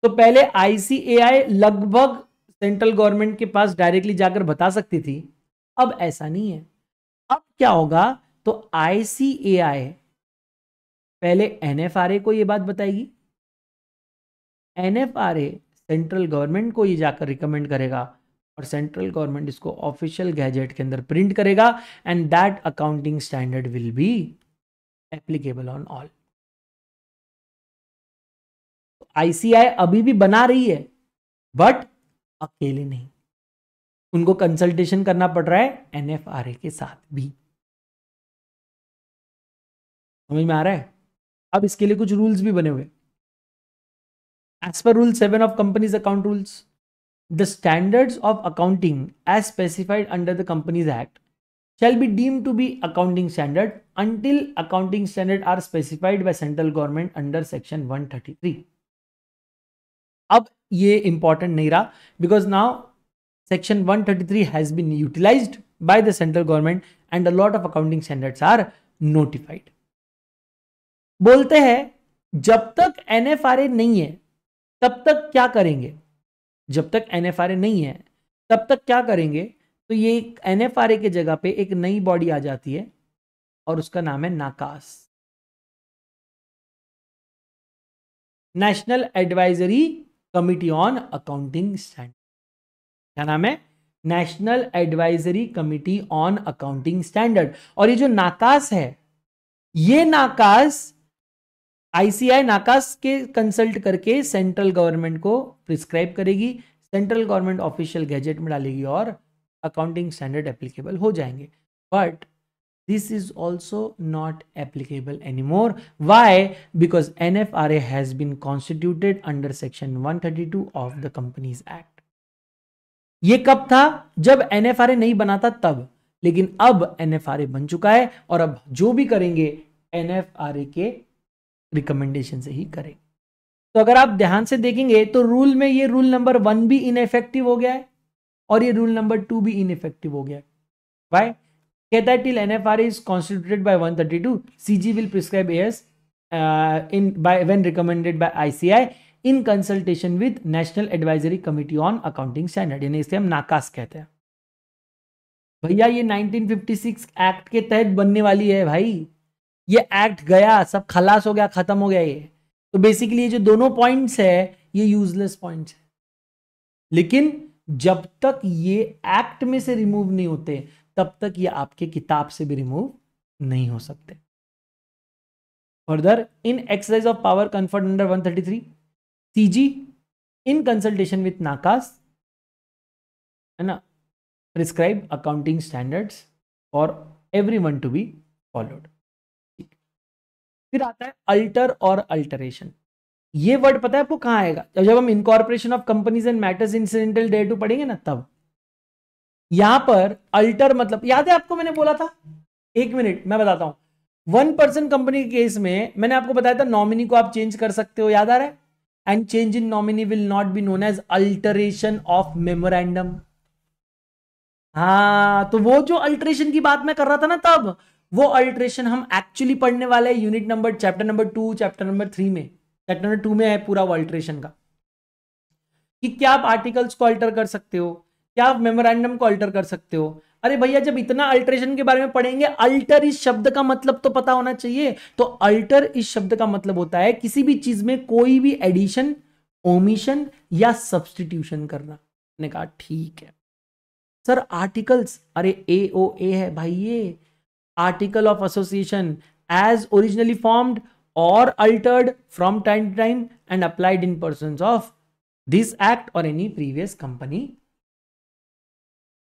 तो पहले आईसीएआई लगभग सेंट्रल गवर्नमेंट के पास डायरेक्टली जाकर बता सकती थी अब ऐसा नहीं है अब क्या होगा तो आईसीएआई पहले एनएफआरए को ये बात बताएगी एनएफआरए सेंट्रल गवर्नमेंट को ये जाकर रिकमेंड करेगा और सेंट्रल गवर्नमेंट इसको ऑफिशियल गैजेट के अंदर प्रिंट करेगा and that accounting standard will be applicable on all ICAI अभी भी बना रही है बट अकेले नहीं उनको कंसल्टेशन करना पड़ रहा है एनएफआरए के साथ भी समझ में आ रहा है अब इसके लिए कुछ रूल्स भी बने हुए as per rule seven of companies account rules the standard of accounting as specified under the companies act shall to be accounting standard until accounting standard are specified by central government under section one thirty three अब ये important नहीं रहा because now section one thirty three has been utilize by the central government and a lot of accounting standards are notified बोलते हैं जब तक N नहीं है तब तक क्या करेंगे जब तक एन नहीं है तब तक क्या करेंगे तो ये एन के जगह पे एक नई बॉडी आ जाती है और उसका नाम है NACAS national advisory committee on accounting standard क्या नाम है national advisory committee on accounting standard और ये जो नाकास है ये नाकास आईसीआई नाकास के कंसल्ट करके सेंट्रल गवर्नमेंट को प्रिस्क्राइब करेगी सेंट्रल गवर्नमेंट ऑफिशियल गैजेट में डालेगी और अकाउंटिंग स्टैंडर्ड एप्लीकेबल हो जाएंगे but this is also not applicable any more why because N F R has been constituted under section one thirty two of the companies act ये कब था जब N F R ए नहीं बना था तब लेकिन अब एन एफ आर ए बन चुका है और अब जो भी करेंगे एन एफ आर ए के रिकमेंडेशन से ही करें तो अगर आप ध्यान से देखेंगे तो रूल में ये रूल नंबर वन भी इनफेक्टिव हो गया है और ये रूल नंबर टू भी इनफेक्टिव हो गया है कहता है till NFR is constituted by 132 thirty two C G will prescribe AS in by when recommended by ICAI in consultation with national advisory committee on accounting standard यानी इसे हम नाकास कहते हैं भैया ये 1956 एक्ट के तहत बनने वाली है भाई ये एक्ट गया सब खलास हो गया खत्म हो गया ये तो बेसिकली ये जो दोनों पॉइंट्स है ये यूजलेस पॉइंट्स है लेकिन जब तक ये एक्ट में से रिमूव नहीं होते तब तक ये आपके किताब से भी रिमूव नहीं हो सकते further in exercise of power conferred under 133 CG in consultation with NACAS है ना prescribe accounting standards for one to be followed फिर आता है अल्टर और अल्टरेशन ये वर्ड पता है आपको कहाँ आएगा जब जब हम incorporation of companies and matters incidental डे टू पढ़ेंगे ना तब यहां पर अल्टर मतलब याद है आपको मैंने बोला था एक मिनट मैं बताता हूं वन पर्सन कंपनी के केस में मैंने आपको बताया था नॉमिनी को आप चेंज कर सकते हो याद आ रहा है and change in nominee will not be known as alteration of memorandum हाँ तो वो जो अल्टरेशन की बात मैं कर रहा था ना तब वो अल्ट्रेशन हम एक्चुअली पढ़ने वाले हैं unit number chapter number two chapter number three में चैप्टर नंबर टू में है पूरा वो अल्ट्रेशन का कि क्या आप आर्टिकल्स को अल्टर कर सकते हो क्या आप मेमोरेंडम को अल्टर कर सकते हो अरे भैया जब इतना अल्ट्रेशन के बारे में पढ़ेंगे अल्टर इस शब्द का मतलब तो पता होना चाहिए तो अल्टर इस शब्द का मतलब होता है किसी भी चीज में कोई भी एडिशन ओमिशन या सब्सटीट्यूशन करना ने कहा ठीक है सर आर्टिकल्स अरे ए ओ ए है भाई ये article of association as originally formed और altered from time to time and applied in person of this act और एनी प्रीवियस कंपनी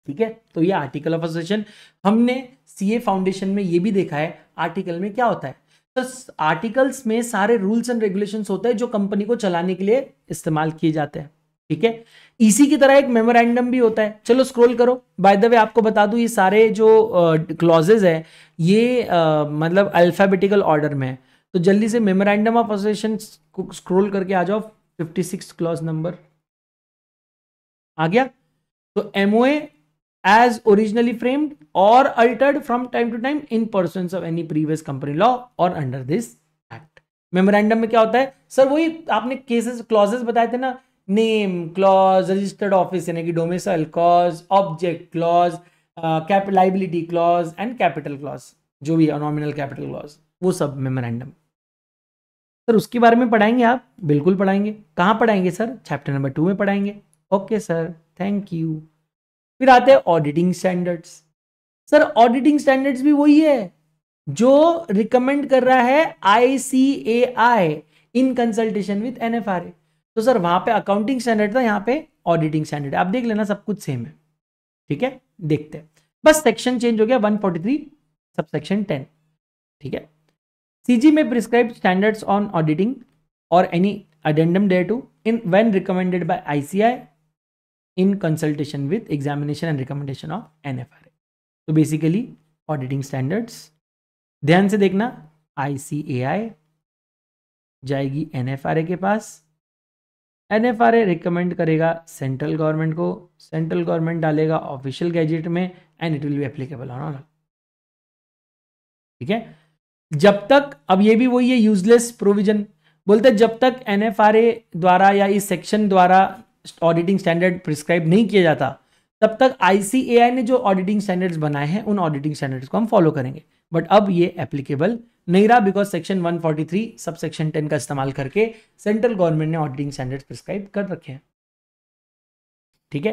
ठीक है तो ये आर्टिकल ऑफ एसोसिएशन हमने सी ए फाउंडेशन में ये भी देखा है आर्टिकल में क्या होता है तो आर्टिकल्स में सारे रूल्स एंड रेगुलेशन होते हैं जो कंपनी को चलाने के लिए इस्तेमाल किए जाते हैं ठीक है इसी की तरह एक मेमोरेंडम भी होता है चलो स्क्रॉल करो बाय द वे आपको बता दूं ये सारे जो क्लॉजेज uh, है ये uh, मतलब अल्फाबेटिकल ऑर्डर में है तो जल्दी से मेमोरेंडम ऑफ एसोसिएशन स्क्रॉल करके आ जाओ 56 क्लॉज नंबर आ गया तो एमओए एज ओरिजिनली फ्रेम्ड और altered from time to time in person of any previous company law और अंडर दिस एक्ट मेमोरेंडम में क्या होता है सर वही आपने केसेस क्लॉजेस बताए थे ना नेम क्लॉज रजिस्टर्ड ऑफिस यानी कि domicile clause object clause liability clause and capital clause जो भी है नॉमिनल कैपिटल क्लॉज वो सब मेमोरेंडम सर उसके बारे में पढ़ाएंगे आप बिल्कुल पढ़ाएंगे कहाँ पढ़ाएंगे सर चैप्टर नंबर टू में पढ़ाएंगे ओके सर थैंक यू फिर आते हैं auditing standards sir auditing standards भी वही है जो रिकमेंड कर रहा है I C A I in consultation with N F R A तो सर वहां पे अकाउंटिंग स्टैंडर्ड था यहाँ पे ऑडिटिंग स्टैंडर्ड आप देख लेना सब कुछ सेम है ठीक है देखते हैं बस सेक्शन चेंज हो गया वन सब सेक्शन टेन ठीक है सीजी में प्रिस्क्राइब स्टैंडर्ड्स ऑन ऑडिटिंग और एनी अडेंडम डे टू in when recommended C ICAI in consultation with examination and recommendation of N F R A तो बेसिकली ऑडिटिंग स्टैंडर्ड्स ध्यान से देखना आई सी ए आई जाएगी एन एफ आर ए के पास एनएफआरए रिकमेंड करेगा सेंट्रल गवर्नमेंट को सेंट्रल गवर्नमेंट डालेगा ऑफिशियल गैजेट में and it will be applicable on all ठीक है जब तक अब ये भी वही है यूजलेस प्रोविजन बोलते जब तक एनएफआरए द्वारा या इस सेक्शन द्वारा ऑडिटिंग स्टैंडर्ड प्रिस्क्राइब नहीं किया जाता तब तक आईसीएआई ने जो ऑडिटिंग स्टैंडर्ड्स बनाए हैं उन ऑडिटिंग स्टैंडर्ड्स को हम फॉलो करेंगे बट अब ये एप्लीकेबल नहीं रहा because section 143 forty three sub section ten का इस्तेमाल करके सेंट्रल गवर्नमेंट ने ऑडिटिंग स्टैंडर्ड प्रिस्क्राइब कर रखे हैं ठीक है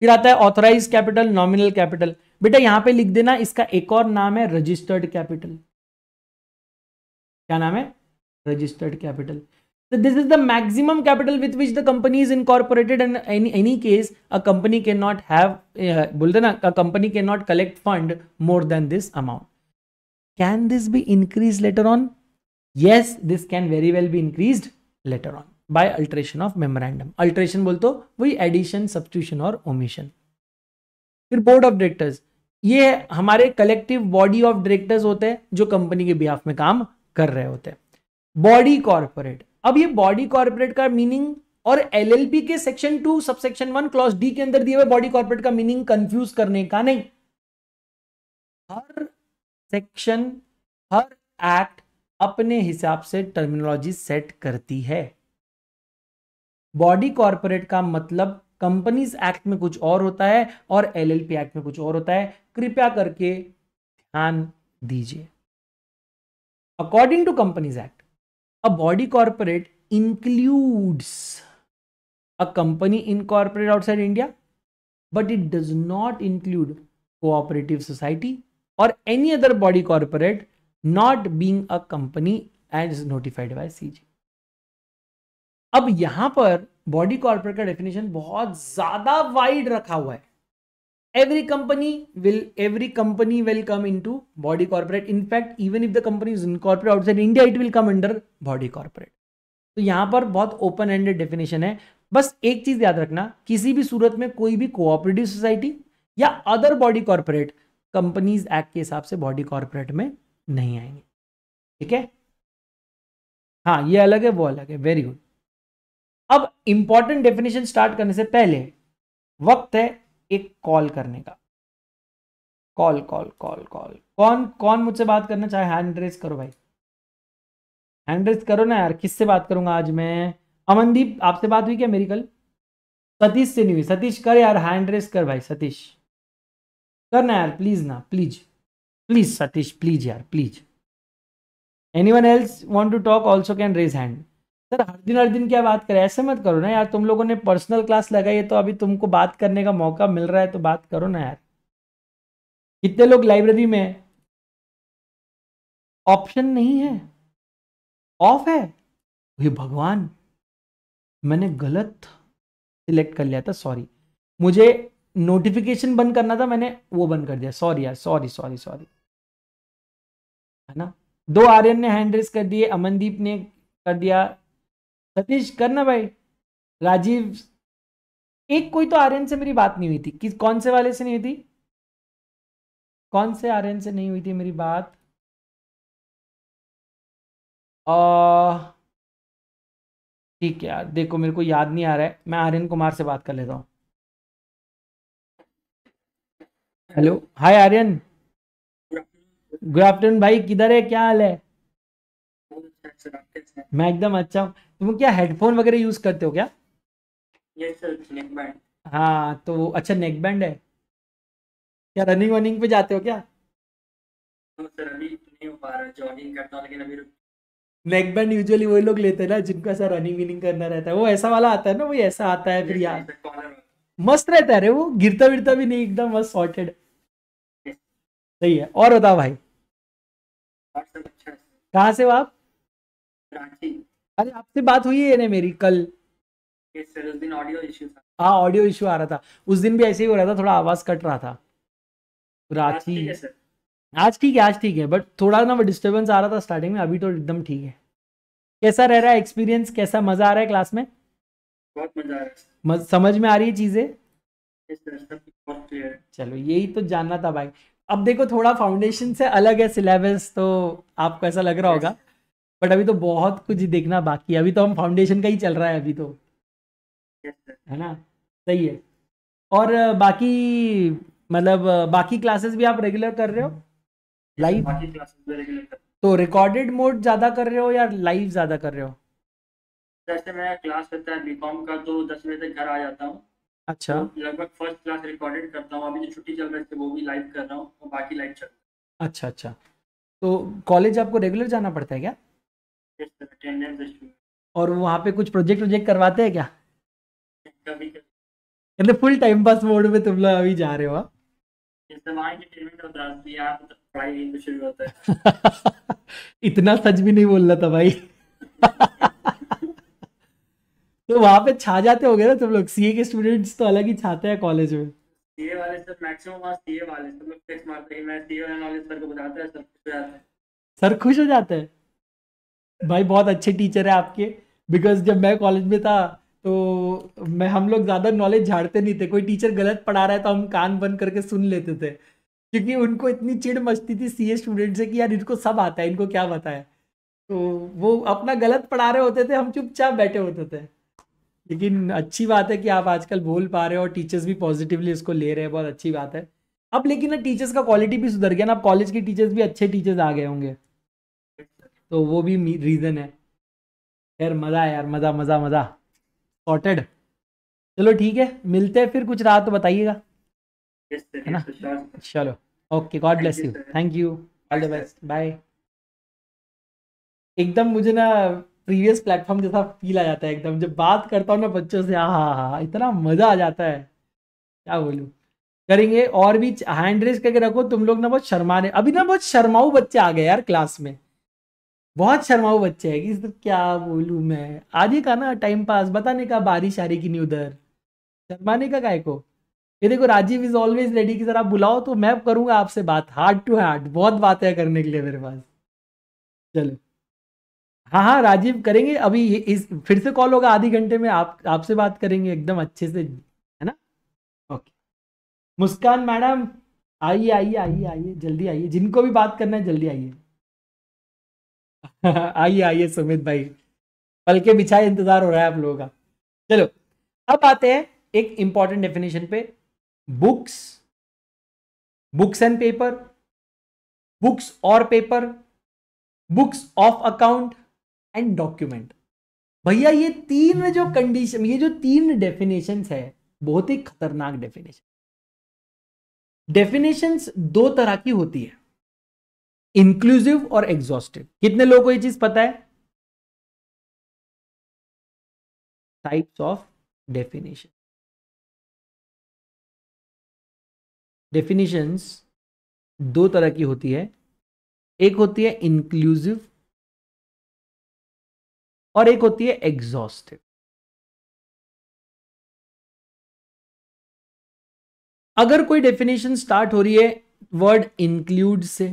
फिर आता है ऑथोराइज कैपिटल नॉमिनल कैपिटल बेटा यहां पे लिख देना इसका एक और नाम है रजिस्टर्ड कैपिटल क्या नाम है registered capital this is the maximum capital with which the company is incorporated and any case a company can not have बोल देना company can not collect fund more than this amount Can this be increased later on? Yes, this can very well be increased later on by alteration of memorandum alteration बोलते तो वही addition substitution और omission फिर board of directors ये हमारे collective body of directors होते हैं जो कंपनी के बिहाफ में काम कर रहे होते हैं बॉडी कॉर्पोरेट अब ये बॉडी कॉर्पोरेट का मीनिंग और एलएलपी के section two subsection one clause D के अंदर दिए हुए बॉडी कॉर्पोरेट का मीनिंग कंफ्यूज करने का नहीं हर सेक्शन हर एक्ट अपने हिसाब से टर्मिनोलॉजी सेट करती है बॉडी कॉरपोरेट का मतलब कंपनीज एक्ट में कुछ और होता है और एलएलपी एक्ट में कुछ और होता है कृपया करके ध्यान दीजिए according to companies act a body corporate includes a company incorporate outside India but it does not include cooperative society और any other body corporate not being a company as notified by CG अब यहां पर body corporate का definition बहुत ज्यादा wide रखा हुआ है every company will every company will come into body corporate in fact even if the company is incorporate outside India it will come under body corporate तो यहां पर बहुत ओपन हैंडेड डेफिनेशन है बस एक चीज याद रखना किसी भी सूरत में कोई भी कोऑपरेटिव सोसाइटी या other body corporate companies act के हिसाब से बॉडी कॉरपोरेट में नहीं आएंगे ठीक है हाँ ये अलग है वो अलग है वेरी गुड अब इंपॉर्टेंट डेफिनेशन स्टार्ट करने से पहले वक्त है एक कॉल करने का कॉल कॉल कॉल कॉल कौन कौन मुझसे बात करना चाहे हैंड रेस करो भाई हैंड रेस करो ना यार किससे बात करूंगा आज मैं अमनदीप आपसे बात हुई क्या मेरी कल सतीश से नहीं हुई सतीश कर यार हैंड रेस कर भाई सतीश करना यार प्लीज ना प्लीज प्लीज सतीश प्लीज यार please anyone else want to talk also can raise hand sir हर दिन हर दिन क्या बात करें ऐसे मत करो ना यार तुम लोगों ने पर्सनल क्लास लगाई है तो अभी तुमको बात करने का मौका मिल रहा है तो बात करो ना यार कितने लोग लाइब्रेरी में ऑप्शन नहीं है ऑफ है हे भगवान मैंने गलत सिलेक्ट कर लिया था सॉरी मुझे नोटिफिकेशन बंद करना था मैंने वो बंद कर दिया सॉरी यार सॉरी सॉरी सॉरी है ना दो आर्यन ने हैंड रेस कर दिए अमनदीप ने कर दिया सतीश करना भाई राजीव एक कोई तो आर्यन से मेरी बात नहीं हुई थी किस कौन से वाले से नहीं हुई थी कौन से आर्यन से नहीं हुई थी मेरी बात ठीक है यार देखो मेरे को याद नहीं आ रहा है मैं आर्यन कुमार से बात कर लेता हूँ hello hi Aryan good afternoon भाई किधर है क्या हाल है मैं एकदम अच्छा हूँ तुम क्या हेडफोन वगैरह यूज करते हो क्या yes, हाँ तो अच्छा नेक बैंड है क्या रनिंग वनिंग पे जाते हो क्या तो नेक बैंड यूजुअली वही लोग लेते हैं ना जिनको ऐसा रनिंग विनिंग करना रहता है वो ऐसा वाला आता है ना वही ऐसा आता है फिर यार मस्त रहता है रे वो गिरता विरता भी नहीं एकदम मस्त सॉर्टेड सही है और बताओ भाई कहाँ से आप अरे आपसे बात हुई है ना मेरी कल हाँ ऑडियो इश्यू आ रहा था उस दिन भी ऐसे ही हो रहा था थोड़ा आवाज कट रहा था रांची आज ठीक है आज ठीक है बट थोड़ा ना वो डिस्टर्बेंस आ रहा था स्टार्टिंग में अभी तो एकदम ठीक है कैसा रह रहा है एक्सपीरियंस कैसा मजा आ रहा है क्लास में बहुत मजा समझ में आ रही है चीजें चलो यही तो जानना था भाई अब देखो थोड़ा फाउंडेशन से अलग है सिलेबस तो आपको ऐसा लग रहा होगा बट अभी तो बहुत कुछ देखना बाकी है अभी तो हम फाउंडेशन का ही चल रहा है अभी तो है ना सही है और बाकी मतलब बाकी क्लासेस भी आप रेगुलर कर रहे हो लाइव तो रिकॉर्डेड मोड ज्यादा कर रहे हो या लाइव ज्यादा कर रहे हो जैसे मैं क्लास रहता है बीकॉम का तो दस बजे तक घर आ जाता हूँ अच्छा तो लगभग फर्स्ट क्लास रिकॉर्डेड करता हूँ अभी जो छुट्टी चल रही थी वो भी लाइव कर रहा हूँ और बाकी लाइव चल अच्छा अच्छा तो कॉलेज आपको रेगुलर जाना पड़ता है क्या और वहाँ पे कुछ प्रोजेक्ट वोजेक्ट करवाते हैं क्या कभी फुल टाइम पास मोड में तुम लोग अभी जा रहे हो आप हाँ। तो तो इतना सच भी नहीं बोल रहा था भाई तो वहाँ पे छा जाते हो गए ना तुम लोग सीए के स्टूडेंट्स तो अलग ही छाते हैं कॉलेज में सीए वाले सर मैक्सिमम सीए वाले सब लोग मारते हैं मैं सीए वाले सर को बताता सर खुश हो सर खुश हो जाते हैं भाई बहुत अच्छे टीचर है आपके बिकॉज जब मैं कॉलेज में था तो मैं हम लोग ज़्यादा नॉलेज झाड़ते नहीं थे कोई टीचर गलत पढ़ा रहा है तो हम कान बंद करके सुन लेते थे क्योंकि उनको इतनी चिड़ मचती थी सीए स्टूडेंट से कि यार इनको सब आता है इनको क्या बताया तो वो अपना गलत पढ़ा रहे होते थे हम चुपचाप बैठे होते थे लेकिन अच्छी बात है कि आप आजकल बोल पा रहे हो और टीचर्स भी पॉजिटिवली इसको ले रहे हैं बहुत अच्छी बात है अब लेकिन ना टीचर्स का क्वालिटी भी सुधर गया ना आप कॉलेज के टीचर्स भी अच्छे टीचर्स आ गए होंगे तो वो भी रीज़न है यार मज़ा यार मज़ा मज़ा मज़ा सॉर्टेड चलो ठीक है मिलते हैं फिर कुछ रात तो बताइएगा है ना चलो okay God bless you thank you all the best bye एकदम मुझे ना प्रीवियस प्लेटफॉर्म जैसा फील आ जाता है एकदम जब बात करता हूँ ना बच्चों से हाँ हाँ हाँ इतना मज़ा आ जाता है क्या बोलू करेंगे और भी हैंड रेस करके रखो तुम लोग ना बहुत शर्मा रहे अभी ना बहुत शर्माऊ बच्चे आ गए यार क्लास में बहुत शर्माऊ बच्चे है इस तो क्या बोलू मैं आज ही का ना टाइम पास बताने का बारिश आ रही की नहीं उधर शर्माने का गाय को ये देखो राजीव इज ऑलवेज रेडी की जरा बुलाओ तो मैं करूँगा आपसे बात हार्ड टू हार्ड बहुत बातें करने के लिए मेरे पास चलो हाँ हाँ राजीव करेंगे अभी ये इस फिर से कॉल होगा आधे घंटे में आप आपसे बात करेंगे एकदम अच्छे से है ना ओके मुस्कान मैडम आइए आइए आइए आइए जल्दी आइए जिनको भी बात करना है जल्दी आइए आइए आइए सुमित भाई पल के बिछाए इंतजार हो रहा है आप लोगों का चलो अब आते हैं एक इंपॉर्टेंट डेफिनेशन पे books books and paper books और paper books of account and document भैया ये तीन जो कंडीशन ये जो तीन डेफिनेशन है बहुत ही खतरनाक डेफिनेशन डेफिनेशन दो तरह की होती है इंक्लूसिव और एग्जॉस्टिव कितने लोगों को ये चीज पता है टाइप्स ऑफ डेफिनेशन डेफिनेशंस दो तरह की होती है एक होती है इंक्लूसिव और एक होती है एग्जॉस्टिव अगर कोई डेफिनेशन स्टार्ट हो रही है वर्ड इंक्लूड से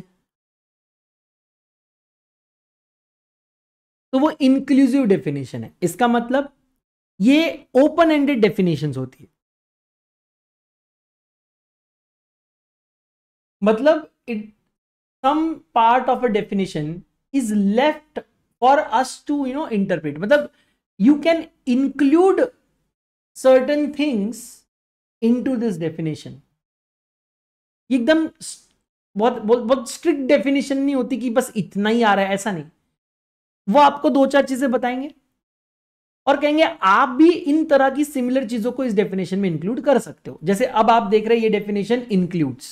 तो वो इंक्लूसिव डेफिनेशन है इसका मतलब ये ओपन एंडेड डेफिनेशन होती है मतलब it some part of a definition is left for us to you know interpret मतलब you can include certain things into this definition एकदम बहुत बहुत बहुत स्ट्रिक्ट डेफिनेशन नहीं होती कि बस इतना ही आ रहा है ऐसा नहीं वो आपको दो चार चीजें बताएंगे और कहेंगे आप भी इन तरह की सिमिलर चीजों को इस डेफिनेशन में इंक्लूड कर सकते हो जैसे अब आप देख रहे हैं ये definition includes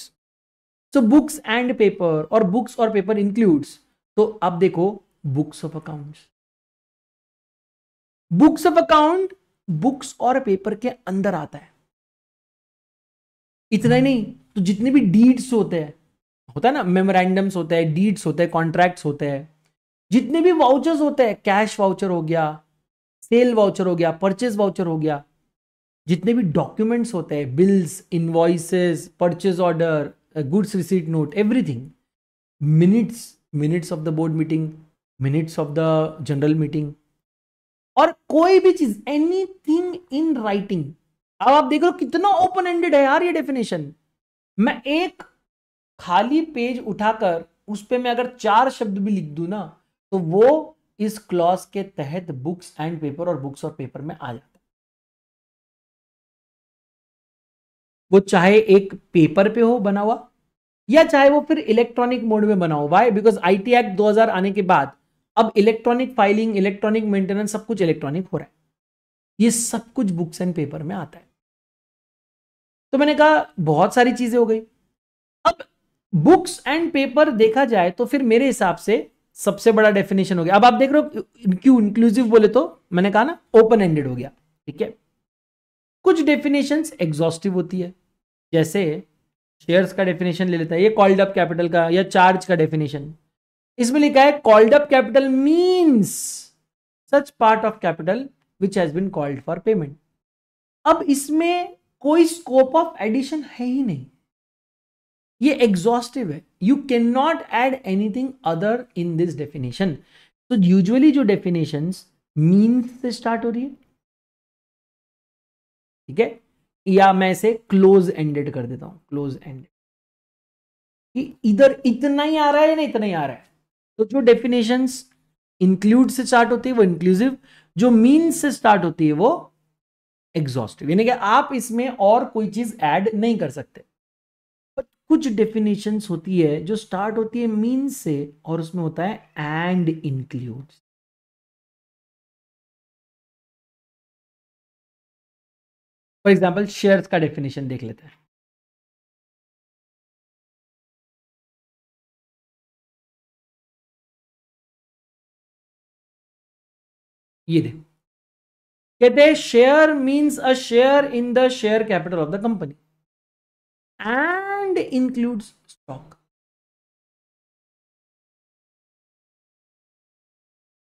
so books and paper और बुक्स और पेपर इंक्लूड्स तो अब देखो books of account books of account books और पेपर के अंदर आता है इतना ही नहीं तो जितने भी डीड्स होते हैं होता है ना मेमोरेंडम्स होते हैं डीड्स होते हैं कॉन्ट्रैक्ट्स होते हैं जितने भी वाउचर्स होते हैं कैश वाउचर हो गया सेल वाउचर हो गया परचेज वाउचर हो गया जितने भी डॉक्यूमेंट्स होते हैं bills invoices purchase order goods receipt note everything minutes minutes of the board meeting minutes of the general meeting और कोई भी चीज एनी थिंग इन राइटिंग अब आप देख रहे हो कितना ओपन एंडेड है यार ये डेफिनेशन मैं एक खाली पेज उठाकर उस पर मैं अगर चार शब्द भी लिख दू ना तो वो इस क्लॉज के तहत बुक्स एंड पेपर और बुक्स और पेपर में आ जाता है वो चाहे एक पेपर पे हो बना हुआ या चाहे वो फिर इलेक्ट्रॉनिक मोड में बना हो बिकॉज आई टी एक्ट 2000 आने के बाद अब इलेक्ट्रॉनिक फाइलिंग इलेक्ट्रॉनिक मेंटेनेंस सब कुछ इलेक्ट्रॉनिक हो रहा है ये सब कुछ बुक्स एंड पेपर में आता है तो मैंने कहा बहुत सारी चीजें हो गई अब बुक्स एंड पेपर देखा जाए तो फिर मेरे हिसाब से सबसे बड़ा डेफिनेशन हो गया अब आप देख रहे हो क्यों इंक्लूसिव बोले तो मैंने कहा ना ओपन एंडेड हो गया ठीक है कुछ डेफिनेशन एग्जॉस्टिव होती है जैसे शेयर्स का डेफिनेशन ले लेता है ये कॉल्ड अप कैपिटल का या चार्ज का डेफिनेशन इसमें लिखा है called up capital means such part of capital which has been called for payment अब इसमें कोई स्कोप ऑफ एडिशन है ही नहीं ये एग्जॉस्टिव है you can not add anything other in this definition तो यूजुअली जो डेफिनेशन मीन से स्टार्ट हो रही है ठीक है या मैं इसे क्लोज एंडेड कर देता हूं क्लोज एंडेड कि इधर इतना ही आ रहा है या नहीं इतना ही आ रहा है तो जो डेफिनेशन इंक्लूड से स्टार्ट होती है वो इंक्लूसिव जो मीन से स्टार्ट होती है वो एग्जॉस्टिव यानी कि आप इसमें और कोई चीज ऐड नहीं कर सकते बट कुछ डेफिनेशन होती है जो स्टार्ट होती है मीन से और उसमें होता है and include for example share का डेफिनेशन देख लेते हैं ये देखो कहते हैं share means a share in the share capital of the company and includes stock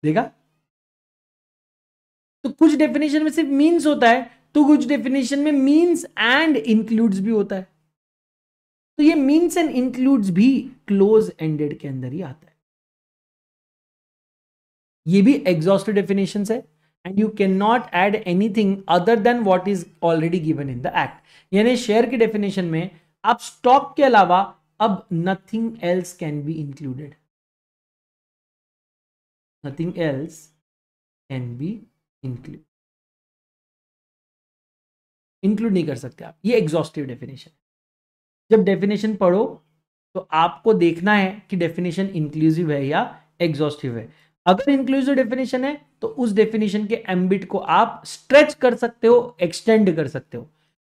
देखा तो कुछ डेफिनेशन में सिर्फ मीन्स होता है तो कुछ डेफिनेशन में मीन्स एंड इंक्लूड्स भी होता है तो ये मीन्स एंड इंक्लूड्स भी क्लोज एंडेड के अंदर ही आता है ये भी एग्जॉस्टिव डेफिनेशन है and you can not add anything other than what is already given in the act यानी शेयर की डेफिनेशन में आप स्टॉक के अलावा अब nothing else can be included nothing else can be include include नहीं कर सकते आप ये एग्जॉस्टिव डेफिनेशन जब डेफिनेशन पढ़ो तो आपको देखना है कि डेफिनेशन इंक्लूसिव है या एग्जॉस्टिव है अगर इंक्लूसिव डेफिनेशन है तो उस डेफिनेशन के एम्बिट को आप स्ट्रेच कर सकते हो एक्सटेंड कर सकते हो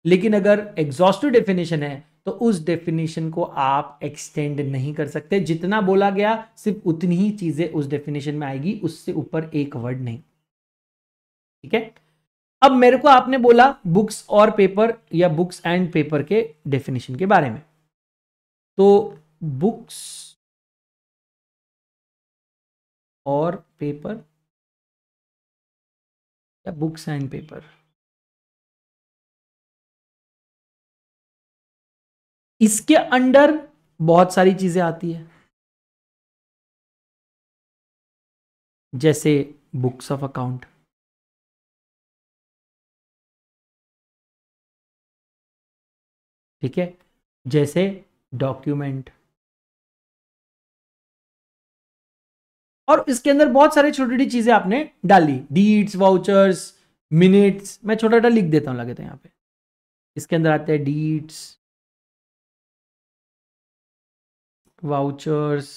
लेकिन अगर एग्जॉस्टिव डेफिनेशन है तो उस डेफिनेशन को आप एक्सटेंड नहीं कर सकते जितना बोला गया सिर्फ उतनी ही चीजें उस डेफिनेशन में आएगी उससे ऊपर एक वर्ड नहीं ठीक है अब मेरे को आपने बोला बुक्स और पेपर या बुक्स एंड पेपर के डेफिनेशन के बारे में तो बुक्स और पेपर या बुक्स एंड पेपर इसके अंडर बहुत सारी चीजें आती है जैसे बुक्स ऑफ अकाउंट ठीक है जैसे डॉक्यूमेंट और इसके अंदर बहुत सारी छोटी छोटी चीजें आपने डाली डीट्स वाउचर्स मिनट्स मैं छोटा छोटा लिख देता हूँ लगे तो यहाँ पे इसके अंदर आते हैं डीट्स वाउचर्स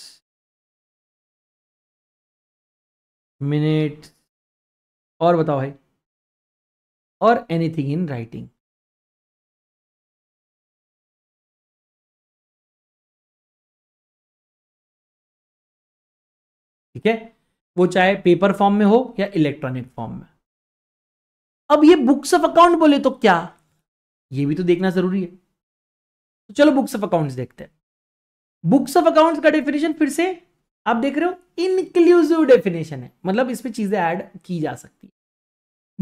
मिनट और बताओ भाई और एनीथिंग इन राइटिंग ठीक है वो चाहे पेपर फॉर्म में हो या इलेक्ट्रॉनिक फॉर्म में अब ये बुक्स ऑफ अकाउंट बोले तो क्या ये भी तो देखना जरूरी है तो चलो बुक्स ऑफ अकाउंट्स देखते हैं बुक्स ऑफ अकाउंट्स का डेफिनेशन फिर से आप देख रहे हो इंक्लूसिव डेफिनेशन है मतलब इसमें चीजें ऐड की जा सकती है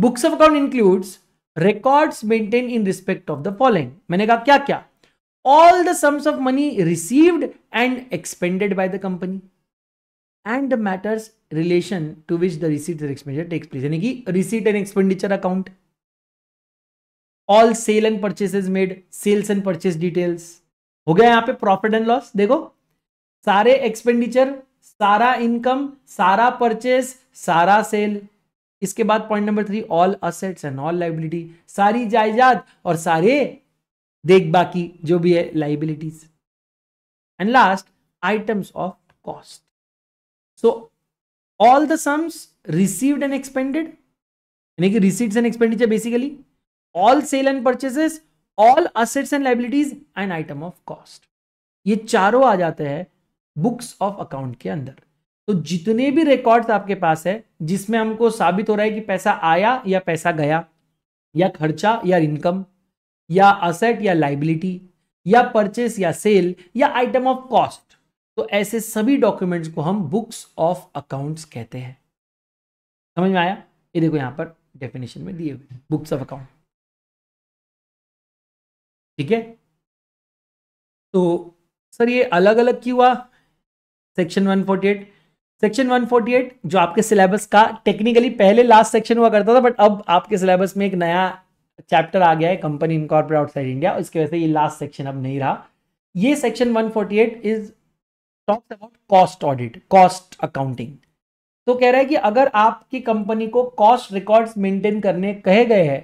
books of account includes records maintain in respect of the following मैंने कहा क्या क्या all the sums of money received and expended by the company and the matters relation to which the receipt expenditure takes place यानी कि receipt and expenditure account all sale and purchases made sales and purchase details हो गया यहाँ पे profit and loss देखो सारे expenditure सारा income सारा परचेस सारा सेल इसके बाद point number three all assets and all liability सारी जायदाद और सारे देख बाकी जो भी है liabilities and last items of cost so all the sums received and expended यानी कि received and expenditure basically all sale and purchases all assets and liabilities and item of cost ये चारों आ जाते हैं बुक्स ऑफ अकाउंट के अंदर तो जितने भी रिकॉर्ड्स आपके पास है जिसमें हमको साबित हो रहा है कि पैसा आया या पैसा गया या खर्चा या इनकम या असेट या लाइबिलिटी या परचेस या सेल या आइटम ऑफ कॉस्ट तो ऐसे सभी डॉक्यूमेंट्स को हम बुक्स ऑफ अकाउंट्स कहते हैं समझ में आया ये देखो यहां पर डेफिनेशन में दिए हुए बुक्स ऑफ अकाउंट ठीक है तो सर ये अलग अलग क्यों हुआ सेक्शन 148 सेक्शन 148 जो आपके सिलेबस का टेक्निकली पहले लास्ट सेक्शन हुआ करता था बट अब आपके सिलेबस में एक नया चैप्टर आ गया है कंपनी इनकॉर्पोरेट आउटसाइड इंडिया इसकी वजह से ये लास्ट सेक्शन अब नहीं रहा ये section 148 is talks about cost audit cost accounting तो कह रहा है कि अगर आपकी कंपनी को कॉस्ट रिकॉर्ड्स मेंटेन करने कहे गए हैं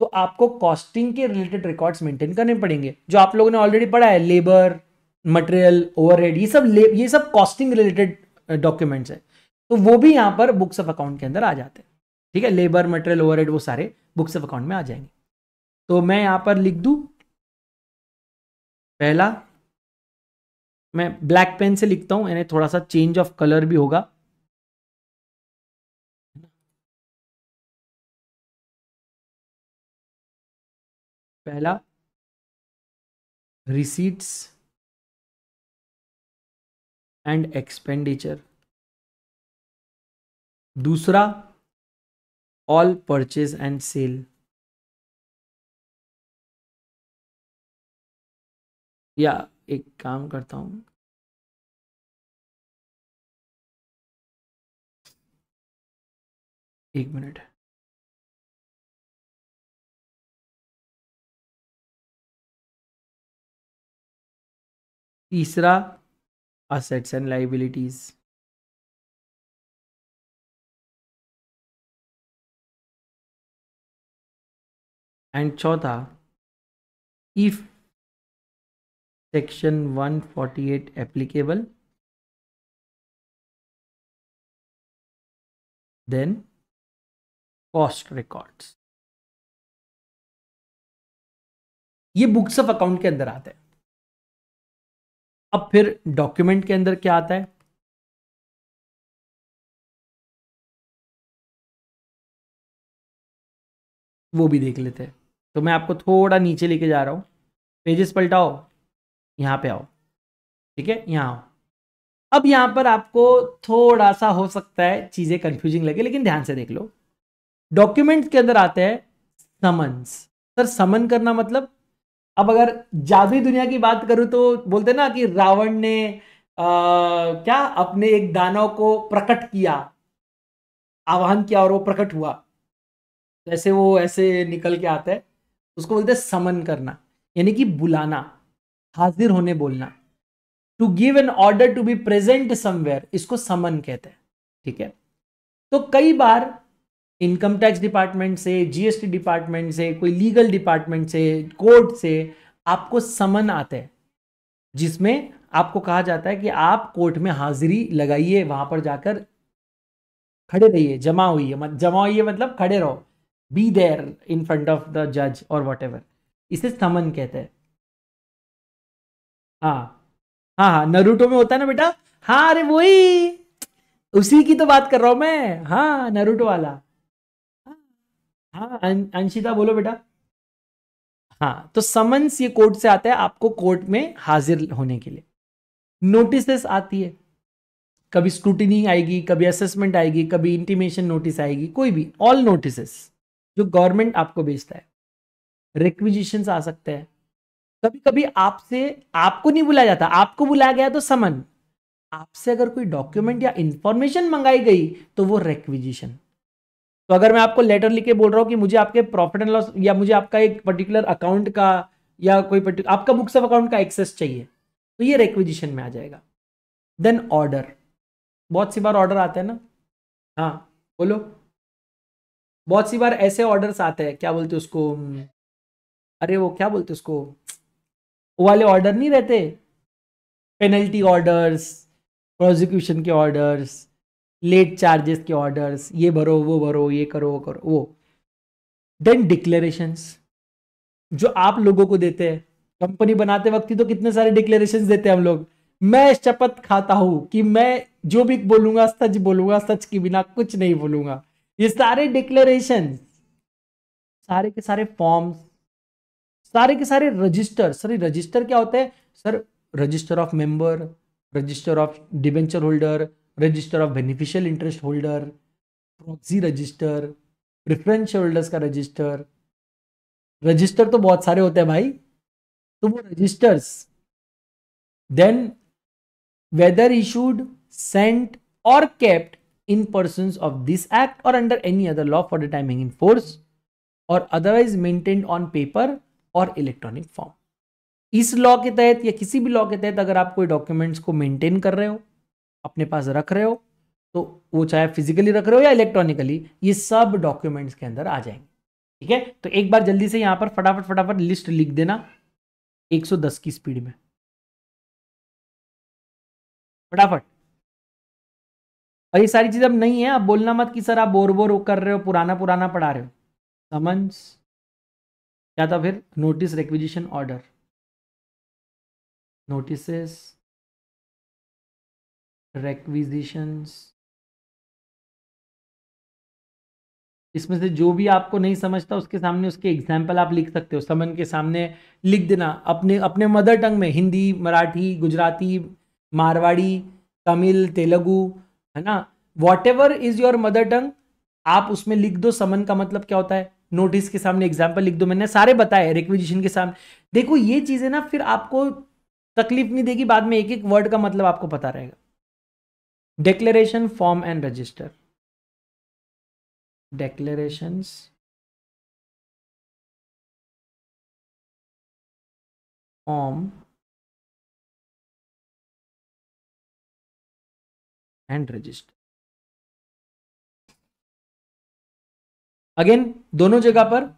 तो आपको कॉस्टिंग के रिलेटेड रिकॉर्ड्स मेंटेन करने पड़ेंगे जो आप लोगों ने ऑलरेडी पढ़ा है लेबर मटेरियल ओवरहेड ये सब ये सब कॉस्टिंग रिलेटेड डॉक्यूमेंट्स है तो वो भी यहाँ पर बुक्स ऑफ अकाउंट के अंदर आ जाते हैं ठीक है लेबर मटेरियल ओवरहेड वो सारे बुक्स ऑफ अकाउंट में आ जाएंगे तो मैं यहाँ पर लिख दू पहला मैं ब्लैक पेन से लिखता हूं यानी थोड़ा सा चेंज ऑफ कलर भी होगा पहला रिसीट्स एंड एक्सपेंडिचर दूसरा ऑल परचेज एंड सेल या एक काम करता हूँ एक मिनट तीसरा असेट्स एंड लाइबिलिटीज एंड चौथा if section 148 applicable then cost record ये बुक्स ऑफ अकाउंट के अंदर आता है अब फिर डॉक्यूमेंट के अंदर क्या आता है वो भी देख लेते हैं तो मैं आपको थोड़ा नीचे लेके जा रहा हूं पेजेस पलटाओ यहाँ पे आओ ठीक है यहाँ आओ अब यहाँ पर आपको थोड़ा सा हो सकता है चीज़ें कंफ्यूजिंग लगे लेकिन ध्यान से देख लो डॉक्यूमेंट के अंदर आते हैं समन्स सर समन करना मतलब अब अगर जादुई दुनिया की बात करूं तो बोलते ना कि रावण ने आ, क्या अपने एक दानव को प्रकट किया आवाहन किया और वो प्रकट हुआ जैसे वो ऐसे निकल के आता है उसको बोलते हैं समन करना यानी कि बुलाना हाजिर होने बोलना to give an order to be present somewhere इसको समन कहते हैं ठीक है तो कई बार इनकम टैक्स डिपार्टमेंट से जीएसटी डिपार्टमेंट से कोई लीगल डिपार्टमेंट से कोर्ट से आपको समन आते हैं जिसमें आपको कहा जाता है कि आप कोर्ट में हाजिरी लगाइए वहां पर जाकर खड़े रहिए जमा हुई मत जमा है मतलब खड़े रहो be there in front of the जज और वट इसे समन कहते हैं हाँ हाँ हाँ नरूटो में होता है ना बेटा हाँ अरे वही उसी की तो बात कर रहा हूं मैं हाँ नरूटो वाला हाँ अं, अंशिता बोलो बेटा हाँ तो समन्स ये कोर्ट से आता है आपको कोर्ट में हाजिर होने के लिए नोटिसेस आती है कभी स्क्रूटिनी आएगी कभी असेसमेंट आएगी कभी इंटीमेशन नोटिस आएगी कोई भी ऑल नोटिसेस जो गवर्नमेंट आपको भेजता है रिक्विजिशंस आ सकते हैं कभी कभी आपसे आपको नहीं बुलाया जाता आपको बुलाया गया तो समन आपसे अगर कोई डॉक्यूमेंट या इंफॉर्मेशन मंगाई गई तो वो रेक्विजिशन तो अगर मैं आपको लेटर लिख के बोल रहा हूँ कि मुझे आपके प्रॉफिट एंड लॉस या मुझे आपका एक पर्टिकुलर अकाउंट का या कोई आपका बुक्स ऑफ अकाउंट का एक्सेस चाहिए तो ये रेक्विजिशन में आ जाएगा देन ऑर्डर बहुत सी बार ऑर्डर आते हैं ना हाँ बोलो बहुत सी बार ऐसे ऑर्डर्स आते हैं क्या बोलते उसको अरे वो क्या बोलते उसको वाले ऑर्डर नहीं रहते पेनल्टी ऑर्डर्स प्रोसिक्यूशन के ऑर्डर्स लेट चार्जेस के ऑर्डर्स ये भरो वो भरो ये करो वो करो वो देन डिक्लेरेशंस जो आप लोगों को देते हैं कंपनी बनाते वक्त ही तो कितने सारे डिक्लेरेशंस देते हैं हम लोग मैं शपथ खाता हूं कि मैं जो भी बोलूंगा सच बोलूंगा सच के बिना कुछ नहीं बोलूंगा ये सारे डिक्लेरेशन सारे के सारे फॉर्म्स सारे के सारे रजिस्टर सर रजिस्टर क्या होते हैं sir register of member register of debenture holder register of beneficial interest holder proxy register preference holders का रजिस्टर रजिस्टर तो बहुत सारे होते हैं भाई तो वो registers then whether issued sent और kept in person of this act और under any other law for the time in force और अदरवाइज मेंटेन्ड ऑन पेपर और इलेक्ट्रॉनिक फॉर्म इस लॉ के तहत या किसी भी लॉ के तहत अगर आप कोई डॉक्यूमेंट्स को मेंटेन कर रहे हो अपने पास रख रहे हो तो वो चाहे फिजिकली रख रहे हो या इलेक्ट्रॉनिकली ये सब डॉक्यूमेंट्स के अंदर आ जाएंगे ठीक है तो एक बार जल्दी से यहां पर फटाफट फटाफट लिस्ट लिख देना 110 की स्पीड में फटाफट और ये सारी चीज़ अब नहीं है आप बोलना मत कि सर आप बोर बोर कर रहे हो पुराना पुराना पढ़ा रहे हो समझ क्या था तो फिर notice requisition order notices requisition इसमें से जो भी आपको नहीं समझता उसके सामने उसके एग्जाम्पल आप लिख सकते हो समन के सामने लिख देना अपने अपने मदर टंग में हिंदी मराठी गुजराती मारवाड़ी तमिल तेलुगु है ना whatever is your mother tongue आप उसमें लिख दो समन का मतलब क्या होता है नोटिस के सामने एग्जाम्पल लिख दो मैंने सारे बताए रिक्विजिशन के सामने देखो ये चीज़ें ना फिर आपको तकलीफ नहीं देगी बाद में एक एक वर्ड का मतलब आपको पता रहेगा declaration form and register declaration form and register again दोनों जगह पर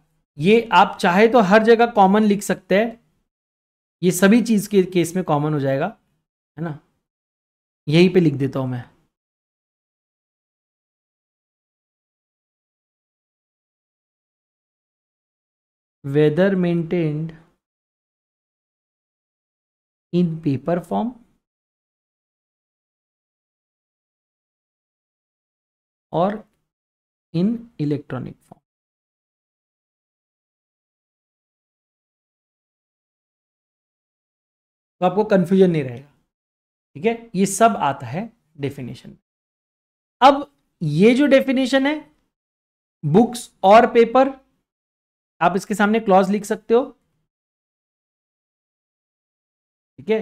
ये आप चाहे तो हर जगह कॉमन लिख सकते हैं ये सभी चीज़ के केस में कॉमन हो जाएगा है ना यहीं पे लिख देता हूं मैं whether maintained in paper form और in electronic form. तो आपको कंफ्यूजन नहीं रहेगा ठीक है ये सब आता है डेफिनेशन अब ये जो डेफिनेशन है बुक्स और पेपर आप इसके सामने क्लॉज लिख सकते हो ठीक है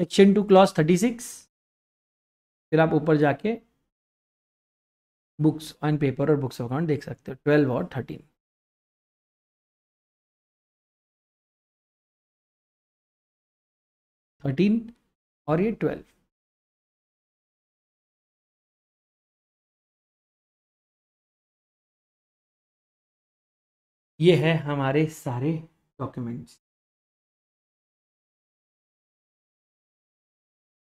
section two clause thirty six फिर आप ऊपर जाके बुक्स ऑन पेपर और बुक्स अकाउंट देख सकते हो ट्वेल्व और थर्टीन थर्टीन और ये ट्वेल्व ये है हमारे सारे डॉक्यूमेंट्स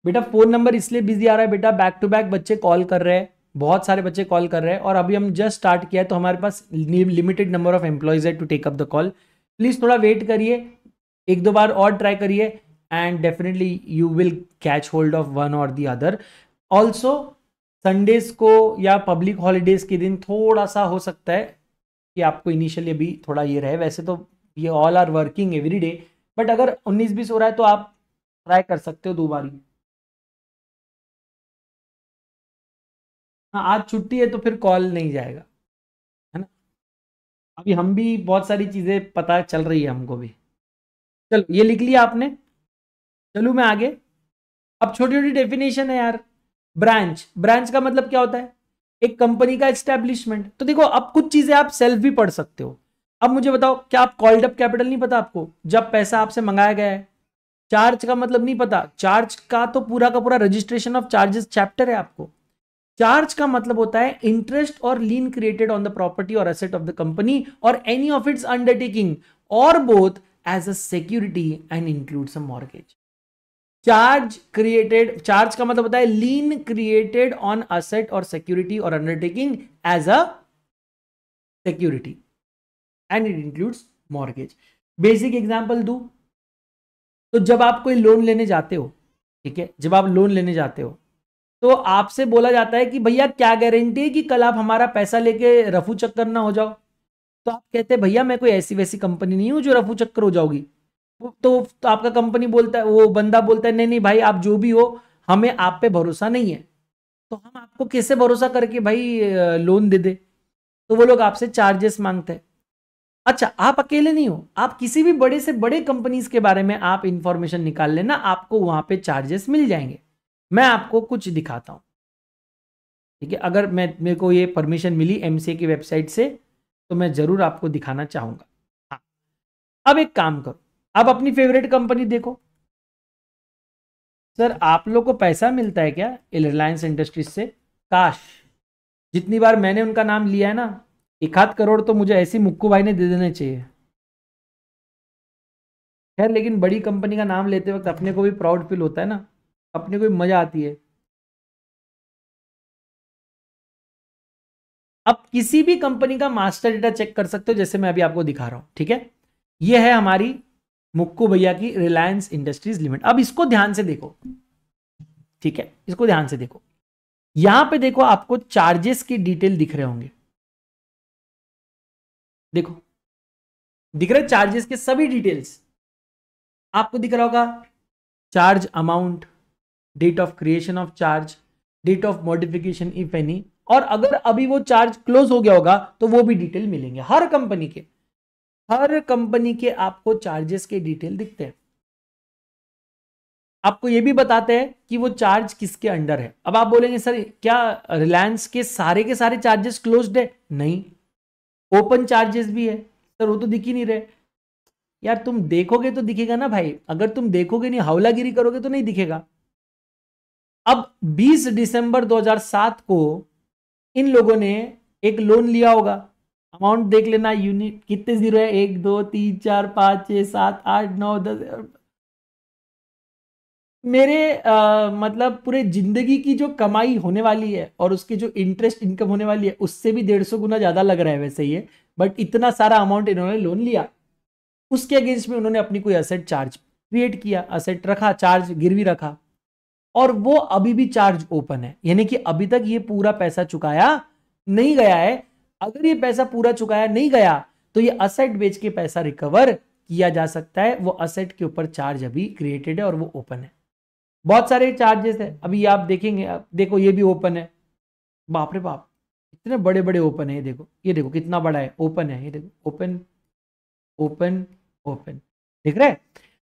बेटा फोन नंबर इसलिए बिजी आ रहा है बेटा बैक टू बैक बच्चे कॉल कर रहे हैं बहुत सारे बच्चे कॉल कर रहे हैं और अभी हम जस्ट स्टार्ट किया है तो हमारे पास लिमिटेड नंबर ऑफ एम्प्लॉयज है to take up the call please थोड़ा वेट करिए एक दो बार और ट्राई करिए and definitely you will catch hold of one और दी अदर ऑल्सो संडेज को या पब्लिक हॉलीडेज के दिन थोड़ा सा हो सकता है कि आपको इनिशियली अभी थोड़ा ये रहे वैसे तो ये all are working every day but अगर उन्नीस बीस हो रहा है तो आप ट्राई कर सकते हो दो बार ही हाँ, आज छुट्टी है तो फिर कॉल नहीं जाएगा है ना अभी हम भी बहुत सारी चीज़ें पता चल रही है हमको भी चलो ये लिख लिया आपने चलू मैं आगे अब छोटी छोटी डेफिनेशन है यार ब्रांच ब्रांच का मतलब क्या होता है एक कंपनी का एस्टेब्लिशमेंट तो देखो अब कुछ चीज़ें आप सेल्फ भी पढ़ सकते हो अब मुझे बताओ क्या आप कॉल्ड अप कैपिटल नहीं पता आपको जब पैसा आपसे मंगाया गया है चार्ज का मतलब नहीं पता चार्ज का तो पूरा का पूरा रजिस्ट्रेशन ऑफ चार्जेस चैप्टर है आपको चार्ज का मतलब होता है इंटरेस्ट और lien created on the property और एसेट ऑफ द कंपनी और एनी ऑफ इट्स अंडरटेकिंग और both as a security and includes a mortgage charge created charge का मतलब होता है लीन क्रिएटेड ऑन असेट और सिक्योरिटी और undertaking as a security and it includes mortgage basic example दू तो जब आप कोई लोन लेने जाते हो ठीक है जब आप लोन लेने जाते हो तो आपसे बोला जाता है कि भैया क्या गारंटी है कि कल आप हमारा पैसा लेके रफू चक्कर ना हो जाओ तो आप कहते हैं भैया मैं कोई ऐसी वैसी कंपनी नहीं हूँ जो रफू चक्कर हो जाओगी तो, तो आपका कंपनी बोलता है वो बंदा बोलता है नहीं नहीं भाई आप जो भी हो हमें आप पे भरोसा नहीं है तो हम आपको कैसे भरोसा करके भाई लोन दे दे तो वो लोग आपसे चार्जेस मांगते हैं अच्छा आप अकेले नहीं हो आप किसी भी बड़े से बड़े कंपनीज के बारे में आप इंफॉर्मेशन निकाल लेना आपको वहां पे चार्जेस मिल जाएंगे मैं आपको कुछ दिखाता हूं ठीक है अगर मैं मेरे को ये परमिशन मिली एम की वेबसाइट से तो मैं ज़रूर आपको दिखाना चाहूंगा हाँ अब एक काम करो अब अपनी फेवरेट कंपनी देखो सर आप लोग को पैसा मिलता है क्या रिलायंस इंडस्ट्रीज से काश जितनी बार मैंने उनका नाम लिया है ना एक हाथ करोड़ तो मुझे ऐसी मुक्कू भाई ने दे देने चाहिए खैर लेकिन बड़ी कंपनी का नाम लेते वक्त अपने को भी प्राउड फील होता है ना अपने को मज़ा आती है अब किसी भी कंपनी का मास्टर डेटा चेक कर सकते हो जैसे मैं अभी आपको दिखा रहा हूं ठीक है यह है हमारी मुक्कू भैया की रिलायंस इंडस्ट्रीज लिमिटेड अब इसको ध्यान से देखो ठीक है इसको ध्यान से देखो यहां पे देखो आपको चार्जेस की डिटेल दिख रहे होंगे देखो दिख रहे चार्जेस के सभी डिटेल्स आपको दिख रहा होगा charge amount date of creation of charge date of modification if any और अगर अभी वो चार्ज क्लोज हो गया होगा तो वो भी डिटेल मिलेंगे हर कंपनी के हर कंपनी के आपको चार्जेस के डिटेल दिखते हैं आपको ये भी बताते हैं कि वो चार्ज किसके अंडर है अब आप बोलेंगे सर क्या रिलायंस के सारे के सारे चार्जेस क्लोज्ड है नहीं ओपन चार्जेस भी है सर वो तो दिख ही नहीं रहे यार तुम देखोगे तो दिखेगा ना भाई अगर तुम देखोगे नहीं हौलागिरी करोगे तो नहीं दिखेगा अब 20 दिसंबर 2007 को इन लोगों ने एक लोन लिया होगा अमाउंट देख लेना यूनिट कितने जीरो है एक दो तीन चार पाँच छ सात आठ नौ दस मेरे आ, मतलब पूरे जिंदगी की जो कमाई होने वाली है और उसकी जो इंटरेस्ट इनकम होने वाली है उससे भी डेढ़ सौ गुना ज़्यादा लग रहा है वैसे है बट इतना सारा अमाउंट इन्होंने लोन लिया उसके अगेंस्ट में उन्होंने अपनी कोई असेट चार्ज क्रिएट किया असेट रखा चार्ज गिरवी रखा और वो अभी भी चार्ज ओपन है यानी कि अभी तक ये पूरा पैसा चुकाया नहीं गया है अगर ये पैसा पूरा चुकाया नहीं गया तो ये असेट बेच के पैसा रिकवर किया जा सकता है वो असेट के ऊपर चार्ज अभी क्रिएटेड है और वो ओपन है बहुत सारे चार्जेस है अभी आप देखेंगे आप देखो ये भी ओपन है बाप रे बाप इतने बड़े बड़े ओपन है ये देखो ये देखो कितना बड़ा है ओपन है ये देखो ओपन ओपन ओपन देख रहे है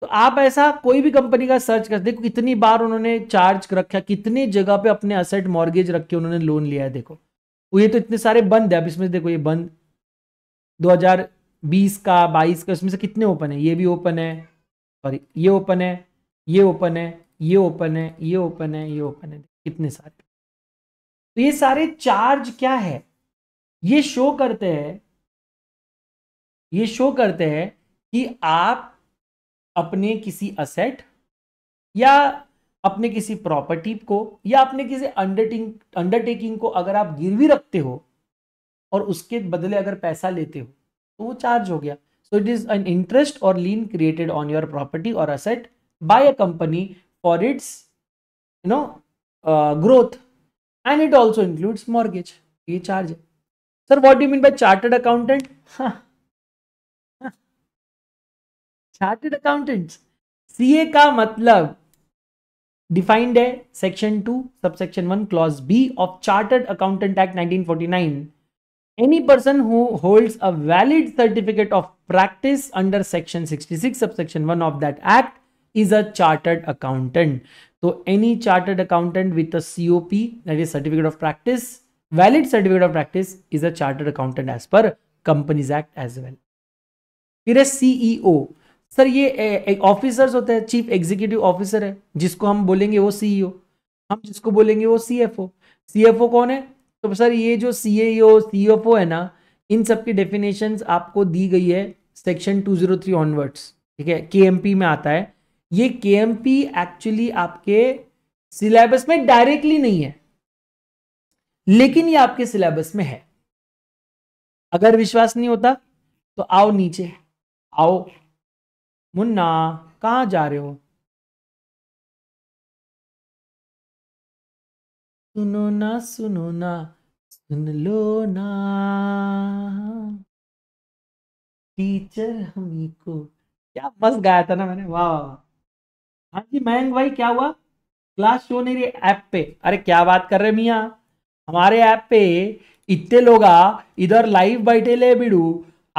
तो आप ऐसा कोई भी कंपनी का सर्च कर देखो कितनी बार उन्होंने चार्ज रखा कितनी जगह पे अपने असेट मॉर्गेज रख के उन्होंने लोन लिया है देखो तो ये तो इतने सारे बंद है अब इसमें देखो ये बंद 2020 का 22 का इसमें से कितने ओपन है ये भी ओपन है और ये ओपन है ये ओपन है ये ओपन है ये ओपन है ये ओपन है कितने सारे तो ये सारे चार्ज क्या है ये शो करते हैं ये शो करते हैं कि आप अपने किसी असेट या अपने किसी प्रॉपर्टी को या अपने किसी अंडरटिंग अंडरटेकिंग को अगर आप गिरवी रखते हो और उसके बदले अगर पैसा लेते हो तो वो चार्ज हो गया so it is an interest और lien created on your property और asset by a company for its you know growth and it also includes mortgage ये चार्ज है sir what do mean by chartered accountant हाँ chartered accountants CA का मतलब defined है section two sub section one clause B of chartered accountant act 1949 any person who holds a valid certificate of practice under section 66 sub section one of that act is a chartered accountant तो any chartered accountant with a COP that is certificate of practice valid certificate of practice is a chartered accountant as per companies act as well फिर CEO sir ये officers होते हैं chief executive officer है जिसको हम बोलेंगे वो CEO e हम जिसको बोलेंगे वो सीएफओ सीएफओ कौन है तो सर ये जो सीएओ सीएफओ है ना इन सब की डेफिनेशन आपको दी गई है सेक्शन 203 ऑनवर्ड्स ठीक है के में आता है ये के एक्चुअली आपके सिलेबस में डायरेक्टली नहीं है लेकिन ये आपके सिलेबस में है अगर विश्वास नहीं होता तो आओ नीचे आओ मुन्ना कहाँ जा रहे हो सुनो ना सुनो ना सुन लो ना टीचर हमी को क्या मस्त गाया था ना मैंने वाह वाह हाँ जी मयंक भाई क्या हुआ क्लास शो नहीं रही ऐप पे अरे क्या बात कर रहे मिया हमारे ऐप पे इतने लोग इधर लाइव बैठे ले बिड़ू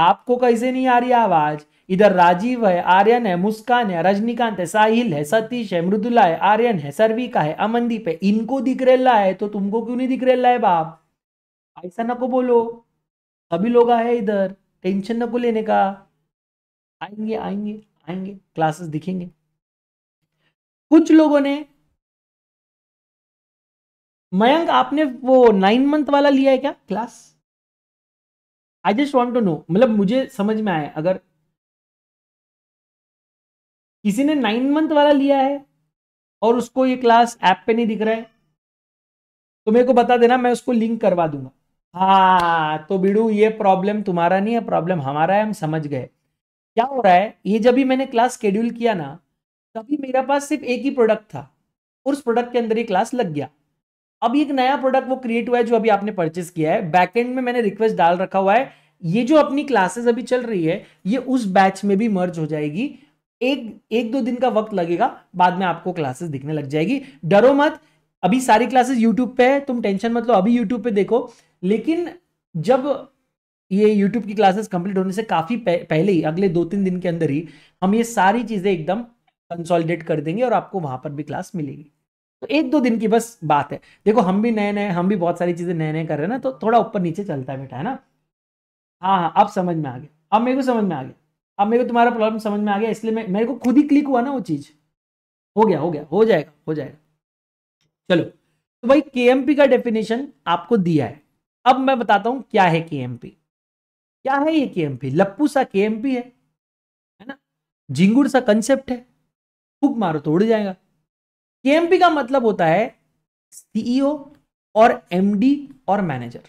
आपको कैसे नहीं आ रही आवाज इधर राजीव है आर्यन है मुस्कान है रजनीकांत है साहिल है सतीश है मृदुला है आर्यन है सर्विका है अमनदीप है इनको दिख रेला है तो तुमको क्यों नहीं दिख रेला है बाप ऐसा ना को बोलो सभी लोग आए इधर टेंशन न को लेने का आएंगे आएंगे आएंगे क्लासेस दिखेंगे कुछ लोगों ने मयंक आपने वो नाइन मंथ वाला लिया है क्या class I just want to know मतलब मुझे समझ में आए अगर किसी ने नाइन मंथ वाला लिया है और उसको ये क्लास ऐप पे नहीं दिख रहा है तो मेरे को बता देना मैं उसको लिंक करवा दूंगा हाँ तो बिड़ू ये प्रॉब्लम तुम्हारा नहीं है प्रॉब्लम हमारा है हम समझ गए क्या हो रहा है ये जब भी मैंने क्लास शेड्यूल किया ना तभी मेरे पास सिर्फ एक ही प्रोडक्ट था और उस प्रोडक्ट के अंदर ये क्लास लग गया अब एक नया प्रोडक्ट वो क्रिएट हुआ है जो अभी आपने परचेस किया है बैकएंड में मैंने रिक्वेस्ट डाल रखा हुआ है ये जो अपनी क्लासेस अभी चल रही है ये उस बैच में भी मर्ज हो जाएगी एक एक दो दिन का वक्त लगेगा बाद में आपको क्लासेस दिखने लग जाएगी डरो मत अभी सारी क्लासेस यूट्यूब पे है तुम टेंशन मत लो अभी यूट्यूब पे देखो लेकिन जब ये यूट्यूब की क्लासेस कंप्लीट होने से काफ़ी पहले ही अगले दो तीन दिन के अंदर ही हम ये सारी चीज़ें एकदम कंसोलिडेट कर देंगे और आपको वहां पर भी क्लास मिलेगी तो एक दो दिन की बस बात है देखो हम भी नए नए हम भी बहुत सारी चीज़ें नए नए कर रहे हैं ना तो थोड़ा ऊपर नीचे चलता है बेटा है ना हाँ हाँ अब समझ में आ गया अब मेरे को समझ में आ गया अब मेरे को तुम्हारा प्रॉब्लम समझ में आ गया इसलिए मेरे को खुद ही क्लिक हुआ ना वो चीज़ हो गया हो गया हो जाएगा हो जाएगा चलो तो भाई के का डेफिनेशन आपको दिया है अब मैं बताता हूं क्या है के क्या है ये के लप्पू सा के है है ना झिंगुर सा कंसेप्ट है फूक मारो तो उड़ जाएगा के का मतलब होता है सीईओ e और एमडी और मैनेजर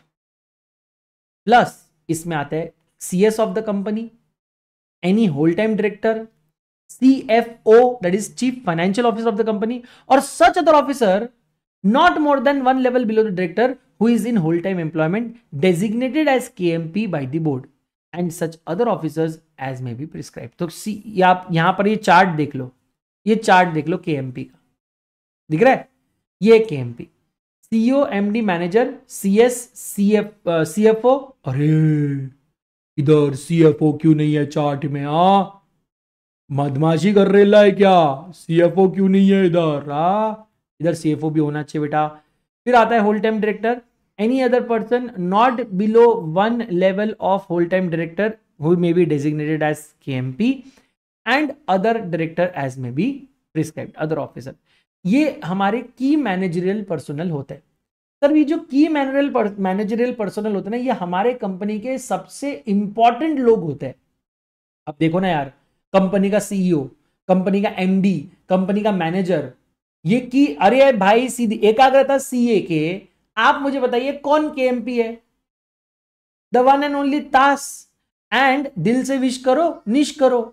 प्लस इसमें आता है CS of the company any whole time director C F O that is chief financial officer of the company और such other officer not more than one level below the director who is in whole time employment designated as K M P by board and such other officer as may be prescribe तो सी आप यहां पर ये chart देख लो ये chart देख लो के एम पी का दिख रहा है ये K M P CO M D manager C S C F C F O अरे इधर सीएफओ क्यों नहीं है चार्ट में आ मदमाशी कर रहा है क्या सीएफओ क्यों नहीं है इधर आ इधर सीएफओ भी होना चाहिए बेटा फिर आता है whole time director any other person not below one level of whole time director who may be designated as K and other director as may be prescribe other officer ये हमारे की मैनेजरियल पर्सनल होते हैं sir ये जो की मैनरल managerial personal होते हैं ना ये हमारे कंपनी के सबसे इंपॉर्टेंट लोग होते हैं अब देखो ना यार कंपनी का सीईओ कंपनी e का एमडी कंपनी का मैनेजर ये की अरे भाई सीधी एकाग्रता सीए के आप मुझे बताइए कौन केएमपी है द वन एंड ओनली तास एंड दिल से विश करो निश करो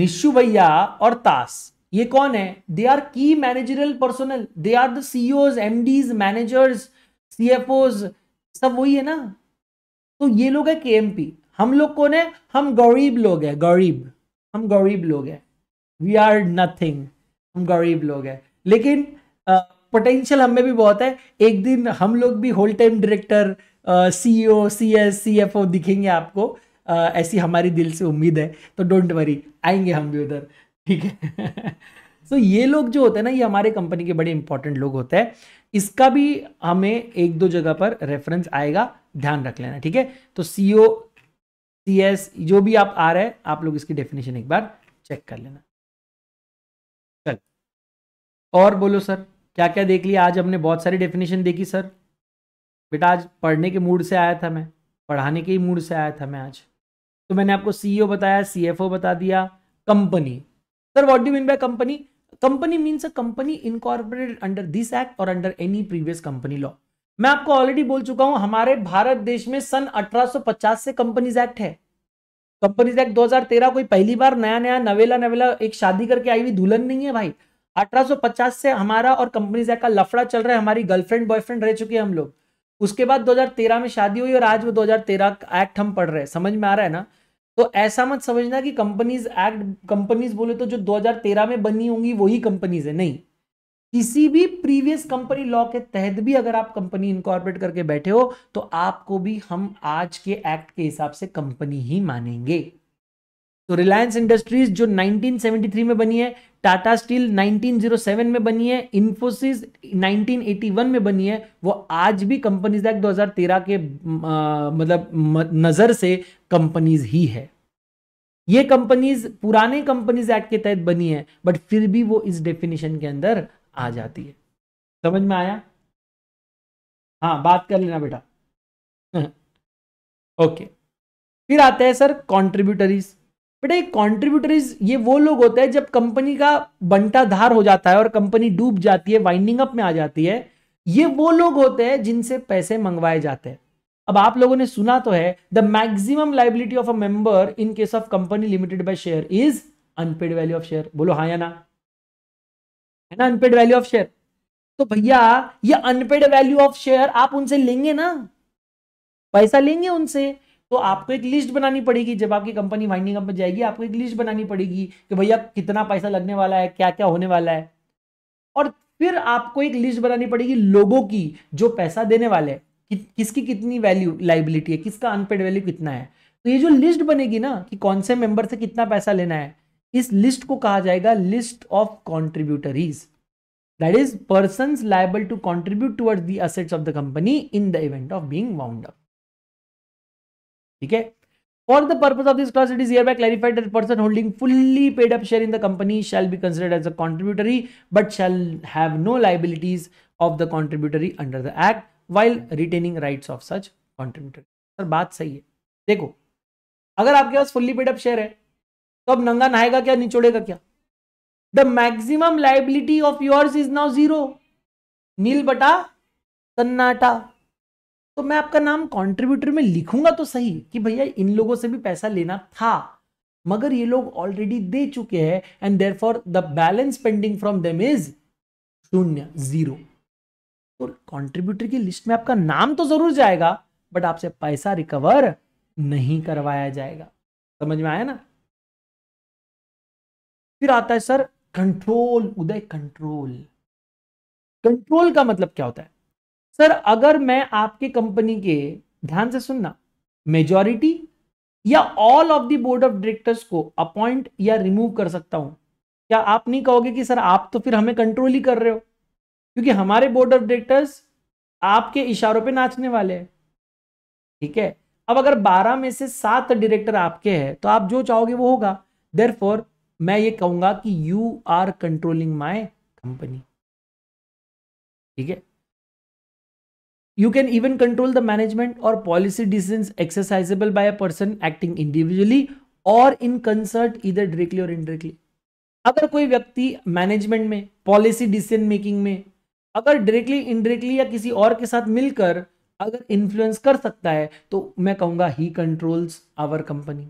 निशु भैया और तास ये कौन है they are key managerial personnel they are the M Ds managers CFOs सब वही है ना तो ये लोग है के हम लोग कौन है हम गरीब लोग हैं गरीब हम गरीब लोग हैं वी आर नथिंग हम गरीब लोग हैं लेकिन पोटेंशियल uh, हमें भी बहुत है एक दिन हम लोग भी whole time director CEO CS CFO दिखेंगे आपको uh, ऐसी हमारी दिल से उम्मीद है तो डोंट वरी आएंगे हम भी उधर ठीक है सो ये लोग जो होते हैं ना ये हमारे कंपनी के बड़े इंपॉर्टेंट लोग होते हैं इसका भी हमें एक दो जगह पर रेफरेंस आएगा ध्यान रख लेना ठीक है तो सी ओ सी एस जो भी आप आ रहे हैं आप लोग इसकी डेफिनेशन एक बार चेक कर लेना चल और बोलो सर क्या क्या देख लिया आज हमने बहुत सारी डेफिनेशन देखी सर बेटा आज पढ़ने के मूड से आया था मैं पढ़ाने के ही मूड से आया था मैं आज तो मैंने आपको सीईओ बताया सीएफओ बता दिया company sir what do mean by company company means a company incorporated under this act और under any previous company law मैं आपको ऑलरेडी बोल चुका हूं हमारे भारत देश में सन 1850 से कंपनीज एक्ट है कंपनीज एक्ट 2013 कोई पहली बार नया नया नवेला नवेला एक शादी करके आई हुई दुल्हन नहीं है भाई 1850 से हमारा और कंपनीज एक्ट का लफड़ा चल रहा है हमारी गर्लफ्रेंड बॉयफ्रेंड रह चुके हैं हम लोग उसके बाद 2013 में शादी हुई और आज वो 2013 एक्ट हम पढ़ रहे हैं समझ में आ रहा है ना तो ऐसा मत समझना कि कंपनीज एक्ट कंपनीज बोले तो जो 2013 में बनी होंगी वही कंपनीज है नहीं किसी भी प्रीवियस कंपनी लॉ के तहत भी अगर आप कंपनी इनकॉर्पोरेट करके बैठे हो तो आपको भी हम आज के एक्ट के हिसाब से कंपनी ही मानेंगे तो रिलायंस इंडस्ट्रीज जो 1973 में बनी है टाटा स्टील 1907 में बनी है इंफोसिस 1981 में बनी है वो आज भी कंपनीज एक्ट 2013 के आ, मतलब नज़र से कंपनीज ही है ये कंपनीज पुराने कंपनीज एक्ट के तहत बनी है बट फिर भी वो इस डेफिनेशन के अंदर आ जाती है समझ में आया हाँ बात कर लेना बेटा ओके फिर आते हैं सर कॉन्ट्रीब्यूटरीज बेटा एक कॉन्ट्रीब्यूटरीज ये वो लोग होते हैं जब कंपनी का बंटाधार हो जाता है और कंपनी डूब जाती है वाइंडिंग अप में आ जाती है ये वो लोग होते हैं जिनसे पैसे मंगवाए जाते हैं अब आप लोगों ने सुना तो है the maximum liability of a member in case of company limited by share is unpaid value of share बोलो हाँ या ना है ना अनपेड वैल्यू ऑफ शेयर तो भैया ये अनपेड वैल्यू ऑफ शेयर आप उनसे लेंगे ना पैसा लेंगे उनसे तो आपको एक लिस्ट बनानी पड़ेगी जब आपकी कंपनी वाइंडिंग अप में जाएगी आपको एक लिस्ट बनानी पड़ेगी कि भैया कितना पैसा लगने वाला है क्या क्या होने वाला है और फिर आपको एक लिस्ट बनानी पड़ेगी लोगों की जो पैसा देने वाले हैं कि, किसकी कितनी वैल्यू लाइबिलिटी है किसका अनपेड वैल्यू कितना है तो ये जो लिस्ट बनेगी ना कि कौन से मेंबर से कितना पैसा लेना है इस लिस्ट को कहा जाएगा list of contributories that is person liable to contribute towards the assets of the company in the event of being wound up ठीक है for the purpose of this clause it is hereby clarified that person holding fully paid up share in the company shall be considered as a contributory but shall have no liabilities of the contributory under the act while retaining right of such contributor sir बात सही है देखो अगर आपके पास fully paid up share है तो अब नंगा नहाएगा क्या निचोड़ेगा क्या the maximum liability of yours is now zero nil बटा सन्नाटा तो मैं आपका नाम कॉन्ट्रीब्यूटर में लिखूंगा तो सही कि भैया इन लोगों से भी पैसा लेना था मगर ये लोग ऑलरेडी दे चुके हैं and therefore the balance pending from them is शून्य जीरो तो कॉन्ट्रीब्यूटर की लिस्ट में आपका नाम तो जरूर जाएगा बट आपसे पैसा रिकवर नहीं करवाया जाएगा समझ में आया ना फिर आता है सर कंट्रोल उदय कंट्रोल कंट्रोल का मतलब क्या होता है सर अगर मैं आपकी कंपनी के ध्यान से सुनना मेजॉरिटी या all of the board of directors को अपॉइंट या रिमूव कर सकता हूं क्या आप नहीं कहोगे कि सर आप तो फिर हमें कंट्रोल ही कर रहे हो क्योंकि हमारे बोर्ड ऑफ डायरेक्टर्स आपके इशारों पे नाचने वाले हैं ठीक है अब अगर 12 में से सात डायरेक्टर आपके हैं तो आप जो चाहोगे वो होगा देर फॉर मैं ये कहूंगा कि you are controlling my company ठीक है you can even control the management और policy decision exercisable by a person acting individually और इन कंसर्ट इधर डायरेक्टली और इनडायरेक्टली अगर कोई व्यक्ति मैनेजमेंट में पॉलिसी डिसीजन मेकिंग में अगर डायरेक्टली इनडायरेक्टली या किसी और के साथ मिलकर अगर इन्फ्लुएंस कर सकता है तो मैं कहूंगा ही कंट्रोल्स आवर कंपनी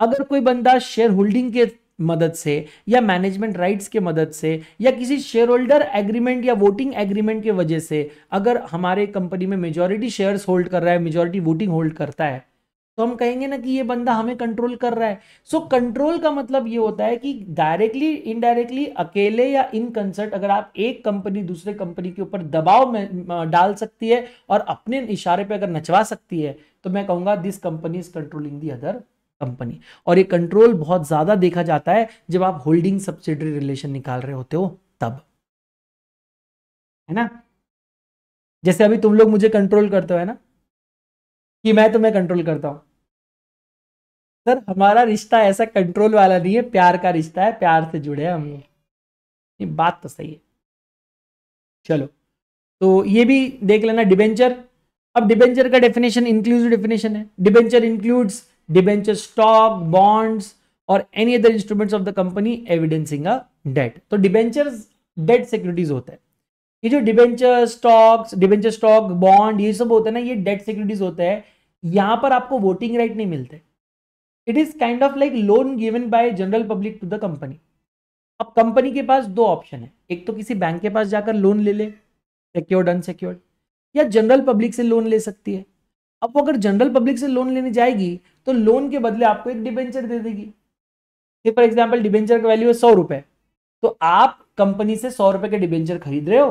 अगर कोई बंदा शेयर होल्डिंग के मदद से या मैनेजमेंट राइट्स के मदद से या किसी शेयर होल्डर एग्रीमेंट या वोटिंग एग्रीमेंट के वजह से अगर हमारे कंपनी में मेजोरिटी शेयर्स होल्ड कर रहा है मेजोरिटी वोटिंग होल्ड करता है तो हम कहेंगे ना कि ये बंदा हमें कंट्रोल कर रहा है सो so, कंट्रोल का मतलब ये होता है कि डायरेक्टली इनडायरेक्टली अकेले या इन कंसर्ट अगर आप एक कंपनी दूसरे कंपनी के ऊपर दबाव में डाल सकती है और अपने इशारे पे अगर नचवा सकती है तो मैं कहूँगा this company is controlling the other company और ये कंट्रोल बहुत ज़्यादा देखा जाता है जब आप होल्डिंग सब्सिडरी रिलेशन निकाल रहे होते हो तब है ना जैसे अभी तुम लोग मुझे कंट्रोल करते हो है ना कि मैं तुम्हें कंट्रोल करता हूं सर हमारा रिश्ता ऐसा कंट्रोल वाला नहीं है प्यार का रिश्ता है प्यार से जुड़े हैं हम लोग ये बात तो सही है चलो तो ये भी देख लेना डिबेंचर अब डिबेंचर का डेफिनेशन इंक्लूसिव डेफिनेशन है debenture includes debenture stock bonds और any other instruments of the company evidencing a debt तो डिबेंचर डेट सिक्योरिटीज होता है ये जो debenture stocks debenture stock bond ये सब होते हैं ना ये डेट सिक्योरिटीज होते हैं यहां पर आपको वोटिंग राइट नहीं मिलते it is kind of like loan given by general public to the company अब कंपनी के पास दो ऑप्शन है एक तो किसी बैंक के पास जाकर लोन ले ले सिक्योर्ड अनसिक्योर्ड या जनरल पब्लिक से लोन ले सकती है अब वो अगर जनरल पब्लिक से लोन लेने जाएगी तो लोन के बदले आपको एक डिबेंचर दे देगी फॉर एग्जाम्पल डिबेंचर का वैल्यू है सौ रुपए तो आप कंपनी से सौ रुपए के डिबेंचर खरीद रहे हो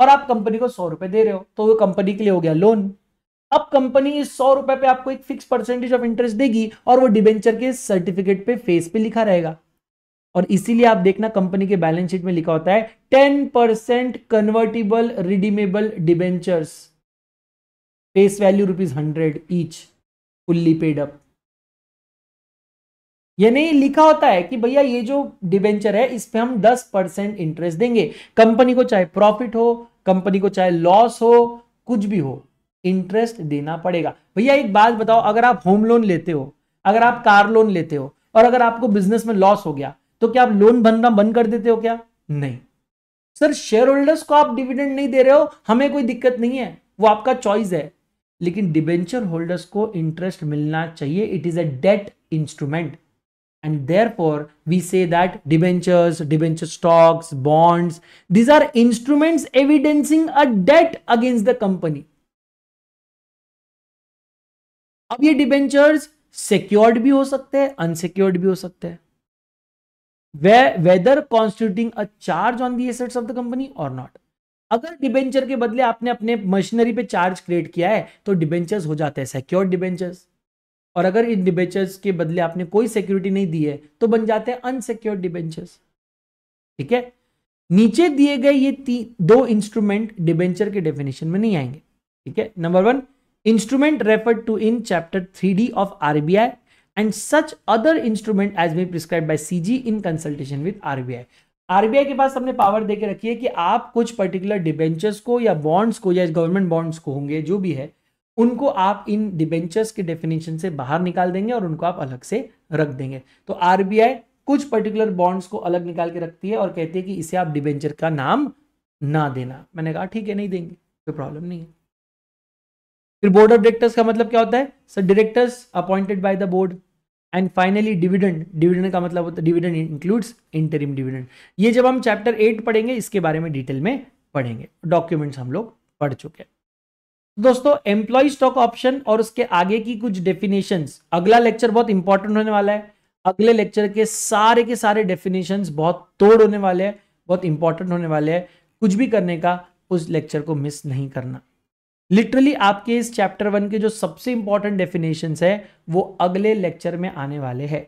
और आप कंपनी को सौ रुपए दे रहे हो तो वो कंपनी के लिए हो गया लोन अब कंपनी इस सौ रुपए पे आपको एक फिक्स परसेंटेज ऑफ इंटरेस्ट देगी और वो डिबेंचर के सर्टिफिकेट पे फेस पे लिखा रहेगा और इसीलिए आप देखना कंपनी के बैलेंस शीट में लिखा होता है ten percent convertible redeemable debentures face value rupees hundred each fully paid up ये नहीं लिखा होता है कि भैया ये जो डिबेंचर है इस पे हम 10 परसेंट इंटरेस्ट देंगे कंपनी को चाहे प्रॉफिट हो कंपनी को चाहे लॉस हो कुछ भी हो इंटरेस्ट देना पड़ेगा भैया एक बात बताओ अगर आप होम लोन लेते हो अगर आप कार लोन लेते हो और अगर आपको बिजनेस में लॉस हो गया तो क्या आप लोन भरना बंद कर देते हो क्या नहीं सर शेयर होल्डर्स को आप डिविडेंड नहीं दे रहे हो हमें कोई दिक्कत नहीं है वो आपका चॉइस है लेकिन डिबेंचर होल्डर्स को इंटरेस्ट मिलना चाहिए it is a debt instrument And therefore, we say that debentures, debenture stocks, bonds, these are instruments evidencing a debt against the company. अब ये डिबेंचर्स सिक्योर्ड भी हो सकते हैं अनसिक्योर्ड भी हो सकते हैं whether constituting a charge on the assets of the company और नॉट अगर डिबेंचर के बदले आपने अपने मशीनरी पे चार्ज क्रिएट किया है तो डिबेंचर्स हो जाते हैं सिक्योर्ड डिबेंचर्स और अगर इन डिबेंचर्स के बदले आपने कोई सिक्योरिटी नहीं दी है तो बन जाते हैं अनसिक्योर्ड डिबेंचर्स ठीक है नीचे दिए गए ये दो इंस्ट्रूमेंट डिबेंचर के डेफिनेशन में नहीं आएंगे ठीक है number one instrument referred to in chapter three D of RBI and such other instrument as be prescribe C CG in consultation with RBI RBI के पास हमने पावर देके रखी है कि आप कुछ पर्टिकुलर डिबेंचर्स को या बॉन्ड्स को या गवर्नमेंट बॉन्ड्स को होंगे जो भी है उनको आप इन डिबेंचर्स के डेफिनेशन से बाहर निकाल देंगे और उनको आप अलग से रख देंगे तो आरबीआई कुछ पर्टिकुलर बॉन्ड्स को अलग निकाल के रखती है और कहती है कि इसे आप डिबेंचर का नाम ना देना मैंने कहा ठीक है नहीं देंगे कोई प्रॉब्लम नहीं है फिर बोर्ड ऑफ डायरेक्टर्स का मतलब क्या होता है sir directors appointed by the board and finally dividend dividend का मतलब होता है डिविडेंड इंक्लूड्स इंटरिम डिविडेंड ये जब हम चैप्टर एट पढ़ेंगे इसके बारे में डिटेल में पढ़ेंगे डॉक्यूमेंट्स हम लोग पढ़ चुके हैं दोस्तों एम्प्लॉय स्टॉक ऑप्शन और उसके आगे की कुछ डेफिनेशन अगला लेक्चर बहुत इंपॉर्टेंट होने वाला है अगले लेक्चर के सारे के सारे डेफिनेशन बहुत तोड़ होने वाले हैं बहुत इंपॉर्टेंट होने वाले हैं कुछ भी करने का उस लेक्चर को मिस नहीं करना लिटरली आपके इस चैप्टर वन के जो सबसे इंपॉर्टेंट डेफिनेशन है वो अगले लेक्चर में आने वाले हैं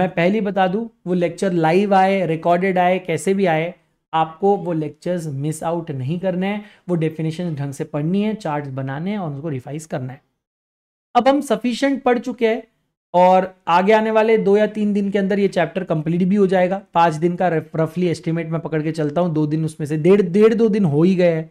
मैं पहली बता दूं वो लेक्चर लाइव आए रिकॉर्डेड आए कैसे भी आए आपको वो लेक्चर्स मिस आउट नहीं करने हैं वो डेफिनेशन ढंग से पढ़नी है चार्ट बनाने हैं और उसको रिवाइज करना है अब हम सफिशियंट पढ़ चुके हैं और आगे आने वाले दो या तीन दिन के अंदर ये चैप्टर कंप्लीट भी हो जाएगा पाँच दिन का रफली एस्टिमेट मैं पकड़ के चलता हूँ दो दिन उसमें से डेढ़ डेढ़ दो दिन हो ही गए हैं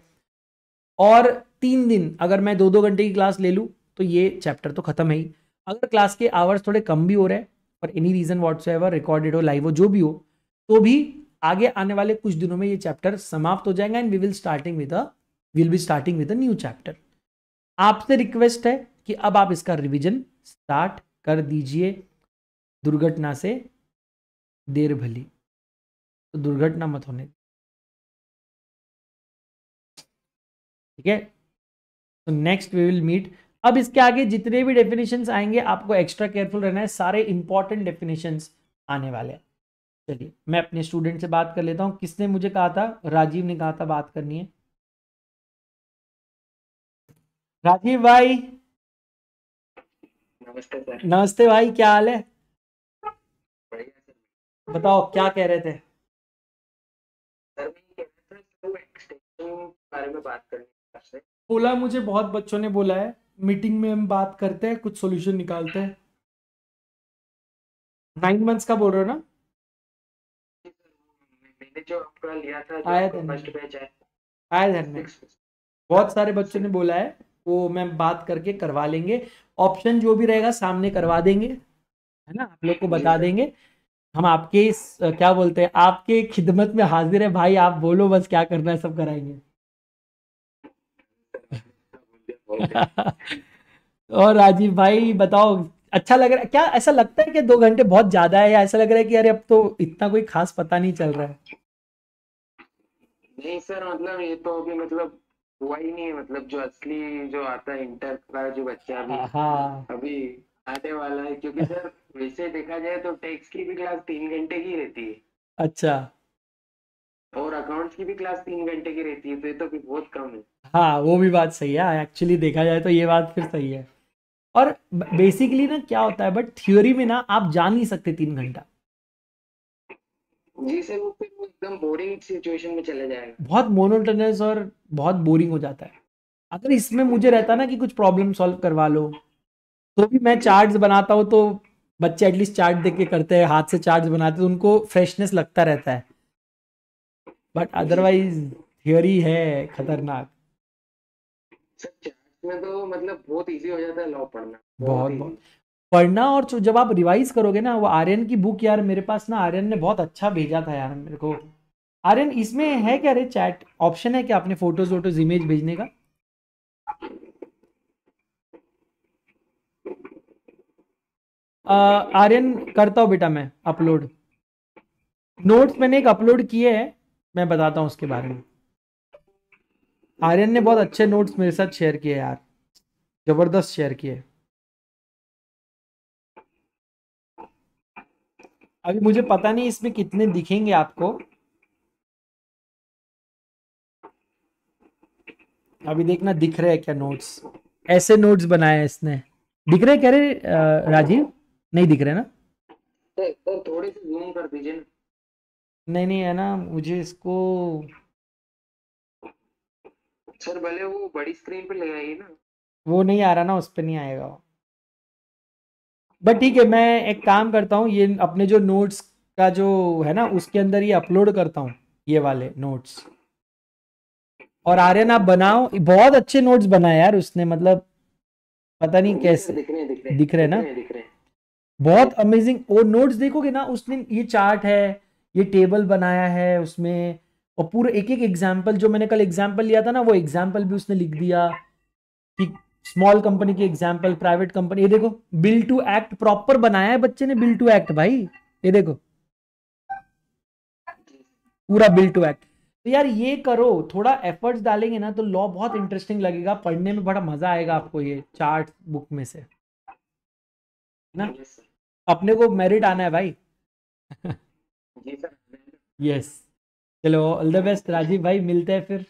और तीन दिन अगर मैं दो दो घंटे की क्लास ले लूँ तो ये चैप्टर तो खत्म है ही अगर क्लास के आवर्स थोड़े कम भी हो रहे हैं पर any reason whatsoever recorded हो लाइव हो जो भी हो तो भी आगे आने वाले कुछ दिनों में ये चैप्टर समाप्त हो जाएगा and we will starting with will be starting with new chapter आपसे रिक्वेस्ट है कि अब आप इसका रिविजन स्टार्ट कर दीजिए दुर्घटना से देर भली तो दुर्घटना मत होने ठीक है तो नेक्स्ट वी विल मीट अब इसके आगे जितने भी डेफिनेशंस आएंगे आपको एक्स्ट्रा केयरफुल रहना है सारे इंपॉर्टेंट डेफिनेशंस आने वाले हैं चलिए मैं अपने स्टूडेंट से बात कर लेता हूँ किसने मुझे कहा था राजीव ने कहा था बात करनी है राजीव भाई नमस्ते सर नमस्ते भाई क्या हाल है बताओ क्या कह रहे थे बोला मुझे बहुत बच्चों ने बोला है मीटिंग में हम बात करते हैं कुछ सॉल्यूशन निकालते हैं नाइन मंथ्स का बोल रहे हो ना जो आपका फर्स्ट बैच है में बहुत हाँ, सारे बच्चों ने बोला है वो मैम बात करके करवा लेंगे ऑप्शन जो भी रहेगा सामने करवा देंगे है ना आप लोग को बता देंगे हम आपके इस, क्या बोलते हैं आपके खिदमत में हाजिर है भाई आप बोलो बस क्या करना है सब कराएंगे और राजीव भाई बताओ अच्छा लग रहा है क्या ऐसा लगता है कि दो घंटे बहुत ज्यादा है या ऐसा लग रहा है कि अरे अब तो इतना कोई खास पता नहीं चल रहा है नहीं सर मतलब ये तो अभी मतलब हुआ ही नहीं है मतलब जो असली जो आता है इंटर का जो बच्चा अभी हाँ, हाँ। अभी आने वाला है क्योंकि सर वैसे देखा जाए तो टैक्स की भी क्लास तीन घंटे की रहती है अच्छा और अकाउंट्स की भी क्लास तीन घंटे की रहती है तो ये तो भी बहुत कम है हाँ वो भी बात सही है एक्चुअली देखा जाए तो ये बात फिर सही है और बेसिकली ना क्या होता है बट थ्योरी में ना आप जान नहीं सकते तीन घंटा जैसे वो फिर एकदम बोरिंग सिचुएशन में चले जाएगा बहुत और बहुत बोरिंग हो जाता है अगर इसमें मुझे रहता ना कि कुछ प्रॉब्लम सॉल्व करवा लो तो भी मैं चार्ट्स बनाता हूँ तो बच्चे एटलीस्ट चार्ट देख के करते हैं हाथ से चार्ज बनाते तो उनको फ्रेशनेस लगता रहता है बट अदरवाइज थियोरी है खतरनाक में तो मतलब बहुत इजी हो जाता है लॉ पढ़ना बहुत बहुत, बहुत। पढ़ना और जब आप रिवाइज करोगे ना वो आर्यन की बुक यार मेरे पास ना आर्यन ने बहुत अच्छा भेजा था यार मेरे को आर्यन इसमें है क्या अरे चैट ऑप्शन है क्या अपने फोटोज वोटोज इमेज भेजने का आर्यन करता हूँ बेटा मैं अपलोड नोट्स मैंने एक अपलोड किए हैं मैं बताता हूँ उसके बारे में आर्यन ने बहुत अच्छे नोट्स मेरे साथ शेयर किए यार जबरदस्त शेयर किए अभी मुझे पता नहीं इसमें कितने दिखेंगे आपको अभी देखना दिख रहे हैं क्या नोट्स ऐसे नोट्स बनाए इसने दिख रहे कह रहे राजीव नहीं दिख रहे ना तो थोड़ी सी जूम कर दीजिए नहीं नहीं है ना मुझे इसको सर भले वो बड़ी स्क्रीन पे ले आइए ना वो नहीं आ रहा ना उस पर नहीं आएगा बट ठीक है मैं एक काम करता हूँ ये अपने जो नोट्स का जो है ना उसके अंदर ये अपलोड करता हूँ ये वाले नोट्स और आर्यन आप बनाओ बहुत अच्छे नोट्स बनाए यार उसने मतलब पता नहीं कैसे दिख रहे दिख दिख रहे ना दिख रहे बहुत अमेजिंग और नोट्स देखोगे ना उसने ये चार्ट है ये टेबल बनाया है उसमें और पूरा एक एक एग्जाम्पल जो मैंने कल एग्जाम्पल लिया था ना वो एग्जाम्पल भी उसने लिख दिया कि स्मॉल कंपनी की एग्जाम्पल प्राइवेट कंपनी ये देखो बिल टू एक्ट प्रॉपर बनाया है बच्चे ने बिल टू एक्ट भाई ये देखो पूरा बिल टू एक्ट तो यार ये करो थोड़ा एफर्ट्स डालेंगे ना तो लॉ बहुत इंटरेस्टिंग लगेगा पढ़ने में बड़ा मजा आएगा आपको ये चार्ट बुक में से ना अपने को मेरिट आना है भाई यस चलो ऑल द बेस्ट राजीव भाई मिलते हैं फिर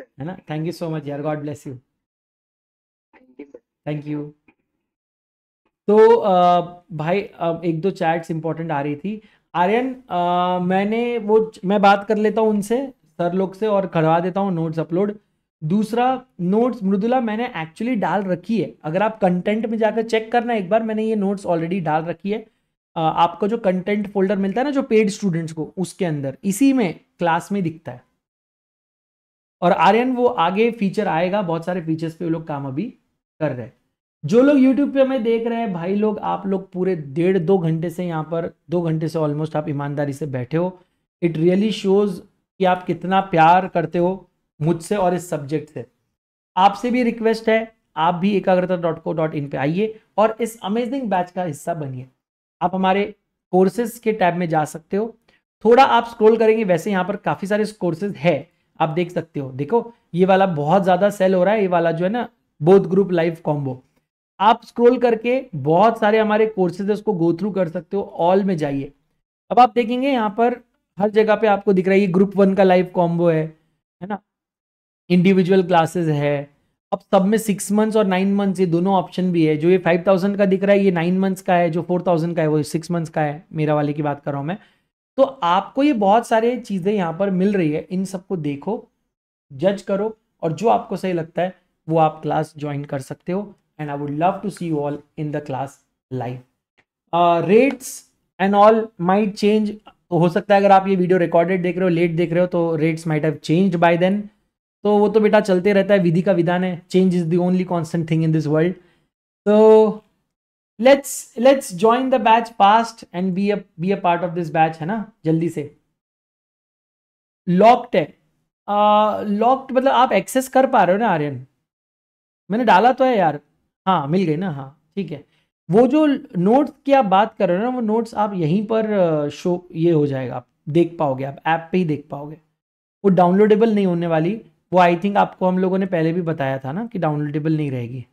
है ना थैंक यू सो मच यार God bless you thank you तो आ, भाई आ, एक दो चैट्स इंपॉर्टेंट आ रही थी आर्यन मैंने वो मैं बात कर लेता हूँ उनसे सर लोग से और करवा देता हूँ नोट्स अपलोड दूसरा नोट्स मृदुला मैंने एक्चुअली डाल रखी है अगर आप कंटेंट में जाकर चेक करना एक बार मैंने ये नोट्स ऑलरेडी डाल रखी है आपका जो कंटेंट फोल्डर मिलता है ना जो पेड स्टूडेंट्स को उसके अंदर इसी में क्लास में दिखता है और आर्यन वो आगे फीचर आएगा बहुत सारे फीचर्स पे वो लोग काम अभी कर रहे हैं जो लोग यूट्यूब पे हमें देख रहे हैं भाई लोग आप लोग पूरे डेढ़ दो घंटे से यहाँ पर दो घंटे से ऑलमोस्ट आप ईमानदारी से बैठे हो इट रियली शोज़ कि आप कितना प्यार करते हो मुझसे और इस सब्जेक्ट से आपसे भी रिक्वेस्ट है आप भी एकाग्रता डॉट को डॉट इन पर आइए और इस अमेजिंग बैच का हिस्सा बनिए आप हमारे कोर्सेज के टैब में जा सकते हो थोड़ा आप स्क्रोल करेंगे वैसे यहाँ पर काफ़ी सारे कोर्सेज है आप देख सकते हो देखो ये वाला बहुत ज़्यादा सेल हो रहा है ये वाला जो है ना बोध ग्रुप लाइव कॉम्बो आप स्क्रोल करके बहुत सारे हमारे कोर्सेज उसको गो थ्रू कर सकते हो ऑल में जाइए अब आप देखेंगे यहाँ पर हर जगह पे आपको दिख रहा है ये ग्रुप वन का लाइव कॉम्बो है है ना इंडिविजुअल क्लासेस है अब सब में सिक्स मंथ्स और नाइन मंथ्स ये दोनों ऑप्शन भी है जो ये फाइव थाउजेंड का दिख रहा है ये नाइन मंथ्स का है जो फोर थाउजेंड का है वो सिक्स मंथ्स का है मेरा वाले की बात कर रहा हूँ मैं तो आपको ये बहुत सारे चीज़ें यहाँ पर मिल रही है इन सबको देखो जज करो और जो आपको सही लगता है वो आप क्लास ज्वाइन कर सकते हो and I would love to see you all in the class live rates and all might change हो सकता है अगर आप ये वीडियो रिकॉर्डेड देख रहे हो लेट देख रहे हो तो rates might have changed by then तो वो तो बेटा चलते रहता है विधि का विधान है change is the only constant thing in this world तो let's let's join the batch past and be a be a part of this batch है ना जल्दी से लॉक्ड है लॉक्ड uh, मतलब आप एक्सेस कर पा रहे हो ना आर्यन मैंने डाला तो है यार हाँ मिल गई ना हाँ ठीक है वो जो नोट्स की आप बात कर रहे हो ना वो नोट्स आप यहीं पर शो ये हो जाएगा आप देख पाओगे आप ऐप पे ही देख पाओगे वो डाउनलोडेबल नहीं होने वाली वो आई थिंक आपको हम लोगों ने पहले भी बताया था ना कि डाउनलोडेबल नहीं रहेगी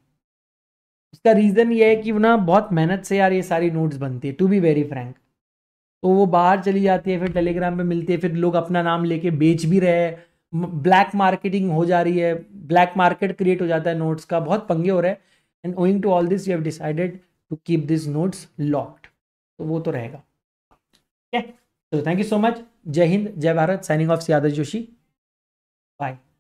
उसका रीज़न ये है कि ना बहुत मेहनत से यार ये सारी नोट्स बनती है टू बी वेरी फ्रैंक तो वो बाहर चली जाती है फिर टेलीग्राम पे मिलती है फिर लोग अपना नाम लेके बेच भी रहे हैं ब्लैक मार्केटिंग हो जा रही है ब्लैक मार्केट क्रिएट हो जाता है नोट्स का बहुत पंगे हो रहे हैं and owing to all this you have decided to keep this notes locked तो वो तो रहेगा ठीक है तो थैंक यू सो मच जय हिंद जय Bharat signing off Siyadat Joshi bye